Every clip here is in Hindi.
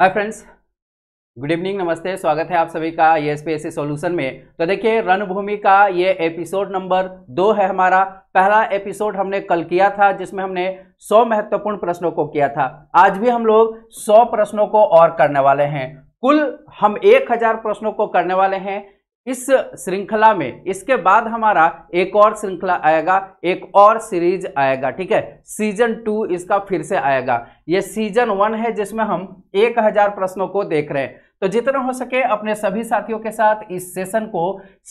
हाय फ्रेंड्स गुड इवनिंग नमस्ते स्वागत है आप सभी का ये एस पी सॉल्यूशन में तो देखिए रणभूमि का ये एपिसोड नंबर दो है हमारा पहला एपिसोड हमने कल किया था जिसमें हमने 100 महत्वपूर्ण प्रश्नों को किया था आज भी हम लोग 100 प्रश्नों को और करने वाले हैं कुल हम 1000 प्रश्नों को करने वाले हैं इस श्रृंखला में इसके बाद हमारा एक और श्रृंखला आएगा एक और सीरीज आएगा ठीक है सीजन टू इसका फिर से आएगा ये सीजन वन है जिसमें हम एक हजार प्रश्नों को देख रहे हैं तो जितना हो सके अपने सभी साथियों के साथ इस सेशन को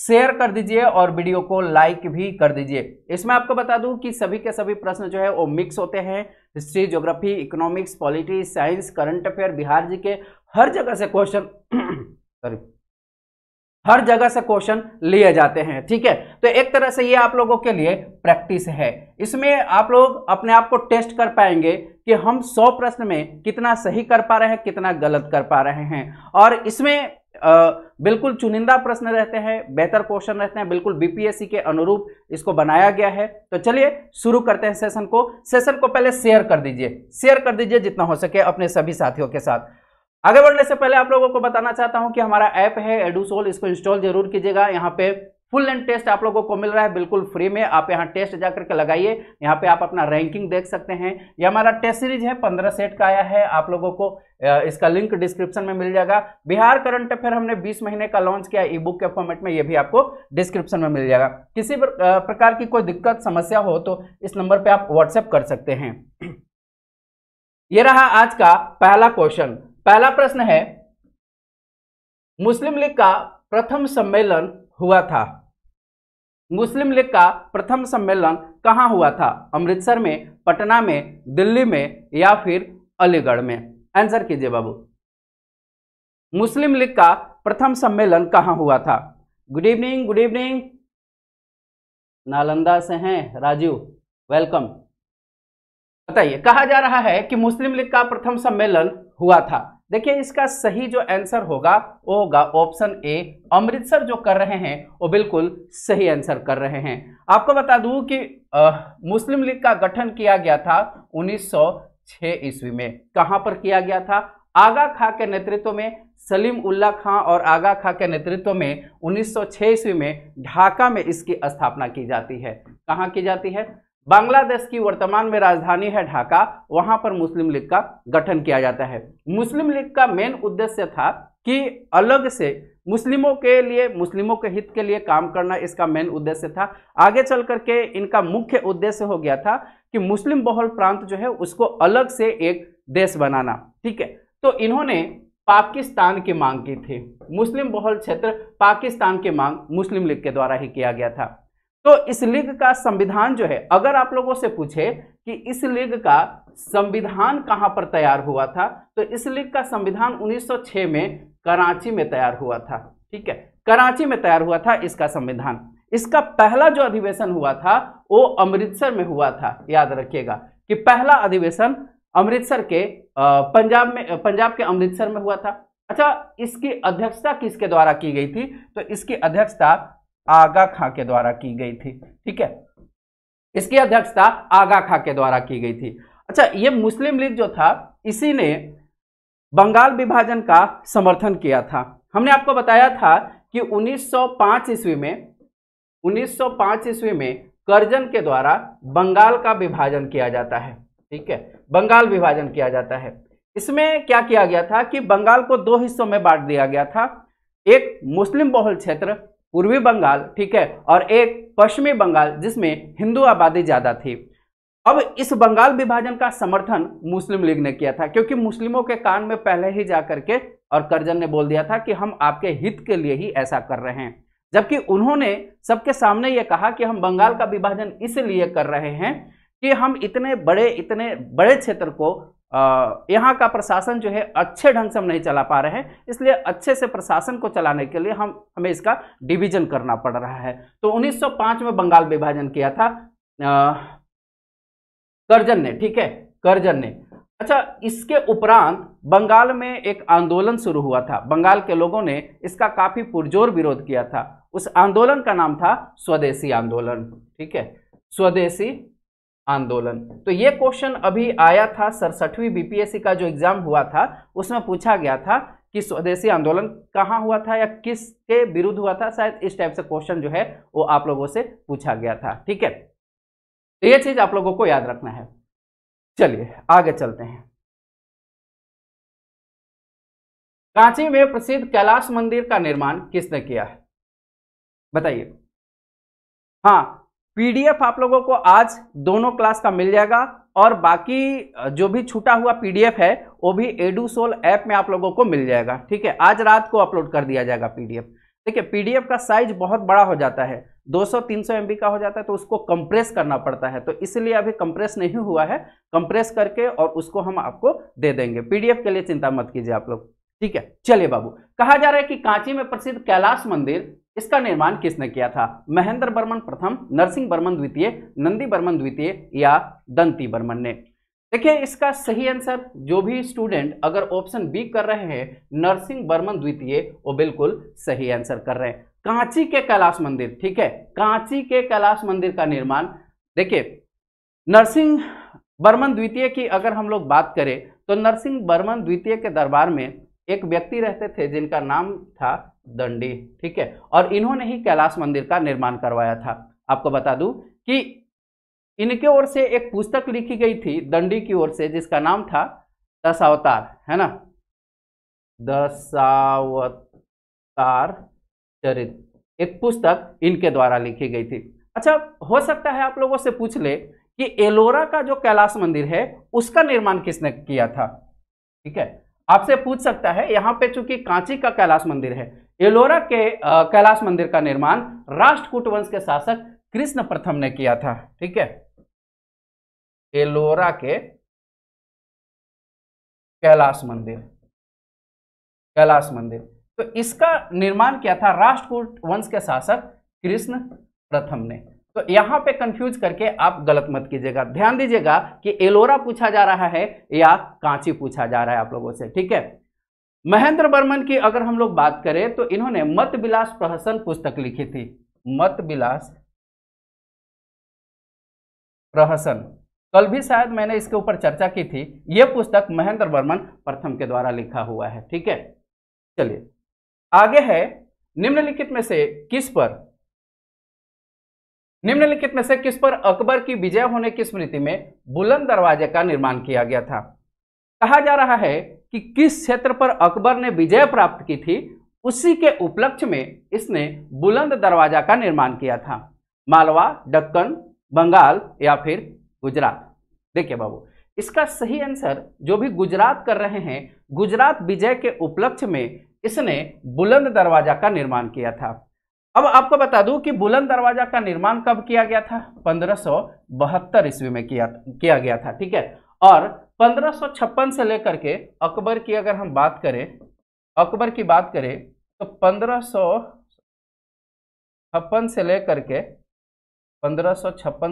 शेयर कर दीजिए और वीडियो को लाइक भी कर दीजिए इसमें आपको बता दूं कि सभी के सभी प्रश्न जो है वो मिक्स होते हैं history geography economics polity science current affair Bihar G K हर जगह से क्वेश्चन सॉरी हर जगह से क्वेश्चन लिए जाते हैं ठीक है तो एक तरह से ये आप लोगों के लिए प्रैक्टिस है इसमें आप लोग अपने आप को टेस्ट कर पाएंगे कि हम 100 प्रश्न में कितना सही कर पा रहे हैं कितना गलत कर पा रहे हैं और इसमें आ, बिल्कुल चुनिंदा प्रश्न रहते हैं बेहतर क्वेश्चन रहते हैं बिल्कुल बीपीएससी के अनुरूप इसको बनाया गया है तो चलिए शुरू करते हैं सेशन को सेशन को पहले शेयर कर दीजिए शेयर कर दीजिए जितना हो सके अपने सभी साथियों के साथ आगे बढ़ने से पहले आप लोगों को बताना चाहता हूं कि हमारा ऐप है एडूसोल इसको इंस्टॉल जरूर कीजिएगा यहाँ पे फुल एंड टेस्ट आप लोगों को मिल रहा है बिल्कुल फ्री में आप यहाँ टेस्ट जा करके लगाइए यहाँ पे आप अपना रैंकिंग देख सकते हैं ये हमारा टेस्ट सीरीज है पंद्रह सेट का आया है आप लोगों को इसका लिंक डिस्क्रिप्शन में मिल जाएगा बिहार करंट अफेयर हमने 20 महीने का लॉन्च किया ई बुक के फॉर्मेट में ये भी आपको डिस्क्रिप्शन में मिल जाएगा किसी प्रकार की कोई दिक्कत समस्या हो तो इस नंबर पर आप व्हाट्सएप कर सकते हैं ये रहा आज का पहला क्वेश्चन पहला प्रश्न है मुस्लिम लीग का प्रथम सम्मेलन हुआ था मुस्लिम लीग का प्रथम सम्मेलन कहाँ हुआ था अमृतसर में पटना में दिल्ली में या फिर अलीगढ़ में आंसर कीजिए बाबू मुस्लिम लीग का प्रथम सम्मेलन कहाँ हुआ था good evening good evening Nalanda से हैं राजीव वेलकम बताइए कहा जा रहा है कि मुस्लिम लीग का प्रथम सम्मेलन हुआ था देखिए इसका सही जो आंसर होगा वो होगा ऑप्शन ए अमृतसर जो कर रहे हैं वो बिल्कुल सही आंसर कर रहे हैं आपको बता दूं कि आ, मुस्लिम लीग का गठन किया गया था 1906 ईस्वी में कहां पर किया गया था आगा खां के नेतृत्व में सलीम उल्ला खां और आगा खां के नेतृत्व में 1906 ईस्वी में ढाका में इसकी स्थापना की जाती है कहाँ की जाती है बांग्लादेश की वर्तमान में राजधानी है ढाका वहां पर मुस्लिम लीग का गठन किया जाता है मुस्लिम लीग का मेन उद्देश्य था कि अलग से मुस्लिमों के लिए मुस्लिमों के हित के लिए काम करना इसका मेन उद्देश्य था आगे चल करके इनका मुख्य उद्देश्य हो गया था कि मुस्लिम बहुल प्रांत जो है उसको अलग से एक देश बनाना ठीक है तो इन्होंने पाकिस्तान की मांग की थी मुस्लिम बहुल क्षेत्र पाकिस्तान की मांग मुस्लिम लीग के द्वारा ही किया गया था तो इस लीग का संविधान जो है अगर आप लोगों से पूछे कि इस लीग का संविधान कहां पर तैयार हुआ था तो इस लीग का संविधान 1906 में कराची में तैयार हुआ था ठीक है कराची में तैयार हुआ था इसका संविधान इसका पहला जो अधिवेशन हुआ था वो अमृतसर में हुआ था याद रखिएगा कि पहला अधिवेशन अमृतसर के पंजाब में पंजाब के अमृतसर में हुआ था अच्छा इसकी अध्यक्षता किसके द्वारा की गई थी तो इसकी अध्यक्षता आगा खां के द्वारा की गई थी ठीक है इसकी अध्यक्षता आगा खां के द्वारा की गई थी अच्छा ये मुस्लिम लीग जो था इसी ने बंगाल विभाजन का समर्थन किया था हमने आपको बताया था कि 1905 ईस्वी में 1905 ईस्वी में करजन के द्वारा बंगाल का विभाजन किया जाता है ठीक है बंगाल विभाजन किया जाता है इसमें क्या किया गया था कि बंगाल को दो हिस्सों में बांट दिया गया था एक मुस्लिम बहुल क्षेत्र पूर्वी बंगाल ठीक है और एक पश्चिमी बंगाल जिसमें हिंदू आबादी ज़्यादा थी अब इस बंगाल विभाजन का समर्थन मुस्लिम लीग ने किया था क्योंकि मुस्लिमों के कान में पहले ही जा करके और करजन ने बोल दिया था कि हम आपके हित के लिए ही ऐसा कर रहे हैं जबकि उन्होंने सबके सामने यह कहा कि हम बंगाल का विभाजन इसलिए कर रहे हैं कि हम इतने बड़े इतने बड़े क्षेत्र को यहाँ का प्रशासन जो है अच्छे ढंग से हम नहीं चला पा रहे हैं इसलिए अच्छे से प्रशासन को चलाने के लिए हम हमें इसका डिवीजन करना पड़ रहा है तो 1905 में बंगाल विभाजन किया था आ, करजन ने ठीक है करजन ने अच्छा इसके उपरांत बंगाल में एक आंदोलन शुरू हुआ था बंगाल के लोगों ने इसका काफी पुरजोर विरोध किया था उस आंदोलन का नाम था स्वदेशी आंदोलन ठीक है स्वदेशी आंदोलन तो ये क्वेश्चन अभी आया था सड़सठवीं बीपीएससी का जो एग्जाम हुआ था उसमें पूछा गया था कि स्वदेशी आंदोलन कहाँ हुआ था या किसके विरुद्ध हुआ था शायद इस टाइप से क्वेश्चन जो है वो आप लोगों से पूछा गया था ठीक है तो ये चीज आप लोगों को याद रखना है चलिए आगे चलते हैं कांची में प्रसिद्ध कैलाश मंदिर का निर्माण किसने किया बताइए हाँ पीडीएफ आप लोगों को आज दोनों क्लास का मिल जाएगा और बाकी जो भी छूटा हुआ पीडीएफ है वो भी एडूसोल ऐप में आप लोगों को मिल जाएगा ठीक है आज रात को अपलोड कर दिया जाएगा पीडीएफ ठीक है पीडीएफ का साइज बहुत बड़ा हो जाता है 200-300 एमबी का हो जाता है तो उसको कंप्रेस करना पड़ता है तो इसलिए अभी कंप्रेस नहीं हुआ है कंप्रेस करके और उसको हम आपको दे देंगे पीडीएफ के लिए चिंता मत कीजिए आप लोग ठीक है चलिए बाबू कहा जा रहा है कि कांची में प्रसिद्ध कैलाश मंदिर इसका निर्माण किसने किया था महेंद्र बर्मन प्रथम नरसिंह बर्मन द्वितीय नंदी बर्मन द्वितीय या दंती बर्मन ने देखिए इसका सही आंसर जो भी स्टूडेंट अगर ऑप्शन बी कर रहे हैं नरसिंह बर्मन द्वितीय वो बिल्कुल सही आंसर कर रहे हैं कांची के कैलाश मंदिर ठीक है कांची के कैलाश मंदिर का निर्माण देखिए नरसिंह बर्मन द्वितीय की अगर हम लोग बात करें तो नरसिंह बर्मन द्वितीय के दरबार में एक व्यक्ति रहते थे जिनका नाम था दंडी ठीक है और इन्होंने ही कैलाश मंदिर का निर्माण करवाया था आपको बता दूं कि इनके ओर से एक पुस्तक लिखी गई थी दंडी की ओर से जिसका नाम था दशावतार है ना दशावतार चरित एक पुस्तक इनके द्वारा लिखी गई थी अच्छा हो सकता है आप लोगों से पूछ ले कि एलोरा का जो कैलाश मंदिर है उसका निर्माण किसने किया था ठीक है आपसे पूछ सकता है यहाँ पे चूंकि कांची का कैलाश मंदिर है एलोरा के कैलाश मंदिर का निर्माण राष्ट्रकूट वंश के शासक कृष्ण प्रथम ने किया था ठीक है एलोरा के कैलाश मंदिर कैलाश मंदिर तो इसका निर्माण किया था राष्ट्रकूट वंश के शासक कृष्ण प्रथम ने तो यहां पे कंफ्यूज करके आप गलत मत कीजिएगा ध्यान दीजिएगा कि एलोरा पूछा जा रहा है या कांची पूछा जा रहा है आप लोगों से ठीक है महेंद्र बर्मन की अगर हम लोग बात करें तो इन्होंने मत विलास प्रहसन पुस्तक लिखी थी मत विलास प्रहसन कल भी शायद मैंने इसके ऊपर चर्चा की थी यह पुस्तक महेंद्र बर्मन प्रथम के द्वारा लिखा हुआ है ठीक है चलिए आगे है निम्नलिखित में से किस पर निम्नलिखित में से किस पर अकबर की विजय होने की स्मृति में बुलंद दरवाजे का निर्माण किया गया था कहा जा रहा है कि किस क्षेत्र पर अकबर ने विजय प्राप्त की थी उसी के उपलक्ष्य में इसने बुलंद दरवाजा का निर्माण किया था मालवा डक्कन बंगाल या फिर गुजरात देखिए बाबू इसका सही आंसर जो भी गुजरात कर रहे हैं गुजरात विजय के उपलक्ष्य में इसने बुलंद दरवाजा का निर्माण किया था अब आपको बता दूं कि बुलंद दरवाजा का निर्माण कब किया गया था पंद्रह ईस्वी में किया किया गया था ठीक है और पंद्रह से लेकर के अकबर की अगर हम बात करें अकबर की बात करें तो पंद्रह से लेकर के पंद्रह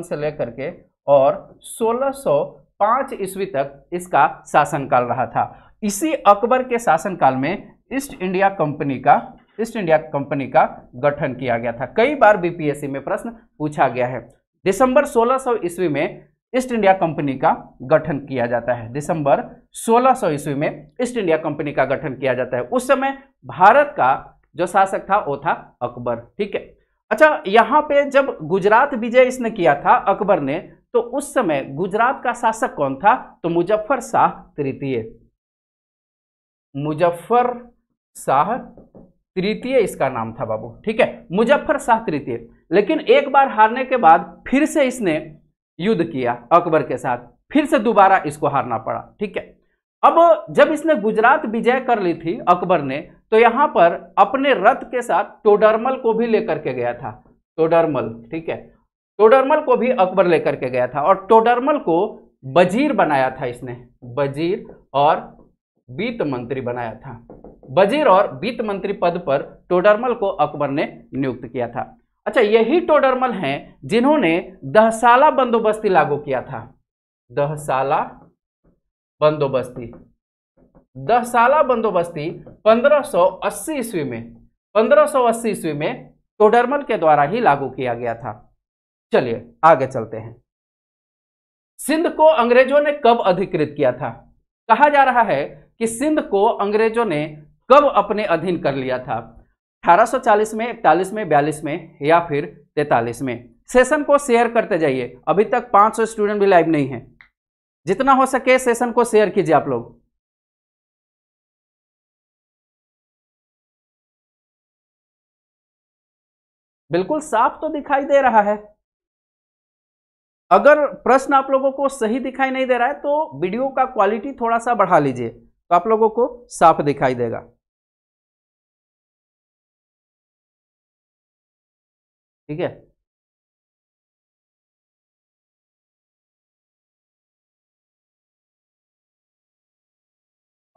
से लेकर के और 1605 ईस्वी तक इसका शासनकाल रहा था इसी अकबर के शासनकाल में ईस्ट इंडिया कंपनी का ईस्ट इंडिया कंपनी का गठन किया गया था कई बार बीपीएससी में प्रश्न पूछा गया है दिसंबर 1600 ईस्वी में ईस्ट इंडिया कंपनी का गठन किया जाता है दिसंबर 1600 ईस्वी में ईस्ट इंडिया कंपनी का गठन किया जाता है उस समय भारत का जो शासक था वो था अकबर ठीक है अच्छा यहाँ पे जब गुजरात विजय इसने किया था अकबर ने तो उस समय गुजरात का शासक कौन था तो मुजफ्फर शाह तृतीय मुजफ्फर शाह तृतीय इसका नाम था बाबू ठीक है मुजफ्फर शाह तृतीय लेकिन एक बार हारने के बाद फिर से इसने युद्ध किया अकबर के साथ फिर से दोबारा इसको हारना पड़ा ठीक है अब जब इसने गुजरात विजय कर ली थी अकबर ने तो यहां पर अपने रथ के साथ टोडरमल को भी लेकर के गया था टोडरमल ठीक है टोडरमल को भी अकबर लेकर के गया था और टोडरमल को बजीर बनाया था इसने बजीर और वित्त मंत्री बनाया था वजीर और वित्त मंत्री पद पर टोडरमल को अकबर ने नियुक्त किया था अच्छा यही टोडरमल हैं जिन्होंने दहसाला बंदोबस्ती लागू किया था दहसाला बंदोबस्ती दहसाला बंदोबस्ती 1580 ईस्वी में 1580 ईस्वी में टोडरमल के द्वारा ही लागू किया गया था चलिए आगे चलते हैं सिंध को अंग्रेजों ने कब अधिकृत किया था कहा जा रहा है कि सिंध को अंग्रेजों ने कब अपने अधीन कर लिया था 1840 में इकतालीस में बयालीस में या फिर तैतालीस में सेशन को शेयर करते जाइए अभी तक 500 स्टूडेंट भी लाइव नहीं है जितना हो सके सेशन को शेयर कीजिए आप लोग बिल्कुल साफ तो दिखाई दे रहा है अगर प्रश्न आप लोगों को सही दिखाई नहीं दे रहा है तो वीडियो का क्वालिटी थोड़ा सा बढ़ा लीजिए तो आप लोगों को साफ दिखाई देगा ठीक है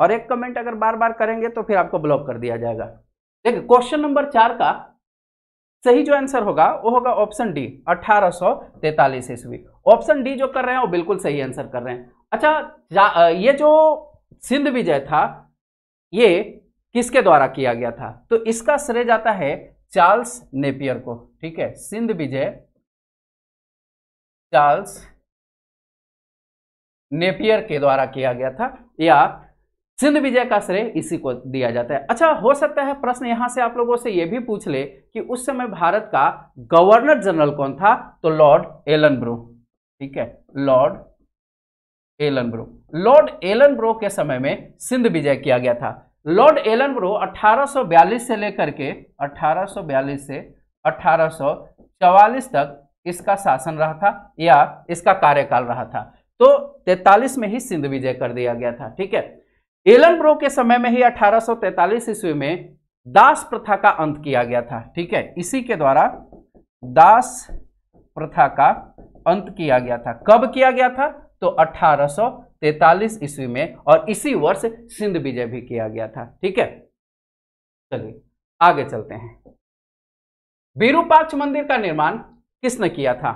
और एक कमेंट अगर बार बार करेंगे तो फिर आपको ब्लॉक कर दिया जाएगा देखिए क्वेश्चन नंबर चार का सही जो आंसर होगा वो होगा ऑप्शन डी अठारह सौ तैतालीस ईस्वी ऑप्शन डी जो कर रहे हैं वो बिल्कुल सही आंसर कर रहे हैं अच्छा ये जो सिंध विजय था ये किसके द्वारा किया गया था तो इसका श्रेय जाता है चार्ल्स नेपियर को ठीक है सिंध विजय चार्ल्स नेपियर के द्वारा किया गया था या सिंध विजय का श्रेय इसी को दिया जाता है अच्छा हो सकता है प्रश्न यहां से आप लोगों से यह भी पूछ ले कि उस समय भारत का गवर्नर जनरल कौन था तो लॉर्ड एलन ब्रू ठीक है Lord Ellenborough Lord Ellenborough के समय में सिंध विजय किया गया था लॉर्ड एलन ब्रो 1842 से लेकर के 1842 से 1844 तक इसका शासन रहा था या इसका कार्यकाल रहा था तो 43 में ही सिंध विजय कर दिया गया था ठीक है एलन ब्रो के समय में ही 1843 ईस्वी में दास प्रथा का अंत किया गया था ठीक है इसी के द्वारा दास प्रथा का अंत किया गया था कब किया गया था तो 1843 ईस्वी में और इसी वर्ष सिंध विजय भी किया गया था ठीक है चलिए आगे चलते हैं बीरूपाक्ष मंदिर का निर्माण किसने किया था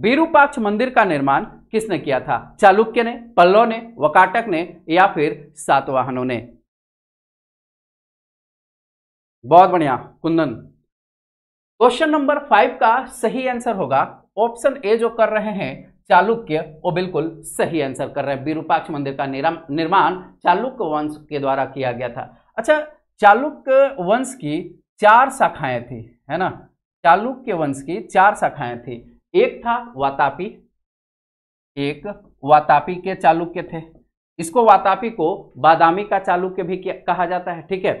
बीरूपाक्ष मंदिर का निर्माण किसने किया था चालुक्य ने पल्लव ने वकाटक ने या फिर सातवाहनों ने बहुत बढ़िया कुंदन क्वेश्चन नंबर फाइव का सही आंसर होगा ऑप्शन ए जो कर रहे हैं चालुक्य वो बिल्कुल सही आंसर कर रहे हैं विरूपाक्ष मंदिर का निर्माण चालुक्य वंश के द्वारा किया गया था अच्छा चालुक्य वंश की चार शाखाएं थी है ना चालुक्य वंश की चार शाखाएं थी एक था वातापी एक वातापी के चालुक्य थे इसको वातापी को बादामी का चालुक्य भी कहा जाता है ठीक है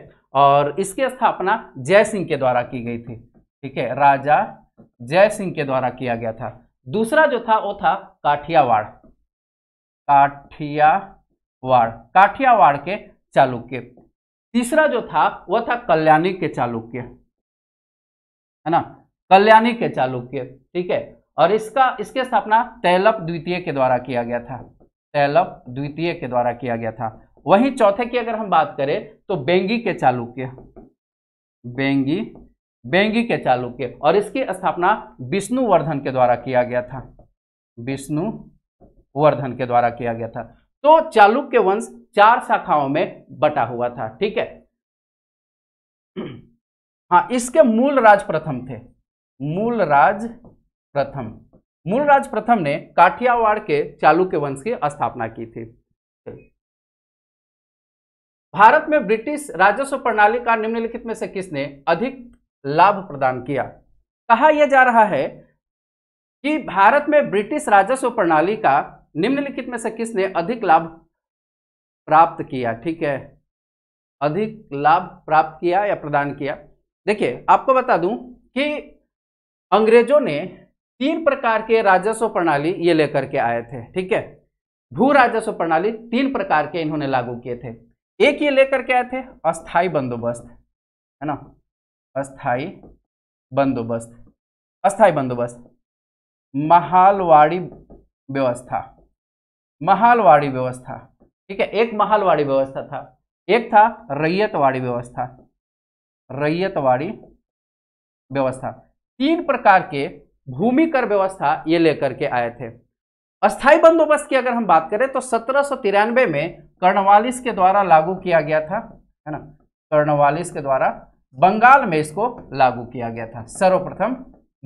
और इसकी स्थापना जय सिंह के द्वारा की गई थी ठीक है राजा जय सिंह के द्वारा किया गया था दूसरा जो था वो था काठियावाड़ काठियावाड़ काठियावाड़ के चालुक्य तीसरा जो था वो था कल्याणी के चालुक्य है ना कल्याणी के चालुक्य ठीक है और इसका इसके स्थापना तैलप द्वितीय के द्वारा किया गया था तैलप द्वितीय के द्वारा किया गया था वहीं चौथे की अगर हम बात करें तो बेंगी के चालुक्य बेंगी बेंगी के चालुक्य और इसकी स्थापना विष्णुवर्धन के द्वारा किया गया था विष्णुवर्धन के द्वारा किया गया था तो चालुक्य वंश चार शाखाओं में बटा हुआ था ठीक है हाँ इसके मूल राज प्रथम थे मूल राज प्रथम मूल राज प्रथम ने काठियावाड़ के चालुक्य वंश की स्थापना की थी भारत में ब्रिटिश राजस्व प्रणाली का निम्नलिखित में से किसने अधिक लाभ प्रदान किया कहा यह जा रहा है कि भारत में ब्रिटिश राजस्व प्रणाली का निम्नलिखित में से किसने अधिक लाभ प्राप्त किया ठीक है अधिक लाभ प्राप्त किया या प्रदान किया देखिए आपको बता दूं कि अंग्रेजों ने तीन प्रकार के राजस्व प्रणाली ये लेकर के आए थे ठीक है भू राजस्व प्रणाली तीन प्रकार के इन्होंने लागू किए थे एक ये लेकर के आए थे अस्थाई बंदोबस्त है ना अस्थाई बंदोबस्त अस्थाई बंदोबस्त महालवाड़ी व्यवस्था महालवाड़ी व्यवस्था ठीक है एक महालवाड़ी व्यवस्था था एक था रैयतवाड़ी व्यवस्था रैयतवाड़ी व्यवस्था तीन प्रकार के भूमि कर व्यवस्था ये लेकर के आए थे अस्थाई बंदोबस्त की अगर हम बात करें तो सत्रह में कर्णवालिस के द्वारा लागू किया गया था है ना कर्णवालिस के द्वारा बंगाल में इसको लागू किया गया था सर्वप्रथम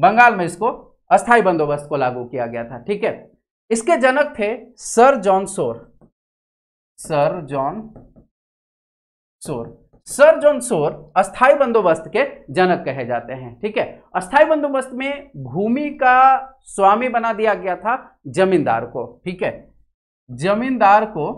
बंगाल में इसको अस्थाई बंदोबस्त को लागू किया गया था ठीक है इसके जनक थे Sir John Shore Sir John Shore Sir John Shore अस्थाई बंदोबस्त के जनक कहे जाते हैं ठीक है अस्थाई बंदोबस्त में भूमि का स्वामी बना दिया गया था जमींदार को ठीक है जमींदार को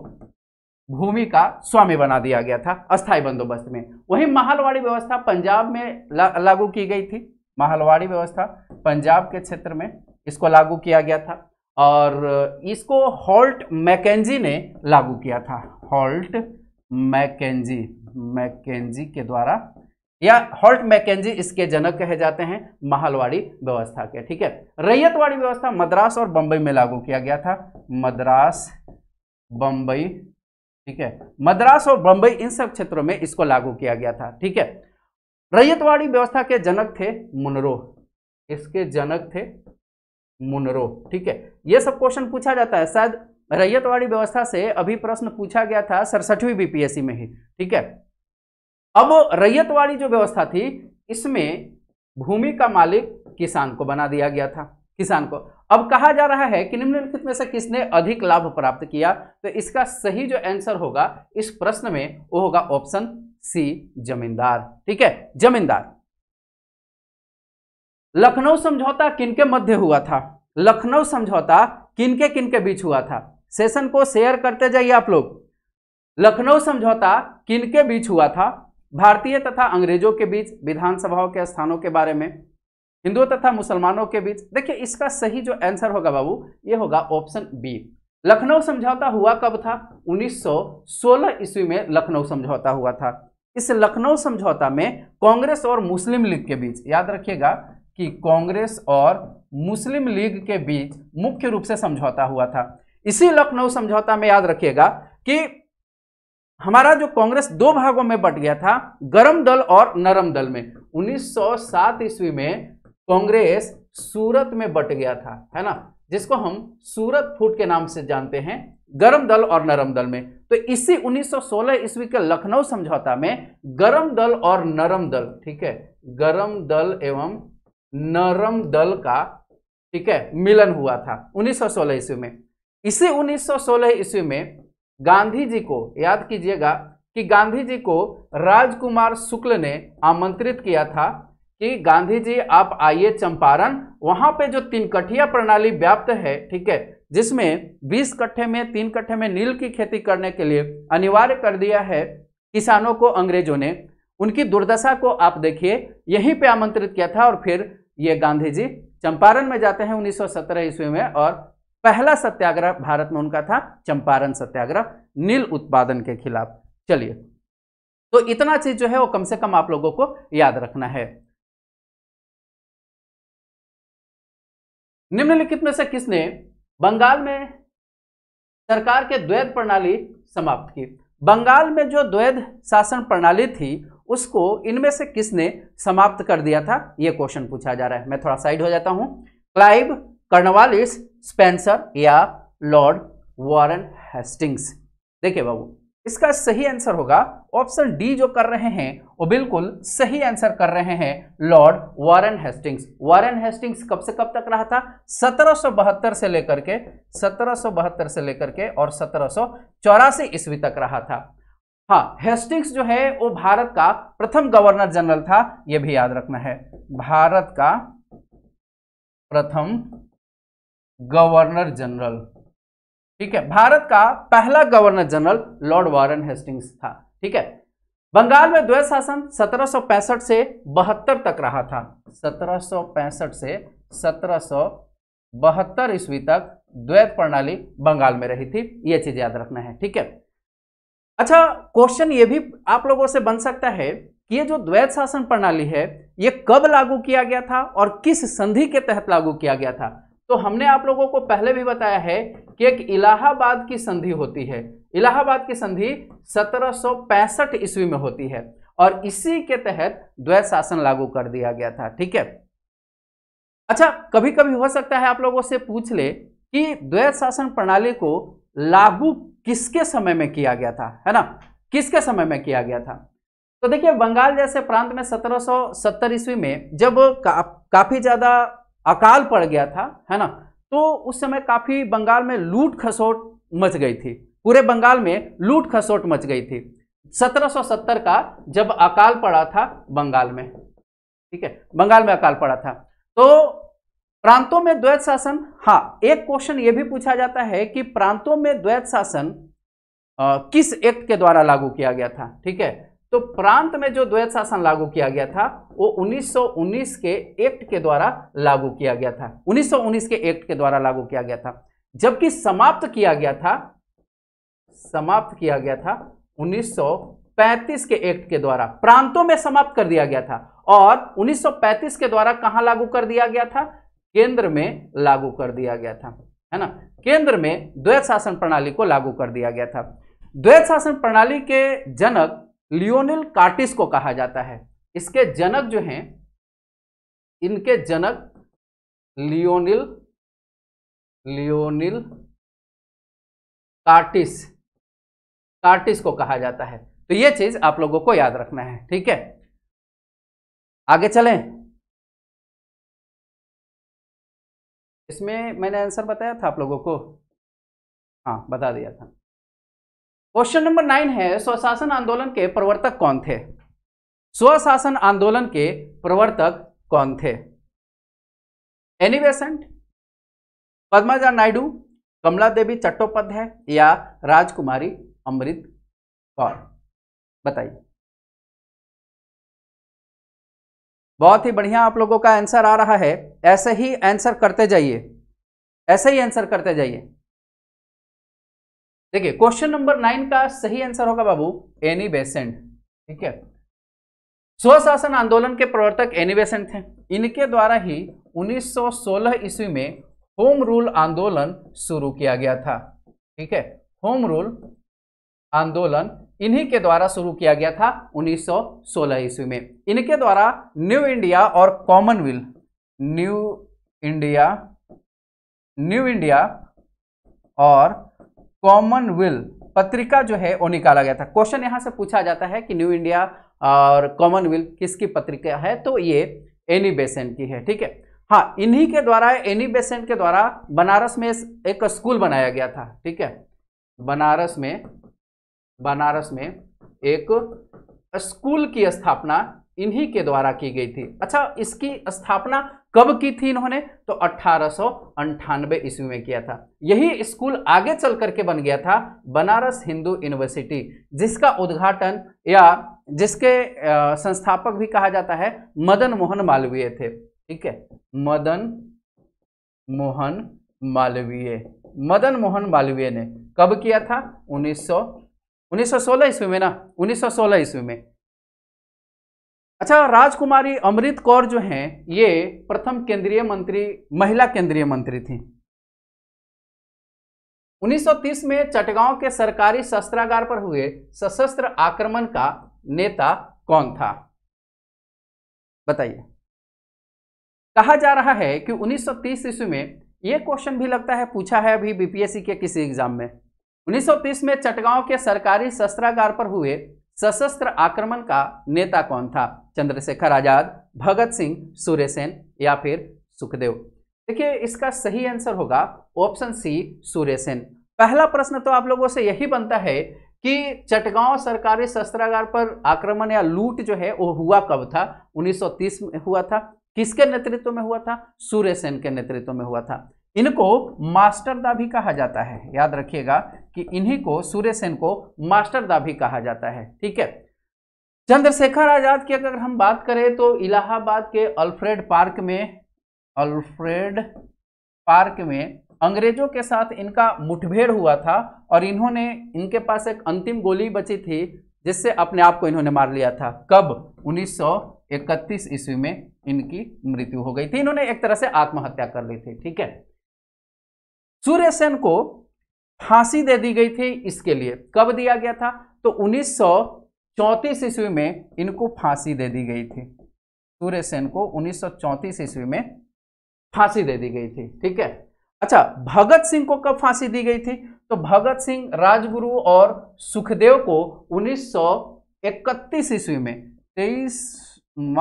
भूमि का स्वामी बना दिया गया था अस्थाई बंदोबस्त में वही महालवाड़ी व्यवस्था पंजाब में ला, लागू की गई थी महालवाड़ी व्यवस्था पंजाब के क्षेत्र में इसको लागू किया गया था और इसको हॉल्ट मैकेजी ने लागू किया था हॉल्ट मैकेजी मैकेजी के द्वारा या हॉल्ट मैकेजी इसके जनक कहे जाते हैं महालवाड़ी व्यवस्था के ठीक है रैयतवाड़ी व्यवस्था मद्रास और बंबई में लागू किया गया था मद्रास बंबई ठीक है मद्रास और बंबई इन सब क्षेत्रों में इसको लागू किया गया था ठीक है रैयतवाड़ी व्यवस्था के जनक थे मुनरो इसके जनक थे मुनरो ठीक है ये सब क्वेश्चन पूछा जाता है शायद रैयतवाड़ी व्यवस्था से अभी प्रश्न पूछा गया था सड़सठवीं बीपीएससी में ही ठीक है अब रैयतवाड़ी जो व्यवस्था थी इसमें भूमि का मालिक किसान को बना दिया गया था किसान को अब कहा जा रहा है कि निम्नलिखित में से किसने अधिक लाभ प्राप्त किया तो इसका सही जो आंसर होगा इस प्रश्न में वो होगा ऑप्शन सी जमींदार ठीक है जमींदार लखनऊ समझौता किनके मध्य हुआ था लखनऊ समझौता किनके किनके बीच हुआ था सेशन को शेयर करते जाइए आप लोग लखनऊ समझौता किनके बीच हुआ था भारतीय तथा अंग्रेजों के बीच विधानसभाओं के स्थानों के बारे में हिंदुओं तथा मुसलमानों के बीच देखिए इसका सही जो आंसर होगा बाबू ये होगा ऑप्शन बी लखनऊ समझौता हुआ कब था 1916 ईस्वी में लखनऊ समझौता हुआ था इस लखनऊ समझौता में कांग्रेस और मुस्लिम लीग के बीच याद रखिएगा कि कांग्रेस और मुस्लिम लीग के बीच मुख्य रूप से समझौता हुआ था इसी लखनऊ समझौता में याद रखिएगा कि हमारा जो कांग्रेस दो भागों में बट गया था गर्म दल और नरम दल में 1907 ईस्वी में कांग्रेस सूरत में बट गया था है ना जिसको हम सूरत फूट के नाम से जानते हैं गर्म दल और नरम दल में तो इसी 1916 ईस्वी के लखनऊ समझौता में गर्म दल और नरम दल ठीक है गर्म दल एवं नरम दल का ठीक है मिलन हुआ था 1916 ईस्वी में इसी 1916 ईस्वी में गांधी जी को याद कीजिएगा कि गांधी जी को राजकुमार शुक्ल ने आमंत्रित किया था कि गांधी जी आप आइए चंपारण वहां पे जो तीन कठिया प्रणाली व्याप्त है ठीक है जिसमें 20 कट्ठे में तीन कट्ठे में नील की खेती करने के लिए अनिवार्य कर दिया है किसानों को अंग्रेजों ने उनकी दुर्दशा को आप देखिए यहीं पे आमंत्रित किया था और फिर ये गांधी जी चंपारण में जाते हैं 1917 ईस्वी में और पहला सत्याग्रह भारत में उनका था चंपारण सत्याग्रह नील उत्पादन के खिलाफ चलिए तो इतना चीज जो है वो कम से कम आप लोगों को याद रखना है निम्नलिखित में से किसने बंगाल में सरकार के द्वैध प्रणाली समाप्त की बंगाल में जो द्वैध शासन प्रणाली थी उसको इनमें से किसने समाप्त कर दिया था यह क्वेश्चन पूछा जा रहा है मैं थोड़ा साइड हो जाता हूं क्लाइव कर्नवालिस स्पेंसर या लॉर्ड वॉरेन हेस्टिंग्स देखिए बाबू इसका सही आंसर होगा ऑप्शन डी जो कर रहे हैं वो बिल्कुल सही आंसर कर रहे हैं Lord Warren Hastings Warren Hastings कब से कब तक रहा था सत्रह से लेकर के सत्रह से लेकर के और सत्रह ईस्वी तक रहा था हाँ हेस्टिंग्स जो है वो भारत का प्रथम गवर्नर जनरल था यह भी याद रखना है भारत का प्रथम गवर्नर जनरल ठीक है भारत का पहला governor general Lord Warren Hastings था ठीक है बंगाल में द्वैत शासन 1765 से बहत्तर तक रहा था 1765 से 1772 ईस्वी तक द्वैत प्रणाली बंगाल में रही थी यह चीज याद रखना है ठीक है अच्छा क्वेश्चन ये भी आप लोगों से बन सकता है कि ये जो द्वैत शासन प्रणाली है ये कब लागू किया गया था और किस संधि के तहत लागू किया गया था तो हमने आप लोगों को पहले भी बताया है कि एक इलाहाबाद की संधि होती है इलाहाबाद की संधि 1765 ईस्वी में होती है और इसी के तहत द्वैत शासन लागू कर दिया गया था ठीक है अच्छा कभी कभी हो सकता है आप लोगों से पूछ ले कि द्वैत शासन प्रणाली को लागू किसके समय में किया गया था है ना किसके समय में किया गया था तो देखिए बंगाल जैसे प्रांत में 1770 ईस्वी में जब का, काफी ज्यादा अकाल पड़ गया था है ना तो उस समय काफ़ी बंगाल में लूट खसोट मच गई थी पूरे बंगाल में लूट खसोट मच गई थी 1770 का जब अकाल पड़ा था बंगाल में ठीक है बंगाल में अकाल पड़ा था तो प्रांतों में द्वैत शासन हाँ एक क्वेश्चन यह भी पूछा जाता है कि प्रांतों में द्वैत शासन किस एक्ट के द्वारा लागू किया गया था ठीक है तो प्रांत में जो द्वैत शासन लागू किया गया था वो 1919 के एक्ट के द्वारा लागू किया गया था 1919 के एक्ट के द्वारा लागू किया गया था जबकि समाप्त किया गया था समाप्त किया गया था 1935 के एक्ट के द्वारा प्रांतों में समाप्त कर दिया गया था और 1935 के द्वारा कहां लागू कर दिया गया था केंद्र में लागू कर दिया गया था है ना केंद्र में द्वैत शासन प्रणाली को लागू कर दिया गया था द्वैत शासन प्रणाली के जनक लियोनिल कार्टिस को कहा जाता है इसके जनक जो हैं इनके जनक लियोनिल लियोनिल कार्टिस कार्टिस को कहा जाता है तो ये चीज आप लोगों को याद रखना है ठीक है आगे चलें इसमें मैंने आंसर बताया था आप लोगों को हाँ बता दिया था क्वेश्चन नंबर नाइन है स्वशासन आंदोलन के प्रवर्तक कौन थे स्वशासन आंदोलन के प्रवर्तक कौन थे एनी बेसेंट पद्माजा नायडू कमला देवी चट्टोपाध्याय या राजकुमारी अमृत कौर बताइए बहुत ही बढ़िया आप लोगों का आंसर आ रहा है ऐसे ही आंसर करते जाइए ऐसे ही आंसर करते जाइए देखिए क्वेश्चन नंबर नाइन का सही आंसर होगा बाबू एनी बेसेंट ठीक है स्वशासन आंदोलन के प्रवर्तक एनी बेसेंट थे इनके द्वारा ही 1916 ईस्वी में होम रूल आंदोलन शुरू किया गया था ठीक है होम रूल आंदोलन इन्हीं के द्वारा शुरू किया गया था 1916 ईस्वी में इनके द्वारा न्यू इंडिया और Commonwealth New India New India और कॉमनवेल्थ पत्रिका जो है वो निकाला गया था क्वेश्चन यहाँ से पूछा जाता है कि न्यू इंडिया और कॉमनवेल्थ किसकी पत्रिका है तो ये एनी बेसेंट की है ठीक है हाँ इन्हीं के द्वारा एनी बेसेंट के द्वारा बनारस में एक स्कूल बनाया गया था ठीक है बनारस में बनारस में एक स्कूल की स्थापना इन्हीं के द्वारा की गई थी अच्छा इसकी स्थापना कब की थी इन्होंने तो अट्ठारह ईस्वी में किया था यही स्कूल आगे चल करके बन गया था बनारस हिंदू यूनिवर्सिटी जिसका उद्घाटन या जिसके संस्थापक भी कहा जाता है मदन मोहन मालवीय थे ठीक है मदन मोहन मालवीय मदन मोहन मालवीय ने कब किया था 1900 1916 ईस्वी में ना 1916 ईस्वी में अच्छा राजकुमारी अमृत कौर जो हैं ये प्रथम केंद्रीय मंत्री महिला केंद्रीय मंत्री थी 1930 में चटगांव के सरकारी शस्त्रागार पर हुए सशस्त्र आक्रमण का नेता कौन था बताइए कहा जा रहा है कि 1930 ईस्वी में यह क्वेश्चन भी लगता है पूछा है अभी बीपीएससी के किसी एग्जाम में 1930 में चटगांव के सरकारी शस्त्रागार पर हुए सशस्त्र आक्रमण का नेता कौन था चंद्रशेखर आजाद भगत सिंह सूर्यसेन या फिर सुखदेव देखिए इसका सही आंसर होगा ऑप्शन सी सूर्यसेन पहला प्रश्न तो आप लोगों से यही बनता है कि चटगांव सरकारी शस्त्रागार पर आक्रमण या लूट जो है वो हुआ कब था 1930 में हुआ था किसके नेतृत्व में हुआ था सूर्यसेन के नेतृत्व में हुआ था इनको मास्टर दा भी कहा जाता है याद रखिएगा कि इन्हीं को सूर्य सेन को मास्टर दा भी कहा जाता है ठीक है चंद्रशेखर आजाद की अगर हम बात करें तो इलाहाबाद के अल्फ्रेड पार्क में अल्फ्रेड पार्क में अंग्रेजों के साथ इनका मुठभेड़ हुआ था और इन्होंने इनके पास एक अंतिम गोली बची थी जिससे अपने आप को इन्होंने मार लिया था कब 1931 ईस्वी में इनकी मृत्यु हो गई थी इन्होंने एक तरह से आत्महत्या कर ली थी ठीक है सूर्य सेन को फांसी दे दी गई थी इसके लिए कब दिया गया था तो उन्नीस ईस्वी में इनको फांसी दे दी गई थी सूर्य सेन को उन्नीस ईस्वी में फांसी दे दी गई थी ठीक है अच्छा भगत सिंह को कब फांसी दी गई थी तो भगत सिंह राजगुरु और सुखदेव को 1931 ईस्वी में 23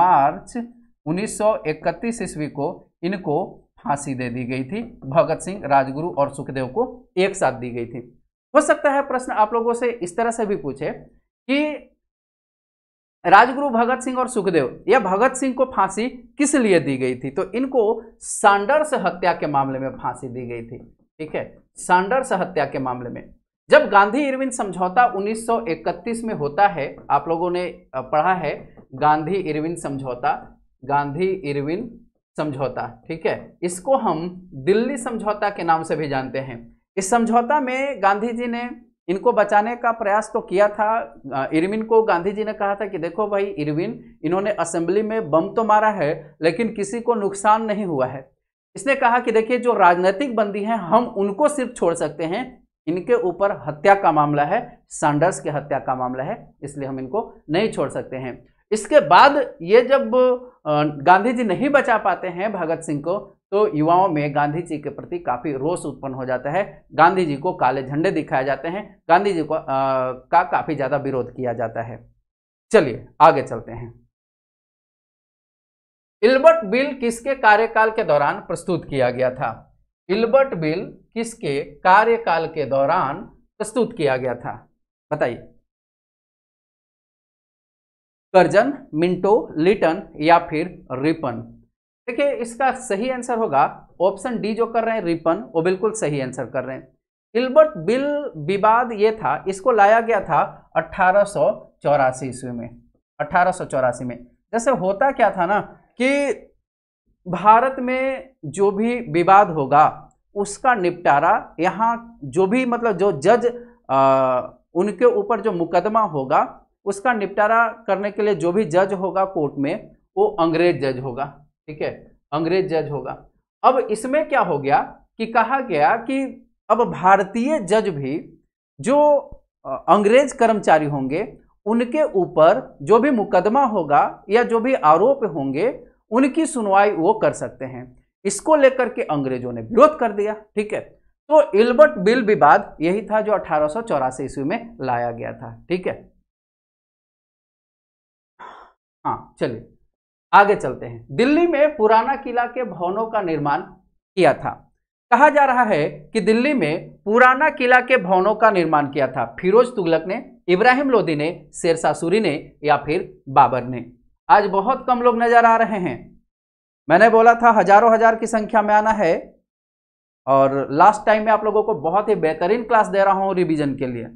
मार्च 1931 ईस्वी को इनको फांसी दे दी गई थी भगत सिंह राजगुरु और सुखदेव को एक साथ दी गई थी हो सकता है प्रश्न आप लोगों से इस तरह से भी पूछे कि राजगुरु भगत सिंह और सुखदेव या भगत सिंह को फांसी किस लिए दी गई थी तो इनको सांडर्स हत्या के मामले में फांसी दी गई थी ठीक है सांडर्स हत्या के मामले में जब गांधी इरविन समझौता 1931 में होता है आप लोगों ने पढ़ा है गांधी इरविन समझौता गांधी इरविन समझौता ठीक है इसको हम दिल्ली समझौता के नाम से भी जानते हैं इस समझौता में गांधी जी ने इनको बचाने का प्रयास तो किया था इरविन को गांधी जी ने कहा था कि देखो भाई इरविन इन्होंने असेंबली में बम तो मारा है लेकिन किसी को नुकसान नहीं हुआ है इसने कहा कि देखिए जो राजनीतिक बंदी हैं हम उनको सिर्फ छोड़ सकते हैं इनके ऊपर हत्या का मामला है सैंडर्स की हत्या का मामला है इसलिए हम इनको नहीं छोड़ सकते हैं इसके बाद ये जब गांधी जी नहीं बचा पाते हैं भगत सिंह को तो युवाओं में गांधी जी के प्रति काफ़ी रोष उत्पन्न हो जाता है गांधी जी को काले झंडे दिखाए जाते हैं गांधी जी को आ, का काफ़ी ज़्यादा विरोध किया जाता है चलिए आगे चलते हैं इल्बर्ट बिल किसके कार्यकाल के दौरान प्रस्तुत किया गया था इल्बर्ट बिल किसके कार्यकाल के दौरान प्रस्तुत किया गया था बताइए करजन मिंटो लिटन या फिर रिपन देखिए इसका सही आंसर होगा ऑप्शन डी जो कर रहे हैं रिपन वो बिल्कुल सही आंसर कर रहे हैं हिल्बर्ट बिल विवाद ये था इसको लाया गया था अट्ठारह ईस्वी में अट्ठारह में जैसे होता क्या था ना कि भारत में जो भी विवाद होगा उसका निपटारा यहाँ जो भी मतलब जो जज आ, उनके ऊपर जो मुकदमा होगा उसका निपटारा करने के लिए जो भी जज होगा कोर्ट में वो अंग्रेज जज होगा ठीक है अंग्रेज जज होगा अब इसमें क्या हो गया कि कहा गया कि अब भारतीय जज भी जो अंग्रेज कर्मचारी होंगे उनके ऊपर जो भी मुकदमा होगा या जो भी आरोप होंगे उनकी सुनवाई वो कर सकते हैं इसको लेकर के अंग्रेजों ने विरोध कर दिया ठीक है तो इल्बर्ट बिल विवाद यही था जो अठारह ईस्वी में लाया गया था ठीक है हाँ चलिए आगे चलते हैं दिल्ली में पुराना किला के भवनों का निर्माण किया था कहा जा रहा है कि दिल्ली में पुराना किला के भवनों का निर्माण किया था फिरोज तुगलक ने इब्राहिम लोदी ने शेरशाह सूरी ने या फिर बाबर ने आज बहुत कम लोग नजर आ रहे हैं मैंने बोला था हजारों हजार की संख्या में आना है और लास्ट टाइम में आप लोगों को बहुत ही बेहतरीन क्लास दे रहा हूं रिवीजन के लिए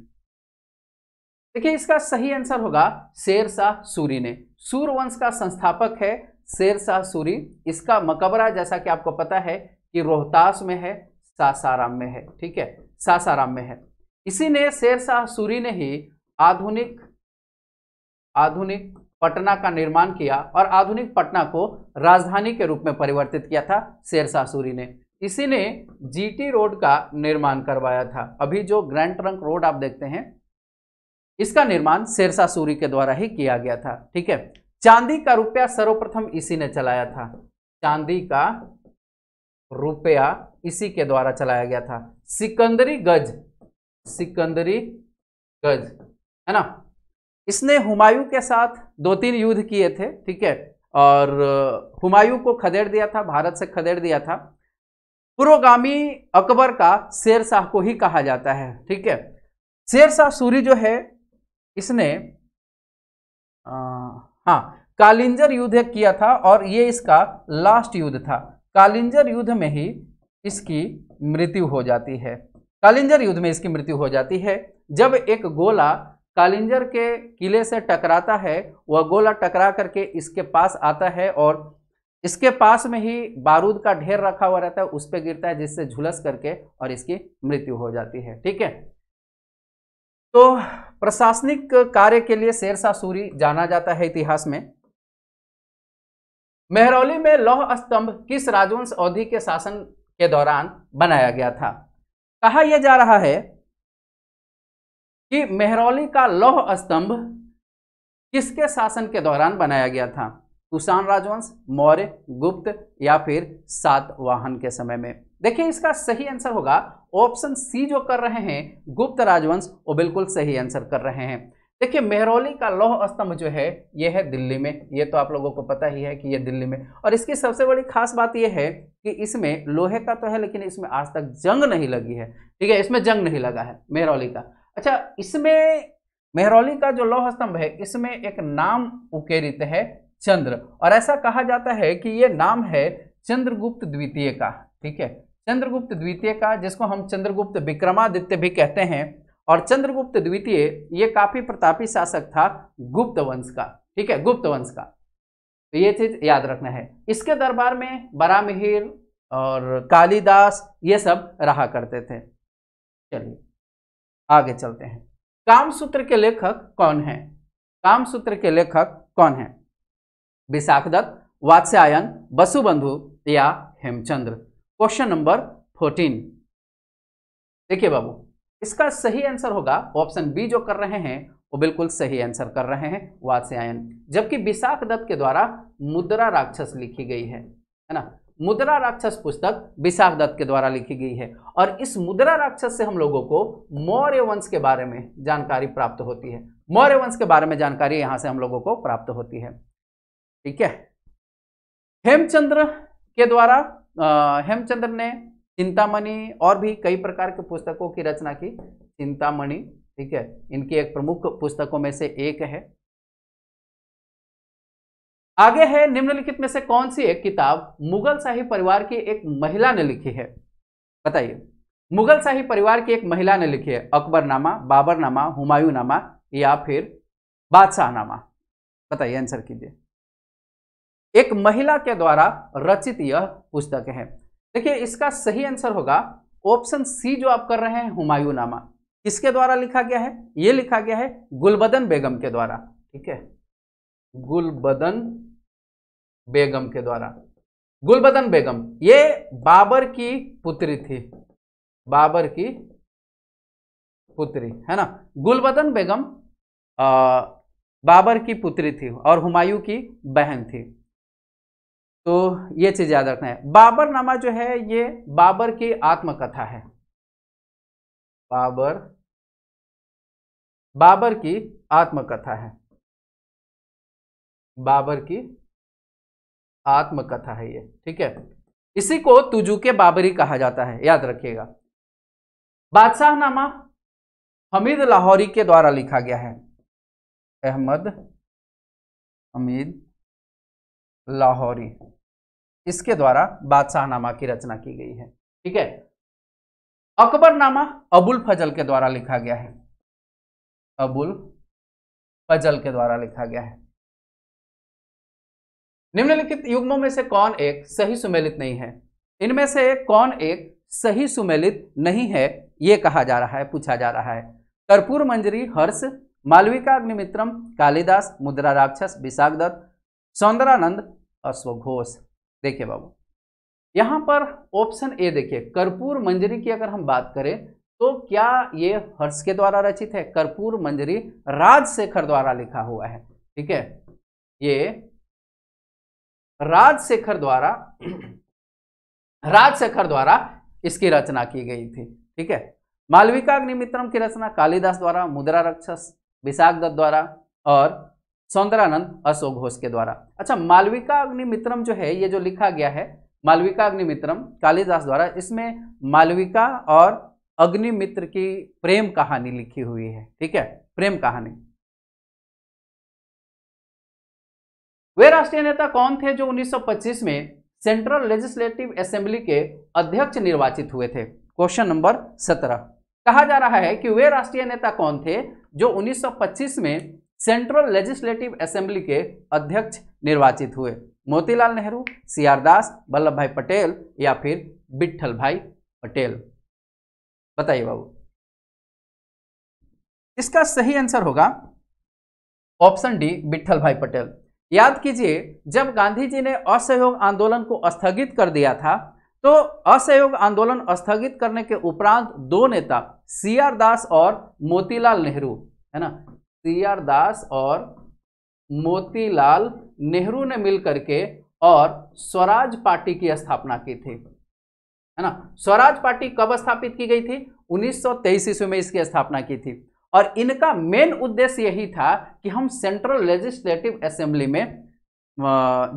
देखिए इसका सही आंसर होगा शेरशाह सूरी ने वंश का संस्थापक है शेरशाह सूरी इसका मकबरा जैसा कि आपको पता है कि रोहतास में है सासाराम में है ठीक है सासाराम में है इसी ने शेरशाह सूरी ने ही आधुनिक आधुनिक पटना का निर्माण किया और आधुनिक पटना को राजधानी के रूप में परिवर्तित किया था शेरशाह सूरी ने इसी ने जीटी रोड का निर्माण करवाया था अभी जो ग्रैंड ट्रंक रोड आप देखते हैं इसका निर्माण शेरशाह सूरी के द्वारा ही किया गया था ठीक है चांदी का रुपया सर्वप्रथम इसी ने चलाया था चांदी का रुपया इसी के द्वारा चलाया गया था सिकंदरी गज सिकंदरी गज है ना इसने हुमायूं के साथ दो तीन युद्ध किए थे ठीक है और हुमायूं को खदेड़ दिया था भारत से खदेड़ दिया था पुरोगामी अकबर का शेरशाह को ही कहा जाता है ठीक है शेरशाह सूरी जो है इसने हाँ कालिंजर युद्ध किया था और ये इसका लास्ट युद्ध था कालिंजर युद्ध में ही इसकी मृत्यु हो जाती है कालिंजर युद्ध में इसकी मृत्यु हो जाती है जब एक गोला कालिंजर के किले से टकराता है वह गोला टकरा करके इसके पास आता है और इसके पास में ही बारूद का ढेर रखा हुआ रहता है उस पर गिरता है जिससे झुलस करके और इसकी मृत्यु हो जाती है ठीक है तो प्रशासनिक कार्य के लिए शेरशाह सूरी जाना जाता है इतिहास में मेहरौली में लौह स्तंभ किस राजवंश अवधि के शासन के दौरान बनाया गया था कहा यह जा रहा है कि मेहरौली का लौह स्तंभ किसके शासन के दौरान बनाया गया था कुषाण राजवंश मौर्य गुप्त या फिर सातवाहन के समय में देखिए इसका सही आंसर होगा ऑप्शन सी जो कर रहे हैं गुप्त राजवंश वो बिल्कुल सही आंसर कर रहे हैं देखिए मेहरौली का लौह स्तंभ जो है ये है दिल्ली में ये तो आप लोगों को पता ही है कि ये दिल्ली में और इसकी सबसे बड़ी खास बात यह है कि इसमें लोहे का तो है लेकिन इसमें आज तक जंग नहीं लगी है ठीक है इसमें जंग नहीं लगा है मेहरौली का अच्छा इसमें मेहरौली का जो लौह स्तंभ है इसमें एक नाम उकेरित है चंद्र और ऐसा कहा जाता है कि ये नाम है चंद्रगुप्त द्वितीय का ठीक है चंद्रगुप्त द्वितीय का जिसको हम चंद्रगुप्त विक्रमादित्य भी कहते हैं और चंद्रगुप्त द्वितीय ये काफी प्रतापी शासक था गुप्त वंश का ठीक है गुप्त वंश का तो ये चीज याद रखना है इसके दरबार में बरामिहिर और कालिदास ये सब रहा करते थे चलिए आगे चलते हैं कामसूत्र के लेखक कौन है कामसूत्र के लेखक कौन है विशाखदत्त वात्स्यायन बसुबंधु या हेमचंद्र क्वेश्चन नंबर फोर्टीन देखिए बाबू इसका सही आंसर होगा ऑप्शन बी जो कर रहे हैं वो बिल्कुल सही आंसर कर रहे हैं वात्स्यायन जबकि विशाख दत्त के द्वारा मुद्रा राक्षस लिखी गई है है ना मुद्रा राक्षस पुस्तक विशाख दत्त के द्वारा लिखी गई है और इस मुद्रा राक्षस से हम लोगों को मौर्य वंश के बारे में जानकारी प्राप्त होती है मौर्य वंश के बारे में जानकारी यहां से हम लोगों को प्राप्त होती है ठीक है हेमचंद्र के द्वारा हेमचंद्र ने चिंतामणि और भी कई प्रकार के पुस्तकों की रचना की चिंतामणि ठीक है इनकी एक प्रमुख पुस्तकों में से एक है आगे है निम्नलिखित में से कौन सी एक किताब मुगल शाही परिवार की एक महिला ने लिखी है बताइए मुगल शाही परिवार की एक महिला ने लिखी है अकबरनामा बाबरनामा हुमायूं नामा या फिर बादशाहनामा बताइए आंसर कीजिए एक महिला के द्वारा रचित यह पुस्तक है देखिए इसका सही आंसर होगा ऑप्शन सी जो आप कर रहे हैं हुमायूं नामा किसके द्वारा लिखा गया है यह लिखा गया है गुलबदन बेगम के द्वारा ठीक है गुलबदन बेगम के द्वारा गुलबदन बेगम ये बाबर की पुत्री थी बाबर की पुत्री है ना गुलबदन बेगम आ, बाबर की पुत्री थी और हुमायूं की बहन थी तो ये चीज़ याद रखना है बाबरनामा जो है ये बाबर की आत्मकथा है बाबर बाबर की आत्मकथा है बाबर की आत्मकथा है ये ठीक है इसी को तुजू के बाबरी कहा जाता है याद रखिएगा बादशाहनामा हमीद लाहौरी के द्वारा लिखा गया है अहमद हमीद लाहौरी इसके द्वारा बादशाहनामा की रचना की गई है ठीक है अकबरनामा अबुल फजल के द्वारा लिखा गया है अबुल फजल के द्वारा लिखा गया है निम्नलिखित युग्मों में से कौन एक सही सुमेलित नहीं है इनमें से कौन एक सही सुमेलित नहीं है यह कहा जा रहा है पूछा जा रहा है कर्पूर मंजरी हर्ष मालविका अग्निमित्रम कालिदास मुद्रा राक्षस विशाख दत्त सौंदरानंद अश्वघोष देखिए बाबू यहां पर ऑप्शन ए देखिए कर्पूर मंजरी की अगर हम बात करें तो क्या ये हर्ष के द्वारा रचित है कर्पूर मंजरी राजशेखर द्वारा लिखा हुआ है ठीक है ये राजशेखर द्वारा राजशेखर द्वारा इसकी रचना की गई थी ठीक है मालविका अग्निमित्रम की रचना कालिदास द्वारा मुद्रा रक्षस विशाख दत्त द्वारा और सौंदरानंद अशोक घोष के द्वारा अच्छा मालविका अग्निमित्रम जो है ये जो लिखा गया है मालविका अग्निमित्रम कालिदास द्वारा इसमें मालविका और अग्निमित्र की प्रेम कहानी लिखी हुई है ठीक है प्रेम कहानी वे राष्ट्रीय नेता कौन थे जो 1925 में सेंट्रल लेजिस्लेटिव असेंबली के अध्यक्ष निर्वाचित हुए थे क्वेश्चन नंबर 17 कहा जा रहा है कि वे राष्ट्रीय नेता कौन थे जो 1925 में सेंट्रल लेजिस्लेटिव असेंबली के अध्यक्ष निर्वाचित हुए Motilal Nehru C R Das Vallabhbhai Patel या फिर बिट्ठल भाई पटेल बताइए बाबू इसका सही आंसर होगा ऑप्शन डी बिट्ठल भाई पटेल याद कीजिए जब गांधी जी ने असहयोग आंदोलन को स्थगित कर दिया था तो असहयोग आंदोलन स्थगित करने के उपरांत दो नेता सी आर दास और मोतीलाल नेहरू है ना सी आर दास और मोतीलाल नेहरू ने मिलकर के और स्वराज पार्टी की स्थापना की थी है ना स्वराज पार्टी कब स्थापित की गई थी 1923 ईस्वी में इसकी स्थापना की थी और इनका मेन उद्देश्य यही था कि हम सेंट्रल लेजिस्लेटिव असेंबली में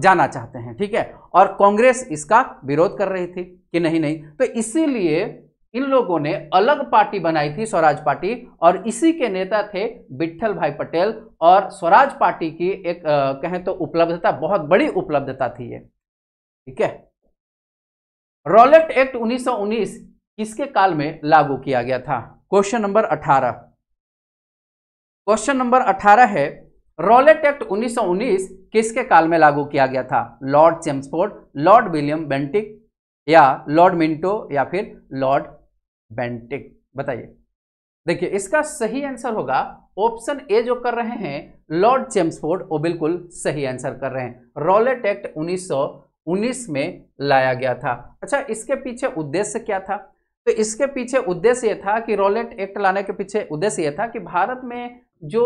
जाना चाहते हैं ठीक है और कांग्रेस इसका विरोध कर रही थी कि नहीं नहीं तो इसीलिए इन लोगों ने अलग पार्टी बनाई थी स्वराज पार्टी और इसी के नेता थे विट्ठल भाई पटेल और स्वराज पार्टी की एक आ, कहें तो उपलब्धता बहुत बड़ी उपलब्धता थी ये ठीक है रॉलेट एक्ट 1919 किसके काल में लागू किया गया था क्वेश्चन नंबर 18 क्वेश्चन नंबर 18 है रॉलेट एक्ट 1919 किसके काल में लागू किया गया था Lord Chelmsford Lord William Bentinck या लॉर्ड मिंटो या फिर लॉर्ड बेंटिक बताइए देखिए इसका सही आंसर होगा ऑप्शन ए जो कर रहे हैं लॉर्ड चेम्सफोर्ड वो बिल्कुल सही आंसर कर रहे हैं रॉलेट एक्ट 1919 में लाया गया था अच्छा इसके पीछे उद्देश्य क्या था तो इसके पीछे उद्देश्य यह था कि रॉलेट एक्ट लाने के पीछे उद्देश्य यह था कि भारत में जो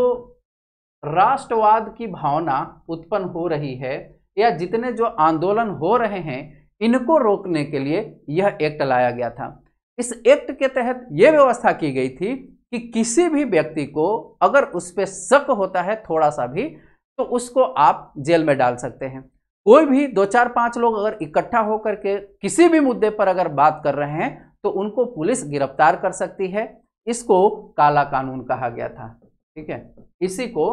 राष्ट्रवाद की भावना उत्पन्न हो रही है या जितने जो आंदोलन हो रहे हैं इनको रोकने के लिए यह एक्ट लाया गया था इस एक्ट के तहत यह व्यवस्था की गई थी कि किसी भी व्यक्ति को अगर उस पर शक होता है थोड़ा सा भी तो उसको आप जेल में डाल सकते हैं कोई भी दो चार पांच लोग अगर इकट्ठा होकर के किसी भी मुद्दे पर अगर बात कर रहे हैं तो उनको पुलिस गिरफ्तार कर सकती है इसको काला कानून कहा गया था ठीक है इसी को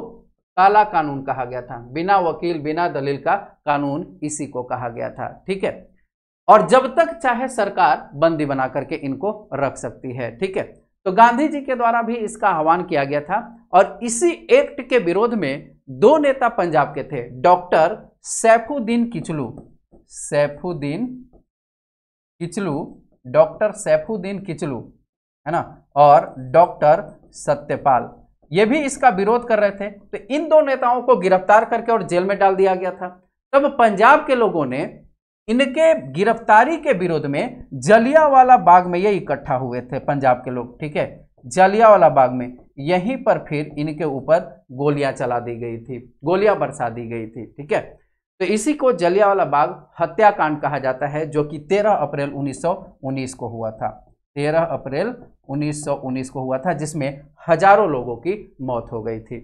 काला कानून कहा गया था बिना वकील बिना दलील का कानून इसी को कहा गया था ठीक है और जब तक चाहे सरकार बंदी बना करके इनको रख सकती है ठीक है तो गांधी जी के द्वारा भी इसका आह्वान किया गया था और इसी एक्ट के विरोध में दो नेता पंजाब के थे डॉक्टर सैफुद्दीन किचलू सैफुद्दीन किचलू डॉक्टर सैफुद्दीन किचलू है ना और डॉक्टर सत्यपाल ये भी इसका विरोध कर रहे थे तो इन दो नेताओं को गिरफ्तार करके और जेल में डाल दिया गया था तब पंजाब के लोगों ने इनके गिरफ्तारी के विरोध में जलियावाला बाग में ये इकट्ठा हुए थे पंजाब के लोग ठीक है जलियावाला बाग में यहीं पर फिर इनके ऊपर गोलियां चला दी गई थी गोलियां बरसा दी गई थी ठीक है तो इसी को जलियावाला बाग हत्याकांड कहा जाता है जो कि 13 अप्रैल 1919 को हुआ था 13 अप्रैल 1919 को हुआ था जिसमें हजारों लोगों की मौत हो गई थी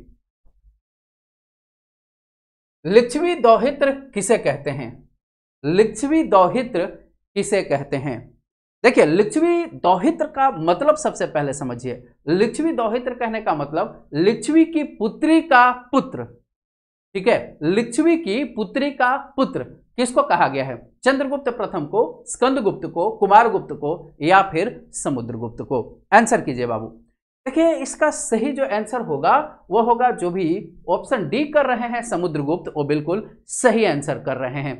लिच्छवी दौहित्र किसे कहते हैं लिच्छवी दौहित्र किसे कहते हैं देखिए लिच्छवी दौहित्र का मतलब सबसे पहले समझिए लिच्छवी दौहित्र कहने का मतलब लिच्छवी की पुत्री का पुत्र ठीक है लिच्छवी की पुत्री का पुत्र किसको कहा गया है चंद्रगुप्त प्रथम को स्कंदगुप्त को कुमारगुप्त को या फिर समुद्रगुप्त को आंसर कीजिए बाबू देखिए इसका सही जो आंसर होगा वह होगा जो भी ऑप्शन डी कर रहे हैं समुद्रगुप्त वो बिल्कुल सही आंसर कर रहे हैं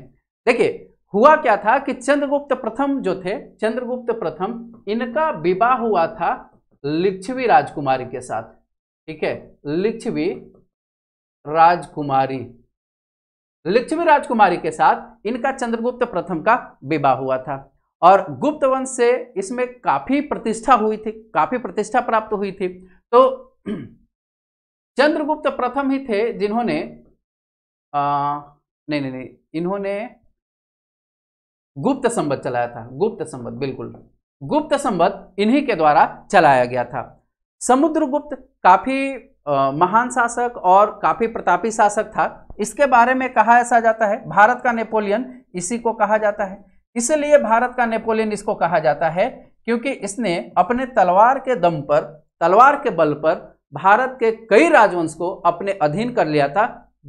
देखिए हुआ क्या था कि चंद्रगुप्त प्रथम जो थे चंद्रगुप्त प्रथम इनका विवाह हुआ था लिच्छवी राजकुमारी के साथ ठीक है लिच्छवी राजकुमारी लिच्छवी राजकुमारी के साथ इनका चंद्रगुप्त प्रथम का विवाह हुआ था और गुप्त वंश से इसमें काफी प्रतिष्ठा हुई थी काफी प्रतिष्ठा प्राप्त हुई थी तो चंद्रगुप्त प्रथम ही थे जिन्होंने नहीं नहीं नहीं इन्होंने गुप्त संबद्ध चलाया था गुप्त संबद्ध बिल्कुल गुप्त संबत इन्हीं के द्वारा चलाया गया था समुद्रगुप्त काफी आ, महान शासक और काफी प्रतापी शासक था इसके बारे में कहा ऐसा जाता है भारत का नेपोलियन इसी को कहा जाता है इसलिए भारत का नेपोलियन इसको कहा जाता है क्योंकि इसने अपने तलवार के दम पर तलवार के बल पर भारत के कई राजवंश को अपने अधीन कर लिया था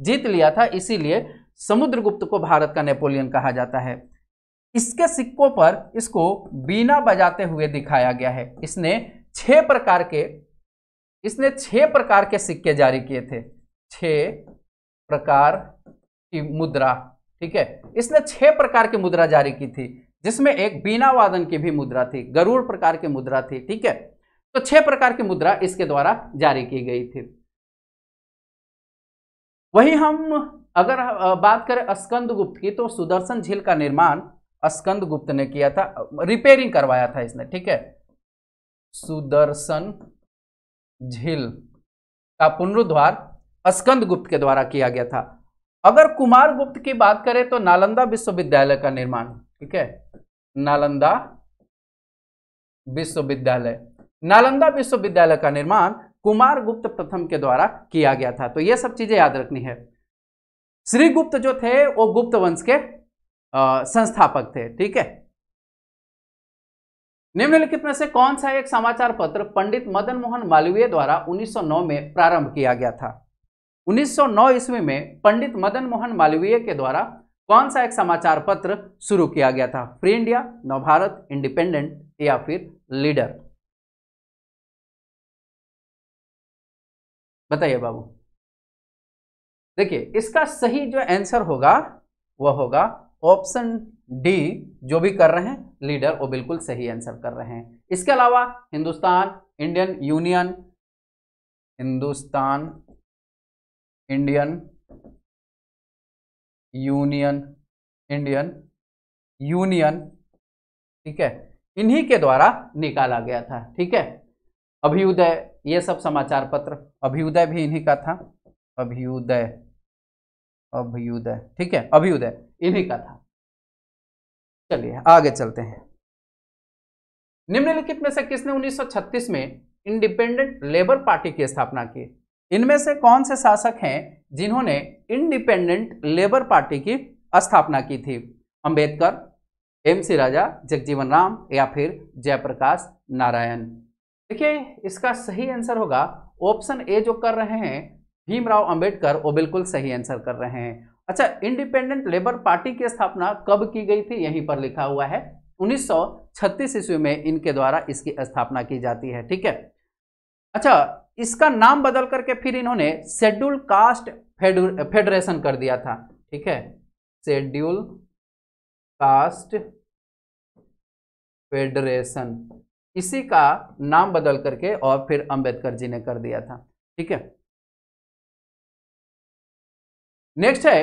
जीत लिया था इसीलिए समुद्रगुप्त को भारत का नेपोलियन कहा जाता है इसके सिक्कों पर इसको बीना बजाते हुए दिखाया गया है इसने छह प्रकार के इसने छह प्रकार के सिक्के जारी किए थे छह प्रकार की मुद्रा ठीक है इसने छह प्रकार की मुद्रा जारी की थी जिसमें एक बीना वादन की भी मुद्रा थी गरुड़ प्रकार की मुद्रा थी ठीक है तो छह प्रकार की मुद्रा इसके द्वारा जारी की गई थी वही हम अगर बात करें स्कंद गुप्त की तो सुदर्शन झील का निर्माण स्कंद गुप्त ने किया था रिपेयरिंग करवाया था इसने ठीक है सुदर्शन झील का पुनरुद्वार स्कंद गुप्त के द्वारा किया गया था अगर कुमार गुप्त की बात करें तो नालंदा विश्वविद्यालय का निर्माण ठीक है नालंदा विश्वविद्यालय नालंदा विश्वविद्यालय का निर्माण कुमार गुप्त प्रथम के द्वारा किया गया था तो यह सब चीजें याद रखनी है श्री गुप्त जो थे वो गुप्त वंश के संस्थापक थे ठीक है निम्नलिखित में से कौन सा एक समाचार पत्र पंडित मदन मोहन मालवीय द्वारा 1909 में प्रारंभ किया गया था 1909 ईस्वी में पंडित मदन मोहन मालवीय के द्वारा कौन सा एक समाचार पत्र शुरू किया गया था फ्री इंडिया नवभारत इंडिपेंडेंट या फिर लीडर बताइए बाबू देखिए इसका सही जो आंसर होगा वह होगा ऑप्शन डी जो भी कर रहे हैं लीडर वो बिल्कुल सही आंसर कर रहे हैं इसके अलावा Hindustan Indian Union Hindustan Indian Union Indian Union ठीक है इन्हीं के द्वारा निकाला गया था ठीक है अभ्युदय ये सब समाचार पत्र अभ्युदय भी इन्हीं का था अभ्युदय अभ्युदय ठीक है अभ्युदय इन्हीं का था चलिए आगे चलते हैं निम्नलिखित में से किसने 1936 में इंडिपेंडेंट लेबर पार्टी की स्थापना की इनमें से कौन से शासक हैं जिन्होंने इंडिपेंडेंट लेबर पार्टी की स्थापना की थी अंबेडकर एम सी राजा जगजीवन राम या फिर जयप्रकाश नारायण देखिए इसका सही आंसर होगा ऑप्शन ए जो कर रहे हैं भीमराव अंबेडकर वो बिल्कुल सही आंसर कर रहे हैं अच्छा इंडिपेंडेंट लेबर पार्टी की स्थापना कब की गई थी यहीं पर लिखा हुआ है 1936 ईस्वी में इनके द्वारा इसकी स्थापना की जाती है ठीक है अच्छा इसका नाम बदल करके फिर इन्होंने शेड्यूल कास्ट फेडरेशन कर दिया था ठीक है शेड्यूल कास्ट फेडरेशन इसी का नाम बदल करके और फिर अंबेडकर जी ने कर दिया था ठीक है नेक्स्ट है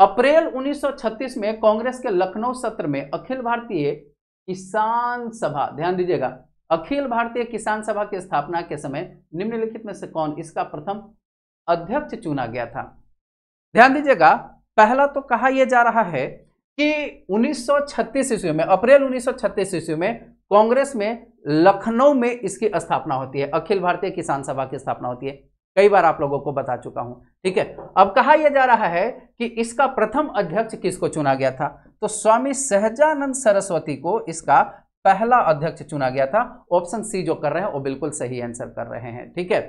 अप्रैल 1936 में कांग्रेस के लखनऊ सत्र में अखिल भारतीय किसान सभा ध्यान दीजिएगा अखिल भारतीय किसान सभा की स्थापना के समय निम्नलिखित में से कौन इसका प्रथम अध्यक्ष चुना गया था ध्यान दीजिएगा पहला तो कहा यह जा रहा है कि 1936 ईस्वी में अप्रैल 1936 ईस्वी में कांग्रेस में लखनऊ में इसकी स्थापना होती है अखिल भारतीय किसान सभा की स्थापना होती है कई बार आप लोगों को बता चुका हूं ठीक है अब कहा यह जा रहा है कि इसका प्रथम अध्यक्ष किसको चुना गया था तो स्वामी सहजानंद सरस्वती को इसका पहला अध्यक्ष चुना गया था ऑप्शन सी जो कर रहे हैं वो बिल्कुल सही आंसर कर रहे हैं ठीक है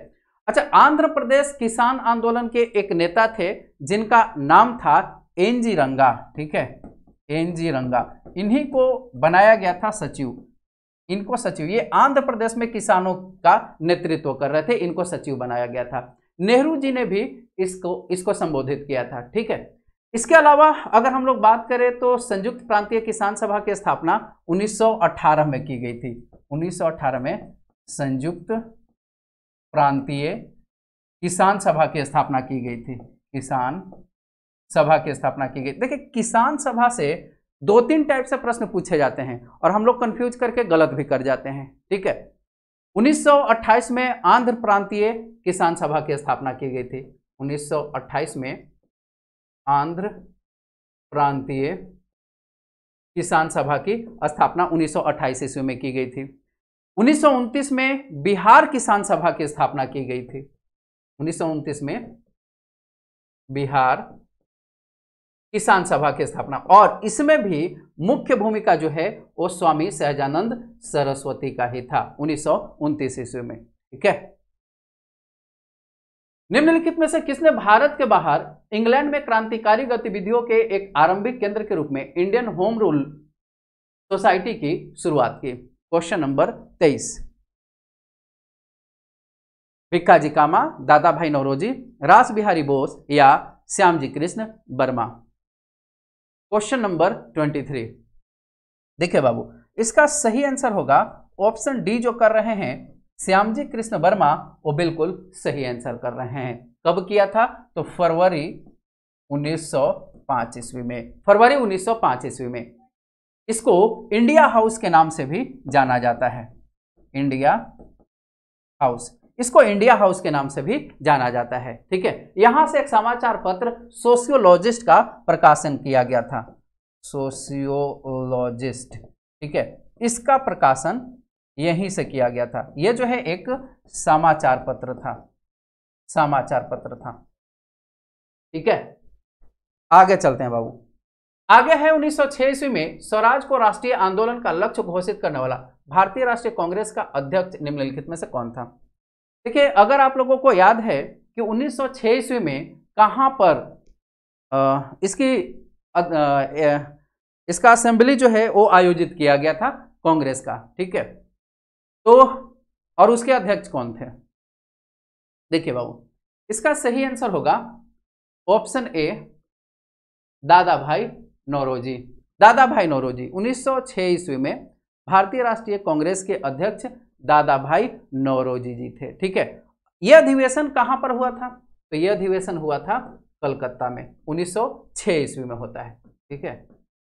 अच्छा आंध्र प्रदेश किसान आंदोलन के एक नेता थे जिनका नाम था एनजी रंगा ठीक है एनजी रंगा इन्हीं को बनाया गया था सचिव इनको सचिव ये आंध्र प्रदेश में किसानों का नेतृत्व कर रहे थे इनको सचिव बनाया गया था नेहरू जी ने भी इसको इसको संबोधित किया था ठीक है इसके अलावा अगर हम लोग बात करें तो संयुक्त प्रांतीय किसान सभा की स्थापना 1918 में की गई थी 1918 में संयुक्त प्रांतीय किसान सभा की स्थापना की गई थी किसान सभा की स्थापना की गई देखिए किसान सभा से दो तीन टाइप से प्रश्न पूछे जाते हैं और हम लोग कंफ्यूज करके गलत भी कर जाते हैं ठीक है 1928 में आंध्र प्रांतीय किसान सभा की स्थापना की गई थी 1928 में आंध्र प्रांतीय किसान सभा की स्थापना 1928 ईस्वी में की गई थी 1929 में बिहार किसान सभा की स्थापना की गई थी 1929 में बिहार किसान सभा की स्थापना और इसमें भी मुख्य भूमिका जो है वो स्वामी सहजानंद सरस्वती का ही था उन्नीस ईस्वी में ठीक है निम्नलिखित में से किसने भारत के बाहर इंग्लैंड में क्रांतिकारी गतिविधियों के एक आरंभिक केंद्र के रूप में इंडियन होम रूल सोसाइटी की शुरुआत की क्वेश्चन नंबर तेईस जी कामा दादा भाई नौरोजी रास बिहारी बोस या Shyamji Krishna Varma question number twenty three देखिए बाबू इसका सही आंसर होगा ऑप्शन डी जो कर रहे हैं श्यामजी कृष्ण वर्मा वो बिल्कुल सही आंसर कर रहे हैं कब किया था तो फरवरी 1905 ईस्वी में फरवरी 1905 ईस्वी में इसको इंडिया हाउस के नाम से भी जाना जाता है इंडिया हाउस इसको इंडिया हाउस के नाम से भी जाना जाता है ठीक है यहां से एक समाचार पत्र सोशियोलॉजिस्ट का प्रकाशन किया गया था सोशियोलॉजिस्ट ठीक है इसका प्रकाशन यहीं से किया गया था यह जो है एक समाचार पत्र था समाचार पत्र था ठीक है आगे चलते हैं बाबू आगे है उन्नीस सौ में स्वराज को राष्ट्रीय आंदोलन का लक्ष्य घोषित करने वाला भारतीय राष्ट्रीय कांग्रेस का अध्यक्ष निम्नलिखित में से कौन था देखिए अगर आप लोगों को याद है कि 1906 ईस्वी में कहाँ पर इसकी इसका असेंबली जो है वो आयोजित किया गया था कांग्रेस का ठीक है तो और उसके अध्यक्ष कौन थे देखिए बाबू इसका सही आंसर होगा ऑप्शन ए दादा भाई नौरोजी दादा भाई नौरोजी 1906 ईस्वी में भारतीय राष्ट्रीय कांग्रेस के अध्यक्ष दादा भाई नौरोजी जी थे ठीक है यह अधिवेशन कहां पर हुआ था तो यह अधिवेशन हुआ था कलकत्ता में 1906 ईस्वी में होता है ठीक है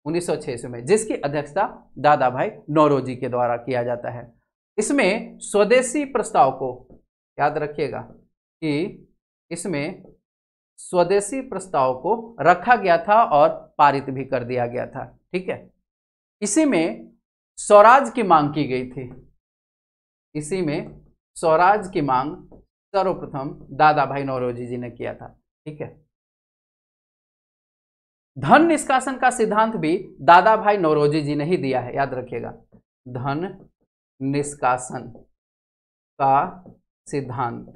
1906 ईस्वी में जिसकी अध्यक्षता दादा भाई नौरोजी के द्वारा किया जाता है इसमें स्वदेशी प्रस्ताव को याद रखिएगा कि इसमें स्वदेशी प्रस्ताव को रखा गया था और पारित भी कर दिया गया था ठीक है इसी में स्वराज की मांग की गई थी इसी में स्वराज की मांग सर्वप्रथम दादा भाई नौरोजी जी ने किया था ठीक है धन निष्कासन का सिद्धांत भी दादा भाई नौरोजी जी ने ही दिया है याद रखिएगा धन निष्कासन का सिद्धांत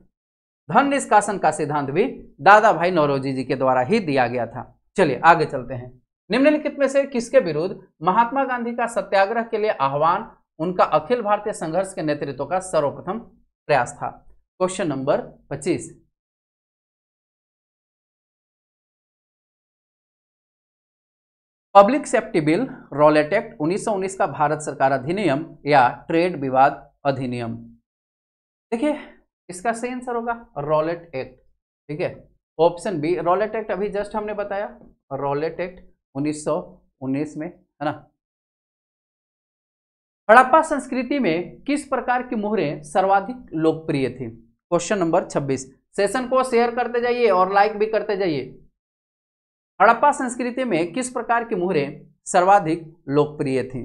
धन निष्कासन का सिद्धांत भी दादा भाई नौरोजी जी के द्वारा ही दिया गया था चलिए आगे चलते हैं निम्नलिखित में से किसके विरुद्ध महात्मा गांधी का सत्याग्रह के लिए आह्वान उनका अखिल भारतीय संघर्ष के नेतृत्व का सर्वप्रथम प्रयास था question number 25 public safety bill Rowlatt Act 1919 का भारत सरकार अधिनियम या ट्रेड विवाद अधिनियम देखिए इसका सही आंसर होगा रॉलेट एक्ट ठीक है ऑप्शन बी रॉलेट एक्ट अभी जस्ट हमने बताया रॉलेट एक्ट 1919 में है ना हड़प्पा संस्कृति में किस प्रकार की मुहरें सर्वाधिक लोकप्रिय थी क्वेश्चन नंबर 26 सेशन को शेयर करते जाइए और लाइक भी करते जाइए हड़प्पा संस्कृति में किस प्रकार की मुहरें सर्वाधिक लोकप्रिय थी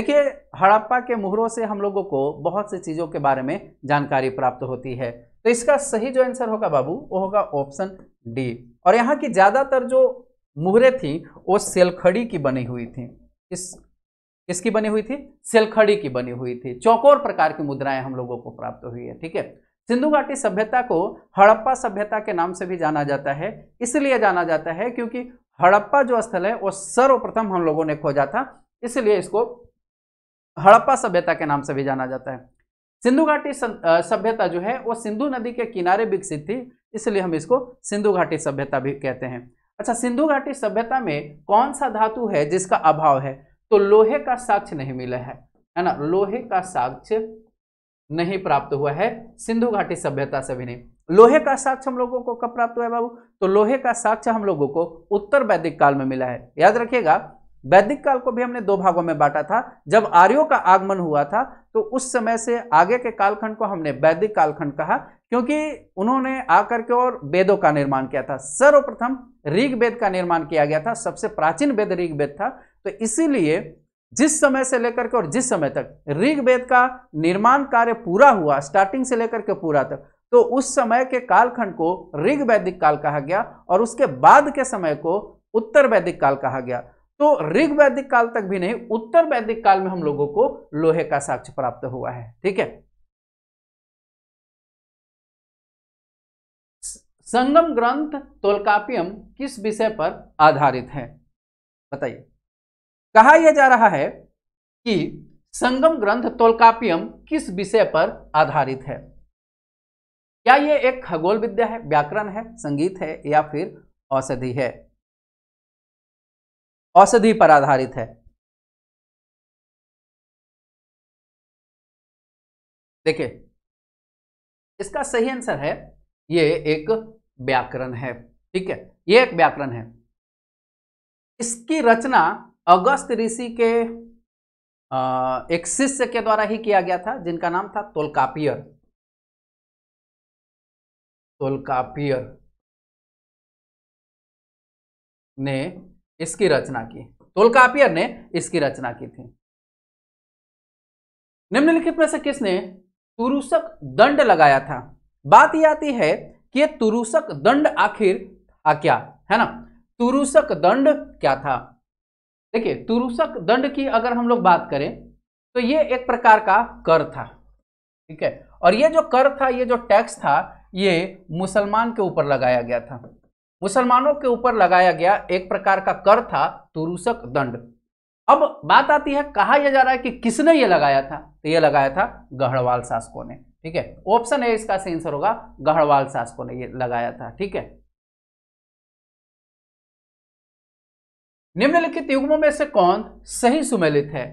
देखिए हड़प्पा के मुहरों से हम लोगों को बहुत सी चीज़ों के बारे में जानकारी प्राप्त होती है तो इसका सही जो आंसर होगा बाबू वो होगा ऑप्शन डी और यहाँ की ज़्यादातर जो मुहरें थी वो सेलखड़ी की बनी हुई थी इस किसकी बनी हुई थी सिलखड़ी की बनी हुई थी चौकोर प्रकार की मुद्राएं हम लोगों को प्राप्त हुई है ठीक है सिंधु घाटी सभ्यता को हड़प्पा सभ्यता के नाम से भी जाना जाता है इसलिए जाना जाता है क्योंकि हड़प्पा जो स्थल है वो सर्वप्रथम हम लोगों ने खोजा था इसलिए इसको हड़प्पा सभ्यता के नाम से भी जाना जाता है सिंधु घाटी सभ्यता जो है वो सिंधु नदी के किनारे विकसित थी इसलिए हम इसको सिंधु घाटी सभ्यता भी कहते हैं अच्छा सिंधु घाटी सभ्यता में कौन सा धातु है जिसका अभाव है तो लोहे का साक्ष्य नहीं मिला है है ना लोहे का साक्ष्य नहीं प्राप्त हुआ है सिंधु घाटी सभ्यता से भी नहीं लोहे का साक्ष्य हम लोगों को कब प्राप्त हुआ है बाबू तो लोहे का साक्ष्य हम लोगों को उत्तर वैदिक काल में मिला है याद रखिएगा वैदिक काल को भी हमने दो भागों में बांटा था जब आर्यों का आगमन हुआ था तो उस समय से आगे के कालखंड को हमने वैदिक कालखंड कहा क्योंकि उन्होंने आकर के और वेदों का निर्माण किया था सर्वप्रथम ऋग वेद का निर्माण किया गया था सबसे प्राचीन वेद ऋग वेद था तो इसीलिए जिस समय से लेकर के और जिस समय तक ऋग वेद का निर्माण कार्य पूरा हुआ स्टार्टिंग से लेकर के पूरा तक तो उस समय के कालखंड को ऋग वैदिक काल कहा गया और उसके बाद के समय को उत्तर वैदिक काल कहा गया तो ऋग वैदिक काल तक भी नहीं उत्तर वैदिक काल में हम लोगों को लोहे का साक्ष्य प्राप्त हुआ है ठीक है संगम ग्रंथ तोलकापियम किस विषय पर आधारित है बताइए कहा यह जा रहा है कि संगम ग्रंथ तोलकापियम किस विषय पर आधारित है क्या यह एक खगोल विद्या है व्याकरण है संगीत है या फिर औषधि है औषधि पर आधारित है देखिए इसका सही आंसर है ये एक व्याकरण है ठीक है ये एक व्याकरण है इसकी रचना अगस्त ऋषि के एक शिष्य के द्वारा ही किया गया था जिनका नाम था तोलकापियर तोलकापियर ने इसकी रचना की तोलकापियर ने इसकी रचना की थी निम्नलिखित में से किसने तुरुषक दंड लगाया था बात यह आती है कि तुरुषक दंड आखिर था क्या है ना तुरुषक दंड क्या था देखिए तुरुषक दंड की अगर हम लोग बात करें तो ये एक प्रकार का कर था ठीक है और ये जो कर था ये जो टैक्स था ये मुसलमान के ऊपर लगाया गया था मुसलमानों के ऊपर लगाया गया एक प्रकार का कर था तुरुसक दंड अब बात आती है कहा यह जा रहा है कि किसने यह लगाया था तो यह लगाया था गढ़वाल शासकों ने ठीक है ऑप्शन है इसका सही आंसर होगा गढ़वाल शासकों ने यह लगाया था ठीक है निम्नलिखित युग्मों में से कौन सही सुमेलित है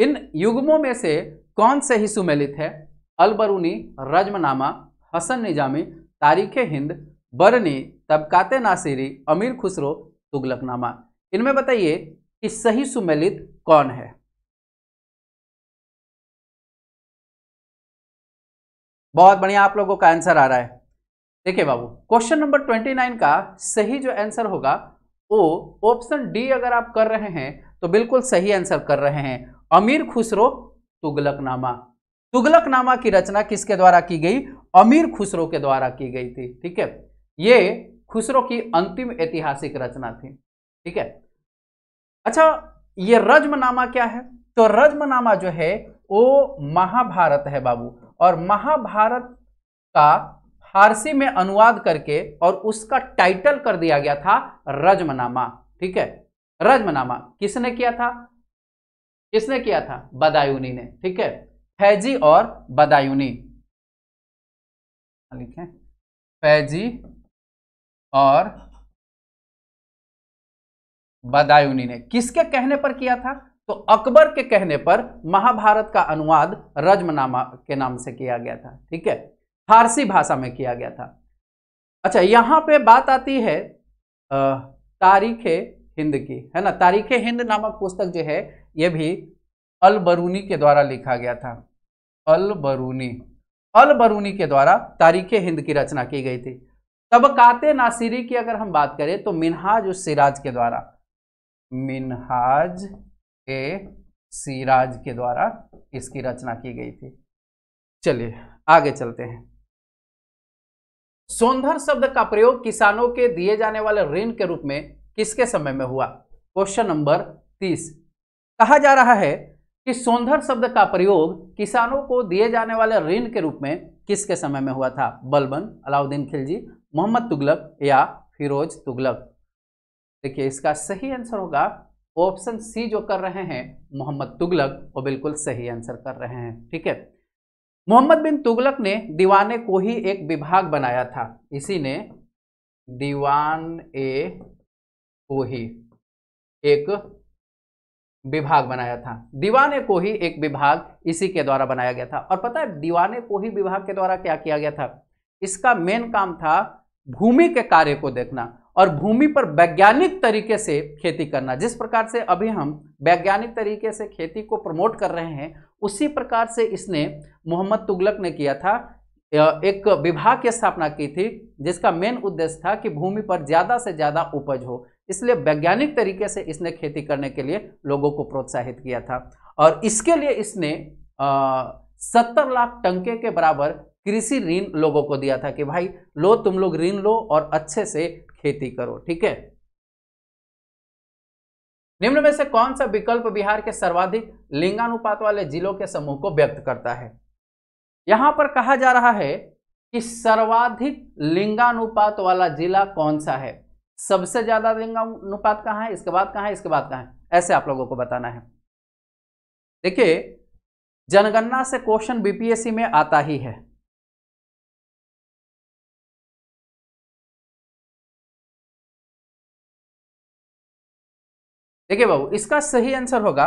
इन युग्मों में से कौन सही सुमेलित है अलबरूनी रजमनामा हसन निजामी तारीख हिंद बरनी तबकाते नासिरी अमीर खुसरो तुगलकनामा इनमें बताइए कि सही सुमेलित कौन है बहुत बढ़िया आप लोगों का आंसर आ रहा है देखिए बाबू क्वेश्चन नंबर ट्वेंटी नाइन का सही जो आंसर होगा वो ऑप्शन डी अगर आप कर रहे हैं तो बिल्कुल सही आंसर कर रहे हैं अमीर खुसरो तुगलकनामा तुगलकनामा की रचना किसके द्वारा की गई अमीर खुसरो के द्वारा की गई थी ठीक है ये खुसरो की अंतिम ऐतिहासिक रचना थी ठीक है अच्छा ये रजमनामा क्या है तो रजमनामा जो है वो महाभारत है बाबू और महाभारत का फारसी में अनुवाद करके और उसका टाइटल कर दिया गया था रजमनामा ठीक है रजमनामा किसने किया था किसने किया था बदायूनी ने ठीक है फैजी और बदायूनी हाँ, लिखे फैजी और बदायूनी ने किसके कहने पर किया था तो अकबर के कहने पर महाभारत का अनुवाद रजमनामा के नाम से किया गया था ठीक है फारसी भाषा में किया गया था अच्छा यहां पे बात आती है तारीख हिंद की है ना तारीख हिंद नामक पुस्तक जो है यह भी अल बरूनी के द्वारा लिखा गया था अल बरूनी अल बरूनी के द्वारा तारीख हिंद की रचना की गई थी तबकाते नासिरी की अगर हम बात करें तो मिनहाज उस सिराज के द्वारा मिनहाज ए सिराज के द्वारा इसकी रचना की गई थी चलिए आगे चलते हैं सोंधर शब्द का प्रयोग किसानों के दिए जाने वाले ऋण के रूप में किसके समय में हुआ क्वेश्चन नंबर तीस कहा जा रहा है कि सोंधर शब्द का प्रयोग किसानों को दिए जाने वाले ऋण के रूप में किसके समय में हुआ था बलबन अलाउद्दीन खिलजी मोहम्मद तुगलक या फिरोज तुगलक देखिए इसका सही आंसर होगा ऑप्शन सी जो कर रहे हैं मोहम्मद तुगलक वो बिल्कुल सही आंसर कर रहे हैं ठीक है मोहम्मद बिन तुगलक ने दीवाने को ही एक विभाग बनाया था इसी ने दीवान ए को ही एक विभाग बनाया था दीवाने को ही एक विभाग इसी के द्वारा बनाया गया था और पता है दीवाने को ही विभाग के द्वारा क्या किया गया था इसका मेन काम था भूमि के कार्य को देखना और भूमि पर वैज्ञानिक तरीके से खेती करना जिस प्रकार से अभी हम वैज्ञानिक तरीके से खेती को प्रमोट कर रहे हैं उसी प्रकार से इसने मोहम्मद तुगलक ने किया था एक विभाग की स्थापना की थी जिसका मेन उद्देश्य था कि भूमि पर ज़्यादा से ज़्यादा उपज हो इसलिए वैज्ञानिक तरीके से इसने खेती करने के लिए लोगों को प्रोत्साहित किया था और इसके लिए इसने सत्तर लाख टंके के बराबर कृषि ऋण लोगों को दिया था कि भाई लो तुम लोग ऋण लो और अच्छे से खेती करो ठीक है निम्न में से कौन सा विकल्प बिहार के सर्वाधिक लिंगानुपात वाले जिलों के समूह को व्यक्त करता है यहां पर कहा जा रहा है कि सर्वाधिक लिंगानुपात वाला जिला कौन सा है सबसे ज्यादा लिंगानुपात कहां है इसके बाद कहां है इसके बाद कहां है ऐसे आप लोगों को बताना है देखिए जनगणना से क्वेश्चन बीपीएससी में आता ही है देखिए बाबू इसका सही आंसर होगा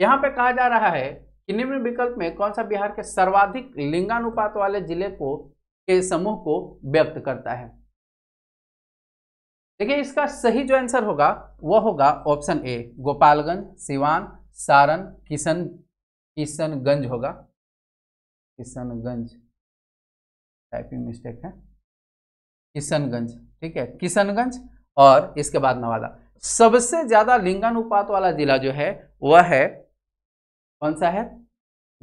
यहाँ पे कहा जा रहा है कि निम्न विकल्प में कौन सा बिहार के सर्वाधिक लिंगानुपात वाले जिले को के समूह को व्यक्त करता है देखिए इसका सही जो आंसर होगा वह होगा ऑप्शन ए गोपालगंज सिवान सारण किशन किशनगंज होगा किशनगंज टाइपिंग मिस्टेक है किशनगंज ठीक है किशनगंज और इसके बाद नवादा सबसे ज्यादा लिंगानुपात वाला जिला जो है वह है कौन सा है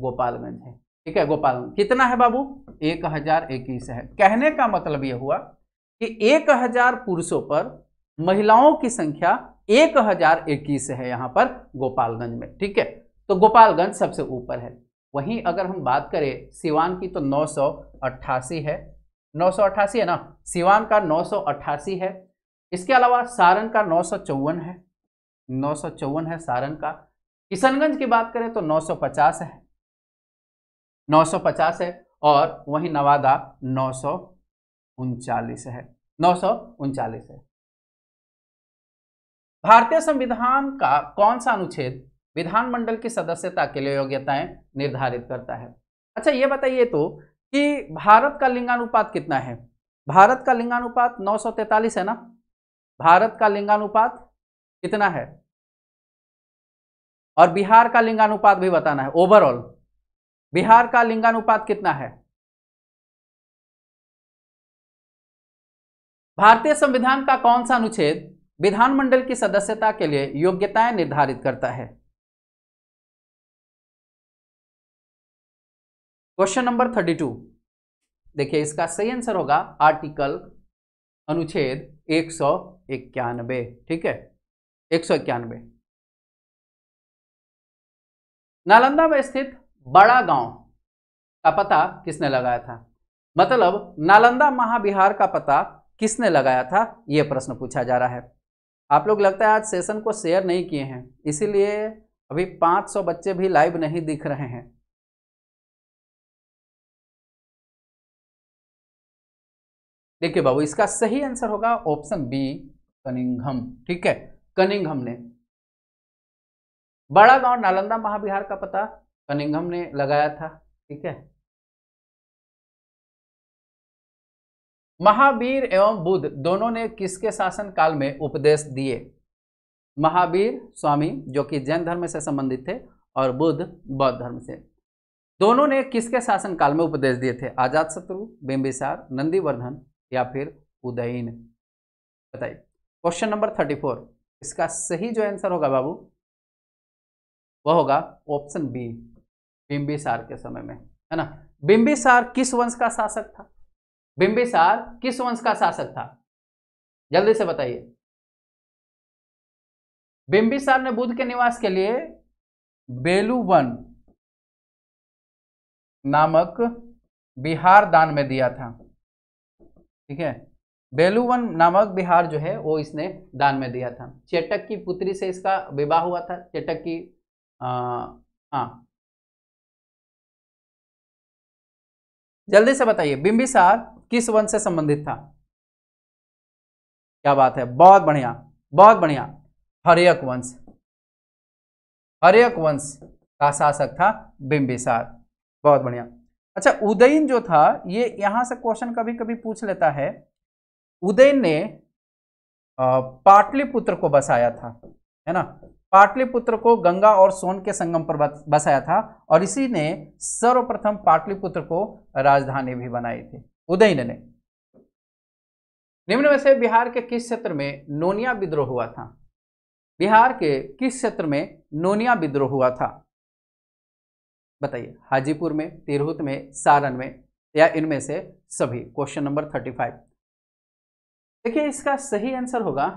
गोपालगंज है ठीक है गोपालगंज कितना है बाबू एक हजार इक्कीस है कहने का मतलब यह हुआ कि एक हजार पुरुषों पर महिलाओं की संख्या एक हजार इक्कीस है यहां पर गोपालगंज में ठीक है तो गोपालगंज सबसे ऊपर है वहीं अगर हम बात करें सिवान की तो नौ सौ अट्ठासी है नौ सौ अट्ठासी है ना सिवान का नौ सौ अट्ठासी है इसके अलावा सारण का नौ है नौ है सारण का किशनगंज की बात करें तो 950 है 950 है और वहीं नवादा नौ है नौ है भारतीय संविधान का कौन सा अनुच्छेद विधानमंडल की सदस्यता के लिए योग्यताएं निर्धारित करता है अच्छा ये बताइए तो कि भारत का लिंगानुपात कितना है भारत का लिंगानुपात 943 है ना भारत का लिंगानुपात कितना है और बिहार का लिंगानुपात भी बताना है ओवरऑल बिहार का लिंगानुपात कितना है भारतीय संविधान का कौन सा अनुच्छेद विधानमंडल की सदस्यता के लिए योग्यताएं निर्धारित करता है क्वेश्चन नंबर थर्टी टू देखिए इसका सही आंसर होगा आर्टिकल अनुच्छेद एक सौ इक्यानबे ठीक है एक सौ इक्यानबे नालंदा में स्थित बड़ा गांव का पता किसने लगाया था मतलब नालंदा महाविहार का पता किसने लगाया था यह प्रश्न पूछा जा रहा है आप लोग लगता है आज सेशन को शेयर नहीं किए हैं इसीलिए अभी 500 बच्चे भी लाइव नहीं दिख रहे हैं देखिए बाबू इसका सही आंसर होगा ऑप्शन बी कनिंगम ठीक है कनिंगम ने बड़ा गांव नालंदा महाविहार का पता कनिंगम ने लगाया था ठीक है महावीर एवं बुद्ध दोनों ने किसके शासन काल में उपदेश दिए महावीर स्वामी जो कि जैन धर्म से संबंधित थे और बुद्ध बौद्ध धर्म से दोनों ने किसके शासन काल में उपदेश दिए थे आजाद शत्रु बिंबिसार नंदीवर्धन या फिर उदयन बताइए क्वेश्चन नंबर थर्टी फोर इसका सही जो आंसर होगा बाबू वह होगा ऑप्शन बी बिंबिसार के समय में है ना बिंबिसार किस वंश का शासक था बिंबिसार किस वंश का शासक था जल्दी से बताइए बिंबिसार ने बुद्ध के निवास के लिए बेलूवन नामक बिहार दान में दिया था ठीक है बेलुवन नामक बिहार जो है वो इसने दान में दिया था चेटक की पुत्री से इसका विवाह हुआ था चेटक की हाँ जल्दी से बताइए बिंबिसार किस वंश से संबंधित था क्या बात है बहुत बढ़िया बहुत बढ़िया हरियक वंश हरियक वंश का शासक था बिंबिसार बहुत बढ़िया अच्छा उदयन जो था ये यहां से क्वेश्चन कभी कभी पूछ लेता है उदयन ने पाटलिपुत्र को बसाया था है ना पाटलिपुत्र को गंगा और सोन के संगम पर बसाया था और इसी ने सर्वप्रथम पाटलिपुत्र को राजधानी भी बनाई थी उदयन ने निम्न में से बिहार के किस क्षेत्र में नोनिया विद्रोह हुआ था बिहार के किस क्षेत्र में नोनिया विद्रोह हुआ था बताइए हाजीपुर में तिरहुत में सारण में या इनमें से सभी क्वेश्चन नंबर थर्टी फाइव देखिए इसका सही आंसर होगा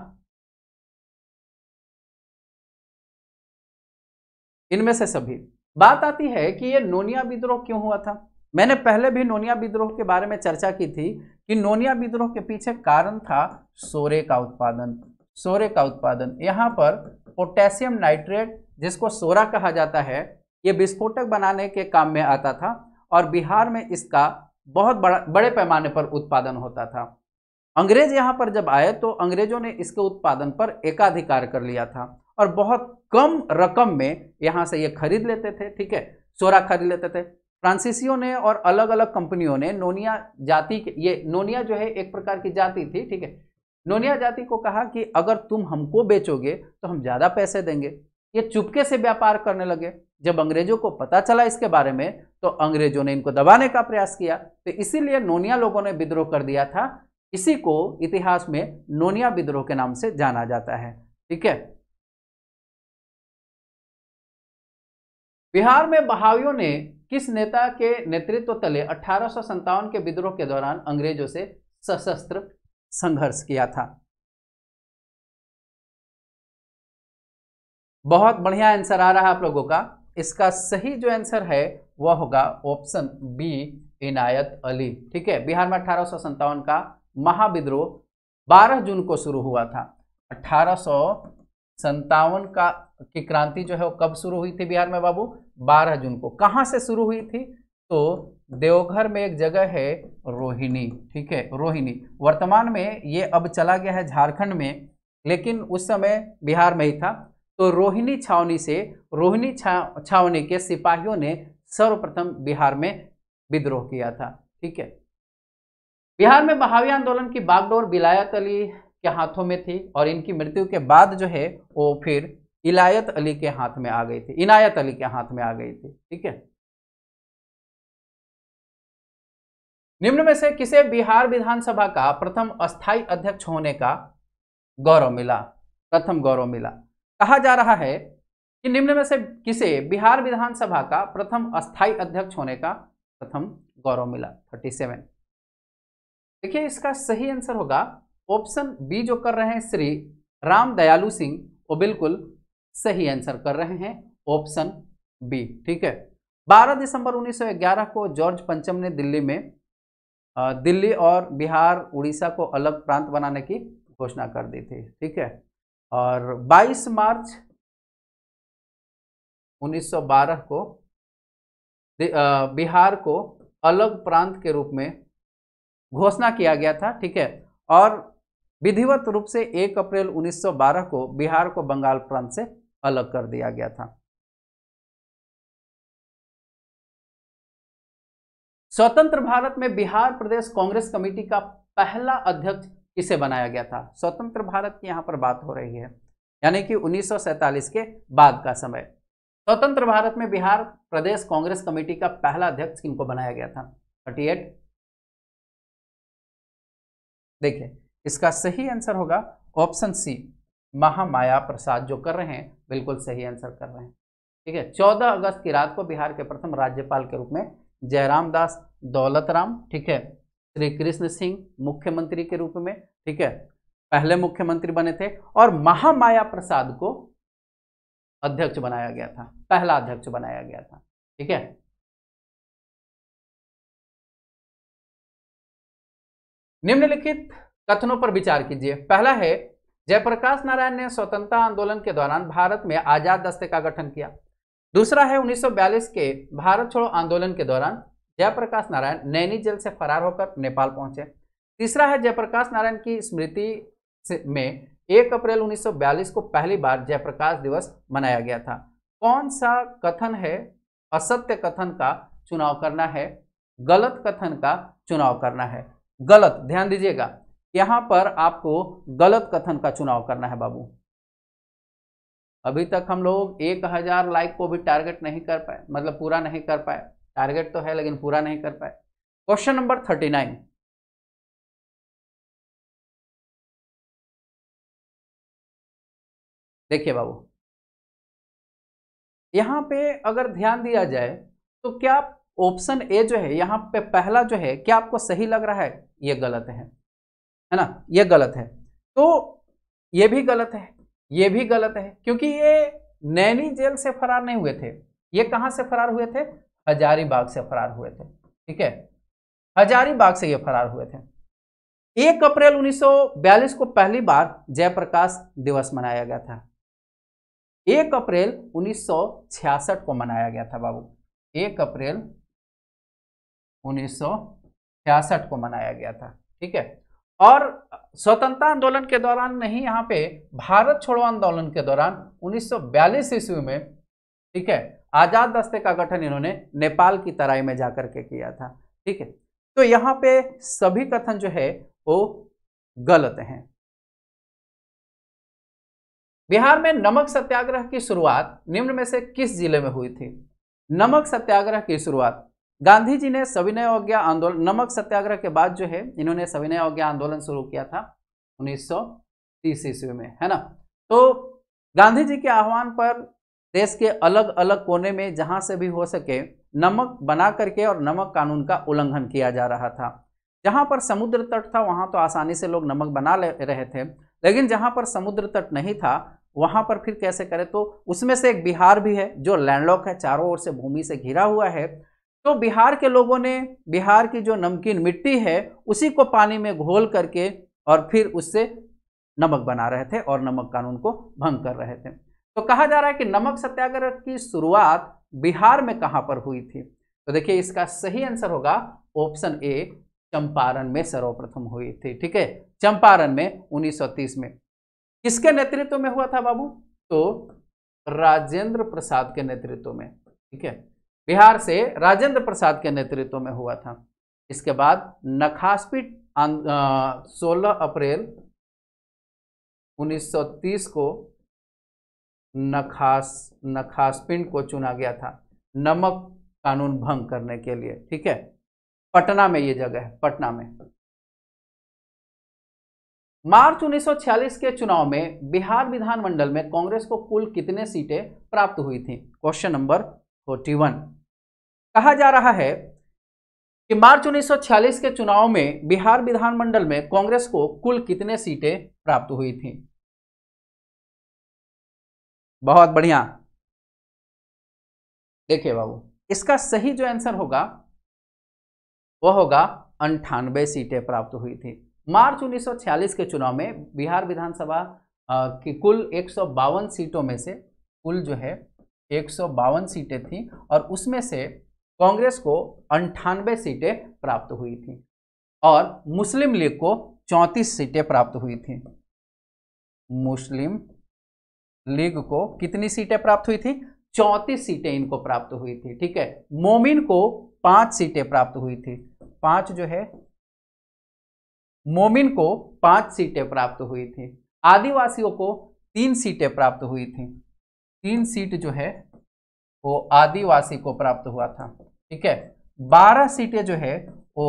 इनमें से सभी बात आती है कि ये नोनिया विद्रोह क्यों हुआ था मैंने पहले भी नोनिया विद्रोह के बारे में चर्चा की थी कि नोनिया विद्रोह के पीछे कारण था सोरे का उत्पादन सोरे का उत्पादन यहां पर पोटेशियम नाइट्रेट जिसको सोरा कहा जाता है ये विस्फोटक बनाने के काम में आता था और बिहार में इसका बहुत बड़ा बड़े पैमाने पर उत्पादन होता था अंग्रेज यहाँ पर जब आए तो अंग्रेजों ने इसके उत्पादन पर एकाधिकार कर लिया था और बहुत कम रकम में यहाँ से ये खरीद लेते थे ठीक है सोरा खरीद लेते थे फ्रांसीसियों ने और अलग अलग कंपनियों ने नोनिया जाति के ये नोनिया जो है एक प्रकार की जाति थी ठीक है नोनिया जाति को कहा कि अगर तुम हमको बेचोगे तो हम ज़्यादा पैसे देंगे ये चुपके से व्यापार करने लगे जब अंग्रेजों को पता चला इसके बारे में तो अंग्रेजों ने इनको दबाने का प्रयास किया तो इसीलिए नोनिया लोगों ने विद्रोह कर दिया था इसी को इतिहास में नोनिया विद्रोह के नाम से जाना जाता है ठीक है बिहार में बहावियों ने किस नेता के नेतृत्व तले अठारह के विद्रोह के दौरान अंग्रेजों से सशस्त्र संघर्ष किया था बहुत बढ़िया आंसर आ रहा है आप लोगों का इसका सही जो आंसर है वह होगा ऑप्शन बी इनायत अली ठीक है बिहार में अठारह का महाविद्रोह 12 जून को शुरू हुआ था अठारह का की क्रांति जो है वो कब शुरू हुई थी बिहार में बाबू 12 जून को कहाँ से शुरू हुई थी तो देवघर में एक जगह है रोहिणी ठीक है रोहिणी वर्तमान में ये अब चला गया है झारखंड में लेकिन उस समय बिहार में ही था तो रोहिणी छावनी से रोहिणी छावनी के सिपाहियों ने सर्वप्रथम बिहार में विद्रोह किया था ठीक है बिहार में महावीर आंदोलन की बागडोर बिलायत अली के हाथों में थी और इनकी मृत्यु के बाद जो है वो फिर इलायत अली के हाथ में आ गई थी इनायत अली के हाथ में आ गई थी ठीक है निम्न में से किसे बिहार विधानसभा का प्रथम अस्थाई अध्यक्ष होने का गौरव मिला प्रथम गौरव मिला कहा जा रहा है कि निम्न में से किसे बिहार विधानसभा का प्रथम अस्थाई अध्यक्ष होने का प्रथम गौरव मिला 37 देखिए इसका सही आंसर होगा ऑप्शन बी जो कर रहे हैं श्री राम दयालु सिंह वो बिल्कुल सही आंसर कर रहे हैं ऑप्शन बी ठीक है 12 दिसंबर 1911 को जॉर्ज पंचम ने दिल्ली में दिल्ली और बिहार उड़ीसा को अलग प्रांत बनाने की घोषणा कर दी थी ठीक है और 22 मार्च 1912 को बिहार को अलग प्रांत के रूप में घोषणा किया गया था ठीक है और विधिवत रूप से 1 अप्रैल 1912 को बिहार को बंगाल प्रांत से अलग कर दिया गया था स्वतंत्र भारत में बिहार प्रदेश कांग्रेस कमेटी का पहला अध्यक्ष किसे बनाया गया था स्वतंत्र भारत की यहाँ पर बात हो रही है यानी कि उन्नीस के बाद का समय स्वतंत्र भारत में बिहार प्रदेश कांग्रेस कमेटी का पहला अध्यक्ष किनको बनाया गया था एट देखिए इसका सही आंसर होगा ऑप्शन सी महामाया प्रसाद जो कर रहे हैं बिल्कुल सही आंसर कर रहे हैं ठीक है चौदह अगस्त की रात को बिहार के प्रथम राज्यपाल के रूप में जयराम दास दौलत राम ठीक है श्री कृष्ण सिंह मुख्यमंत्री के रूप में ठीक है पहले मुख्यमंत्री बने थे और महामाया प्रसाद को अध्यक्ष बनाया गया था पहला अध्यक्ष बनाया गया था ठीक है निम्नलिखित कथनों पर विचार कीजिए पहला है जयप्रकाश नारायण ने स्वतंत्रता आंदोलन के दौरान भारत में आजाद दस्ते का गठन किया दूसरा है 1942 के भारत छोड़ो आंदोलन के दौरान जयप्रकाश नारायण नैनी जेल से फरार होकर नेपाल पहुंचे तीसरा है जयप्रकाश नारायण की स्मृति में एक अप्रैल 1942 को पहली बार जयप्रकाश दिवस मनाया गया था कौन सा कथन है असत्य कथन का चुनाव करना है गलत कथन का चुनाव करना है गलत ध्यान दीजिएगा यहां पर आपको गलत कथन का चुनाव करना है बाबू अभी तक हम लोग एक हजार लाइक को भी टारगेट नहीं कर पाए मतलब पूरा नहीं कर पाए टारगेट तो है लेकिन पूरा नहीं कर पाए क्वेश्चन नंबर थर्टी नाइन देखिए बाबू यहां पे अगर ध्यान दिया जाए तो क्या ऑप्शन ए जो है यहां पे पहला जो है क्या आपको सही लग रहा है ये गलत है है ना ये गलत है तो ये भी गलत है ये भी गलत है क्योंकि ये नैनी जेल से फरार नहीं हुए थे ये कहां से फरार हुए थे हजारीबाग से फरार हुए थे ठीक है हजारीबाग से ये फरार हुए थे एक अप्रैल 1942 को पहली बार जयप्रकाश दिवस मनाया गया था एक अप्रैल 1966 को मनाया गया था बाबू एक अप्रैल 1966 को मनाया गया था ठीक है और स्वतंत्रता आंदोलन के दौरान नहीं यहां पे भारत छोड़ो आंदोलन के दौरान 1942 ईस्वी में ठीक है आज़ाद दस्ते का गठन इन्होंने नेपाल की तराई में जाकर के किया था ठीक है तो यहां पे सभी कथन जो है वो गलत हैं बिहार में नमक सत्याग्रह की शुरुआत निम्न में से किस जिले में हुई थी नमक सत्याग्रह की शुरुआत गांधी जी ने सविनय अवज्ञा आंदोलन नमक सत्याग्रह के बाद जो है इन्होंने सविनय अवज्ञा आंदोलन शुरू किया था 1930 ईस्वी में है ना तो गांधी जी के आह्वान पर देश के अलग अलग कोने में जहां से भी हो सके नमक बना करके और नमक कानून का उल्लंघन किया जा रहा था जहां पर समुद्र तट था वहां तो आसानी से लोग नमक बना ले रहे थे लेकिन जहां पर समुद्र तट नहीं था वहां पर फिर कैसे करें तो उसमें से एक बिहार भी है जो लैंडलॉक है चारों ओर से भूमि से घिरा हुआ है तो बिहार के लोगों ने बिहार की जो नमकीन मिट्टी है उसी को पानी में घोल करके और फिर उससे नमक बना रहे थे और नमक कानून को भंग कर रहे थे तो कहा जा रहा है कि नमक सत्याग्रह की शुरुआत बिहार में कहां पर हुई थी तो देखिए इसका सही आंसर होगा ऑप्शन ए चंपारण में सर्वप्रथम हुई थी ठीक है चंपारण में 1930 में किसके नेतृत्व में हुआ था बाबू तो राजेंद्र प्रसाद के नेतृत्व में ठीक है बिहार से राजेंद्र प्रसाद के नेतृत्व में हुआ था इसके बाद नखासपीठ सोलह अप्रैल 1930 को नखास नखासपिंड को चुना गया था नमक कानून भंग करने के लिए ठीक है पटना में ये जगह है पटना में मार्च 1946 के चुनाव में बिहार विधानमंडल में कांग्रेस को कुल कितने सीटें प्राप्त हुई थी क्वेश्चन नंबर 41 कहा जा रहा है कि मार्च 1946 के चुनाव में बिहार विधानमंडल में कांग्रेस को कुल कितने सीटें प्राप्त हुई थी बहुत बढ़िया देखिए बाबू इसका सही जो आंसर होगा वह होगा अंठानबे सीटें प्राप्त हुई थी मार्च 1946 के चुनाव में बिहार विधानसभा की कुल एक सीटों में से कुल जो है एक सीटें थी और उसमें से कांग्रेस को अंठानवे सीटें प्राप्त हुई थी और मुस्लिम लीग को चौंतीस सीटें प्राप्त हुई थी मुस्लिम लीग को कितनी सीटें प्राप्त हुई थी चौंतीस सीटें इनको प्राप्त हुई थी ठीक है मोमिन को पांच सीटें प्राप्त हुई थी पांच जो है मोमिन को पांच सीटें प्राप्त हुई थी आदिवासियों को तीन सीटें प्राप्त हुई थी तीन सीट जो है वो आदिवासी को प्राप्त हुआ था ठीक है बारह सीटें जो है वो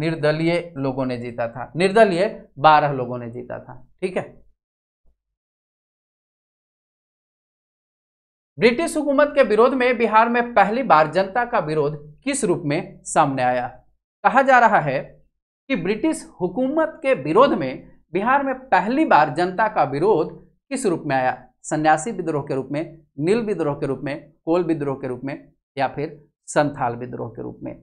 निर्दलीय लोगों ने जीता था निर्दलीय बारह लोगों ने जीता था ठीक है ब्रिटिश हुकूमत के विरोध में बिहार में पहली बार जनता का विरोध किस रूप में सामने आया कहा जा रहा है कि ब्रिटिश हुकूमत के विरोध में बिहार में पहली बार जनता का विरोध किस रूप में आया सन्यासी विद्रोह के रूप में नील विद्रोह के रूप में कोल विद्रोह के रूप में या फिर संथाल विद्रोह के रूप में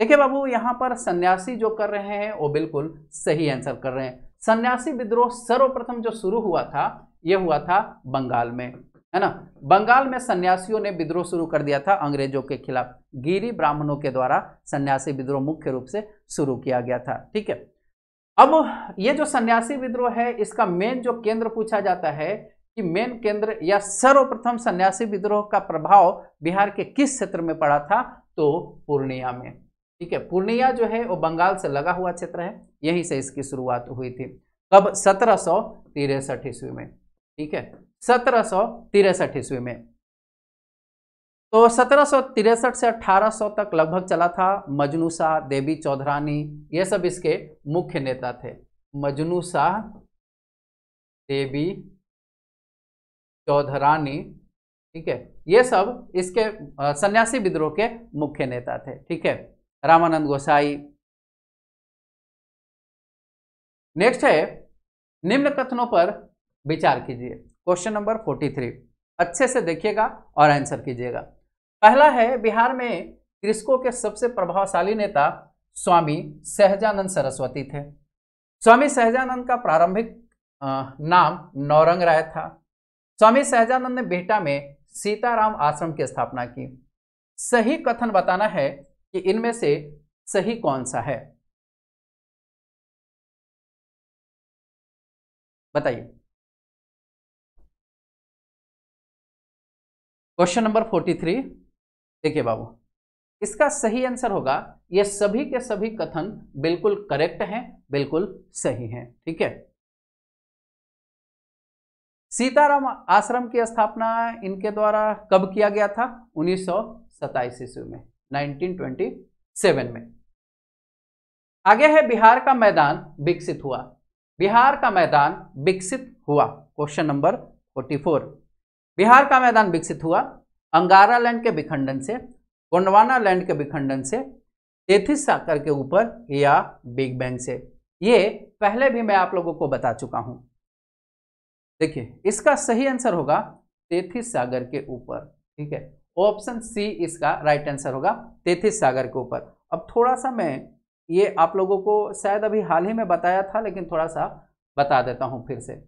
देखिए बाबू यहाँ पर सन्यासी जो कर रहे हैं वो बिल्कुल सही आंसर कर रहे हैं सन्यासी विद्रोह सर्वप्रथम जो शुरू हुआ था यह हुआ था बंगाल में है ना बंगाल में सन्यासियों ने विद्रोह शुरू कर दिया था अंग्रेजों के खिलाफ गिरी ब्राह्मणों के द्वारा सन्यासी विद्रोह मुख्य रूप से शुरू किया गया था ठीक है अब ये जो सन्यासी विद्रोह है इसका मेन जो केंद्र पूछा जाता है कि मेन केंद्र या सर्वप्रथम सन्यासी विद्रोह का प्रभाव बिहार के किस क्षेत्र में पड़ा था तो पूर्णिया में ठीक है पूर्णिया जो है वो बंगाल से लगा हुआ क्षेत्र है यहीं से इसकी शुरुआत हुई थी कब सत्रह सौ ईस्वी में ठीक है सत्रह सौ तिरसठ ईस्वी में तो सत्रह सौ तिरसठ से अठारह सौ तक लगभग चला था मजनू शाह देवी चौधरानी ये सब इसके मुख्य नेता थे मजनू शाह देवी चौधरानी ठीक है ये सब इसके सन्यासी विद्रोह के मुख्य नेता थे ठीक है रामानंद गोसाई नेक्स्ट है निम्न कथनों पर विचार कीजिए क्वेश्चन नंबर फोर्टी थ्री अच्छे से देखिएगा और आंसर कीजिएगा पहला है बिहार में कृषकों के सबसे प्रभावशाली नेता स्वामी सहजानंद सरस्वती थे स्वामी सहजानंद का प्रारंभिक नाम नौरंग राय था स्वामी सहजानंद ने बेहटा में सीताराम आश्रम की स्थापना की सही कथन बताना है कि इनमें से सही कौन सा है बताइए क्वेश्चन नंबर फोर्टी थ्री देखिए बाबू इसका सही आंसर होगा ये सभी के सभी कथन बिल्कुल करेक्ट हैं बिल्कुल सही हैं ठीक है सीताराम आश्रम की स्थापना इनके द्वारा कब किया गया था उन्नीस सौ ईस्वी में 1927 में आगे है बिहार का मैदान विकसित हुआ बिहार का मैदान विकसित हुआ क्वेश्चन नंबर 44 बिहार का मैदान विकसित हुआ अंगारा लैंड के विखंडन से गोंडवाना लैंड के विखंडन से तेथिस सागर के ऊपर या बिग बैंग से ये पहले भी मैं आप लोगों को बता चुका हूं देखिए इसका सही आंसर होगा तेथिस सागर के ऊपर ठीक है ऑप्शन सी इसका राइट आंसर होगा तेथिस सागर के ऊपर अब थोड़ा सा मैं ये आप लोगों को शायद अभी हाल ही में बताया था लेकिन थोड़ा सा बता देता हूं फिर से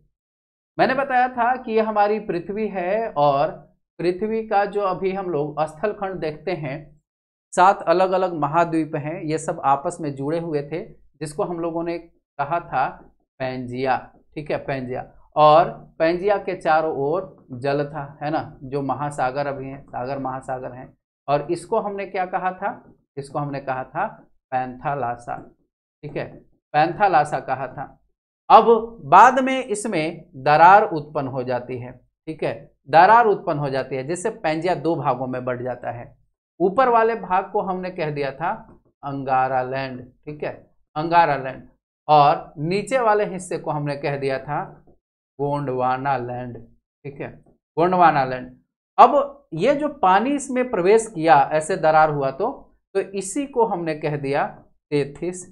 मैंने बताया था कि यह हमारी पृथ्वी है और पृथ्वी का जो अभी हम लोग स्थलखंड देखते हैं सात अलग अलग महाद्वीप हैं ये सब आपस में जुड़े हुए थे जिसको हम लोगों ने कहा था पैंजिया ठीक है पैंजिया और पैंजिया के चारों ओर जल था है ना जो महासागर अभी हैं सागर महासागर हैं और इसको हमने क्या कहा था इसको हमने कहा था पैंथालासा ठीक है पैंथालासा कहा था अब बाद में इसमें दरार उत्पन्न हो जाती है ठीक है दरार उत्पन्न हो जाती है जिससे पेंजिया दो भागों में बढ़ जाता है ऊपर वाले भाग को हमने कह दिया था अंगारा लैंड ठीक है अंगारा लैंड और नीचे वाले हिस्से को हमने कह दिया था गोंडवाना लैंड ठीक है गोंडवाना लैंड अब ये जो पानी इसमें प्रवेश किया ऐसे दरार हुआ तो तो इसी को हमने कह दिया तेथिस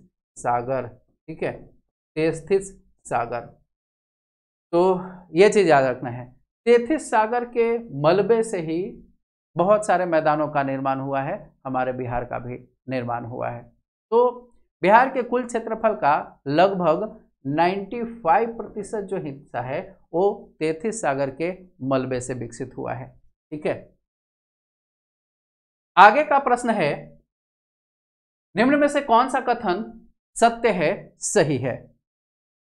सागर ठीक है तेस्थिस सागर तो ये चीज़ याद रखना है तेथिस सागर के मलबे से ही बहुत सारे मैदानों का निर्माण हुआ है हमारे बिहार का भी निर्माण हुआ है तो बिहार के कुल क्षेत्रफल का लगभग 95 प्रतिशत जो हिस्सा है वो तेथिस सागर के मलबे से विकसित हुआ है ठीक है आगे का प्रश्न है निम्न में से कौन सा कथन सत्य है सही है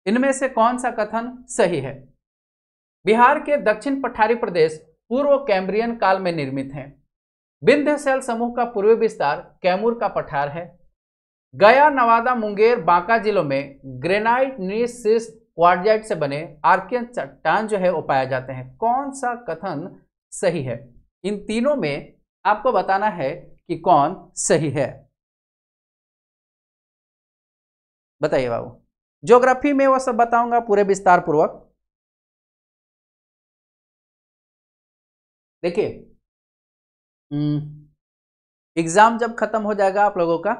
इनमें से कौन सा कथन सही है बिहार के दक्षिण पठारी प्रदेश पूर्व कैम्ब्रियन काल में निर्मित हैं सेल समूह का पूर्वी विस्तार कैमूर का पठार है गया नवादा मुंगेर बांका जिलों में ग्रेनाइट नीसिस क्वारजाइट से बने आर्कियन चट्टान जो है वो पाए जाते हैं कौन सा कथन सही है इन तीनों में आपको बताना है कि कौन सही है बताइए बाबू ज्योग्राफी में वह सब बताऊंगा पूरे विस्तार पूर्वक देखिए एग्जाम हम्म, जब खत्म हो जाएगा आप लोगों का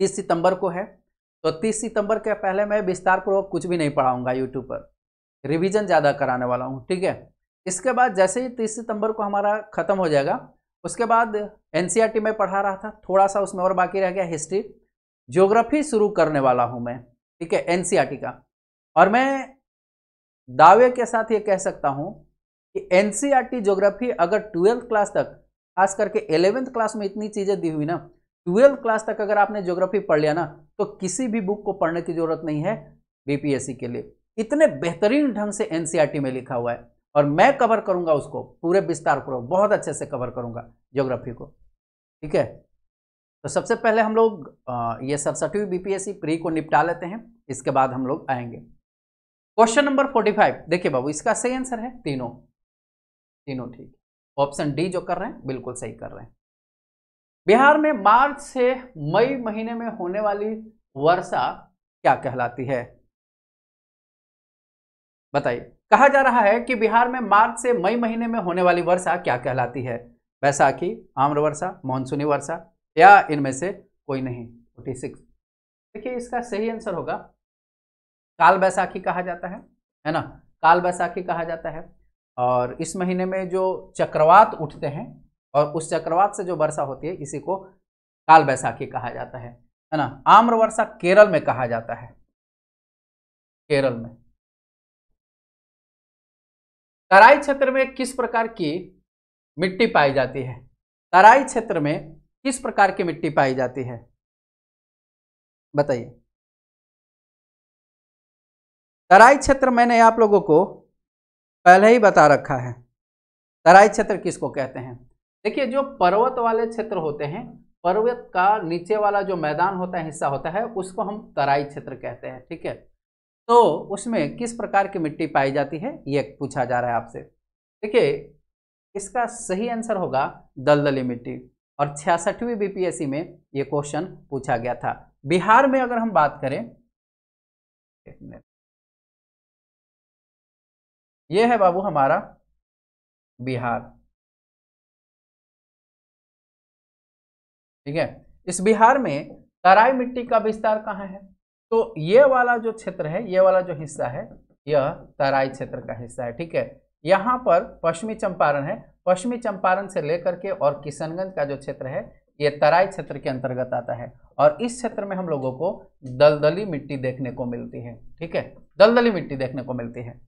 तीस सितंबर को है तो तीस सितंबर के पहले मैं विस्तार पूर्वक कुछ भी नहीं पढ़ाऊंगा यूट्यूब पर रिवीजन ज़्यादा कराने वाला हूँ ठीक है इसके बाद जैसे ही तीस सितंबर को हमारा ख़त्म हो जाएगा उसके बाद एन e में पढ़ा रहा था थोड़ा सा उसमें और बाकी रह गया हिस्ट्री ज्योग्राफी शुरू करने वाला हूँ मैं ठीक है एनसीआरटी e का और मैं दावे के साथ ये कह सकता हूँ कि एनसीआरटी ज्योग्राफी e अगर ट्वेल्थ क्लास तक खास करके एलेवेंथ क्लास में इतनी चीज़ें दी हुई ना ट्वेल्थ क्लास तक अगर आपने ज्योग्राफी पढ़ लिया ना तो किसी भी बुक को पढ़ने की ज़रूरत नहीं है बीपीएससी के लिए इतने बेहतरीन ढंग से एनसीईआरटी e में लिखा हुआ है और मैं कवर करूंगा उसको पूरे विस्तार पूर्वक बहुत अच्छे से कवर करूंगा ज्योग्राफी को ठीक है तो सबसे पहले हम लोग ये सड़सठवीं बीपीएससी प्री को निपटा लेते हैं इसके बाद हम लोग आएंगे क्वेश्चन नंबर फोर्टी फाइव देखिए बाबू इसका सही आंसर है तीनों तीनों ठीक ऑप्शन डी जो कर रहे हैं बिल्कुल सही कर रहे हैं बिहार में मार्च से मई महीने में होने वाली वर्षा क्या कहलाती है बताइए कहा जा रहा है कि बिहार में मार्च से मई महीने में होने वाली वर्षा क्या कहलाती है कि आम्र वर्षा मानसूनी वर्षा या इनमें से कोई नहीं फोर्टी सिक्स देखिए इसका सही आंसर होगा काल बैसाखी कहा जाता है है ना काल बैसाखी कहा जाता है और इस महीने में जो चक्रवात उठते हैं और उस चक्रवात से जो वर्षा होती है इसी को काल बैसाखी कहा जाता है है ना आम्र वर्षा केरल में कहा जाता है केरल में तराई क्षेत्र में किस प्रकार की मिट्टी पाई जाती है तराई क्षेत्र में किस प्रकार की मिट्टी पाई जाती है बताइए तराई क्षेत्र मैंने आप लोगों को पहले ही बता रखा है तराई क्षेत्र किसको कहते हैं देखिए जो पर्वत वाले क्षेत्र होते हैं पर्वत का नीचे वाला जो मैदान होता है हिस्सा होता है उसको हम तराई क्षेत्र कहते हैं ठीक है तो उसमें किस प्रकार की मिट्टी पाई जाती है ये पूछा जा रहा है आपसे देखिए इसका सही आंसर होगा दलदली मिट्टी और छियासठवीं बीपीएससी में ये क्वेश्चन पूछा गया था बिहार में अगर हम बात करें ये है बाबू हमारा बिहार ठीक है इस बिहार में तराई मिट्टी का विस्तार कहाँ है तो ये वाला जो क्षेत्र है ये वाला जो हिस्सा है यह तराई क्षेत्र का हिस्सा है ठीक है यहाँ पर पश्चिमी चंपारण है पश्चिमी चंपारण से लेकर के और किशनगंज का जो क्षेत्र है ये तराई क्षेत्र के अंतर्गत आता है और इस क्षेत्र में हम लोगों को दलदली मिट्टी देखने को मिलती है ठीक है दलदली मिट्टी देखने को मिलती है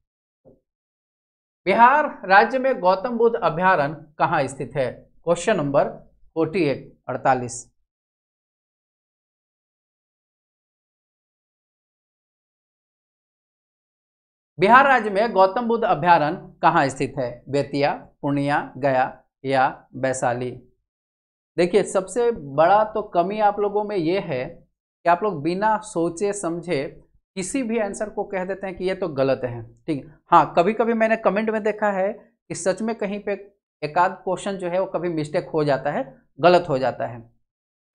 बिहार राज्य में गौतम बुद्ध अभ्यारण कहाँ स्थित है क्वेश्चन नंबर फोर्टी एट अड़तालीस बिहार राज्य में गौतम बुद्ध अभ्यारण कहाँ स्थित है बेतिया पूर्णिया गया या वैशाली देखिए सबसे बड़ा तो कमी आप लोगों में ये है कि आप लोग बिना सोचे समझे किसी भी आंसर को कह देते हैं कि ये तो गलत है ठीक है हाँ कभी कभी मैंने कमेंट में देखा है कि सच में कहीं पे एक आध क्वेश्चन जो है वो कभी मिस्टेक हो जाता है गलत हो जाता है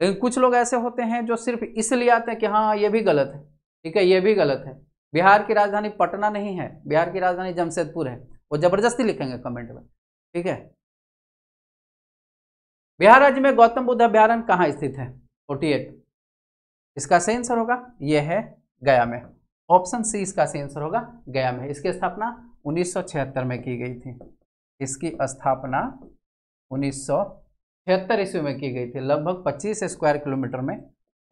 लेकिन कुछ लोग ऐसे होते हैं जो सिर्फ इसलिए आते हैं कि हाँ ये भी गलत है ठीक है ये भी गलत है बिहार की राजधानी पटना नहीं है बिहार की राजधानी जमशेदपुर है वो जबरदस्ती लिखेंगे कमेंट में ठीक है बिहार राज्य में गौतम बुद्ध अभ्यारण कहाँ स्थित है फोर्टी एट इसका सही आंसर होगा ये है गया में ऑप्शन सी इसका सही आंसर होगा गया में इसकी स्थापना 1976 में की गई थी इसकी स्थापना 1976 ईस्वी में की गई थी लगभग 25 स्क्वायर किलोमीटर में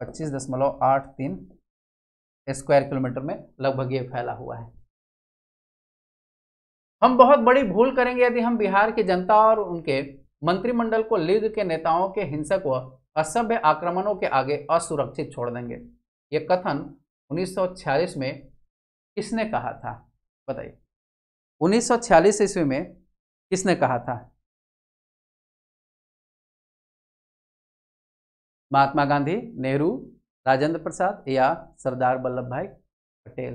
25.83 स्क्वायर किलोमीटर में लगभग ये फैला हुआ है हम बहुत बड़ी भूल करेंगे यदि हम बिहार की जनता और उनके मंत्रिमंडल को लीग के नेताओं के हिंसक व असभ्य आक्रमणों के आगे असुरक्षित छोड़ देंगे ये कथन 1946 में किसने कहा था बताइए 1946 ईस्वी में किसने कहा था महात्मा गांधी नेहरू राजेंद्र प्रसाद या सरदार वल्लभ भाई पटेल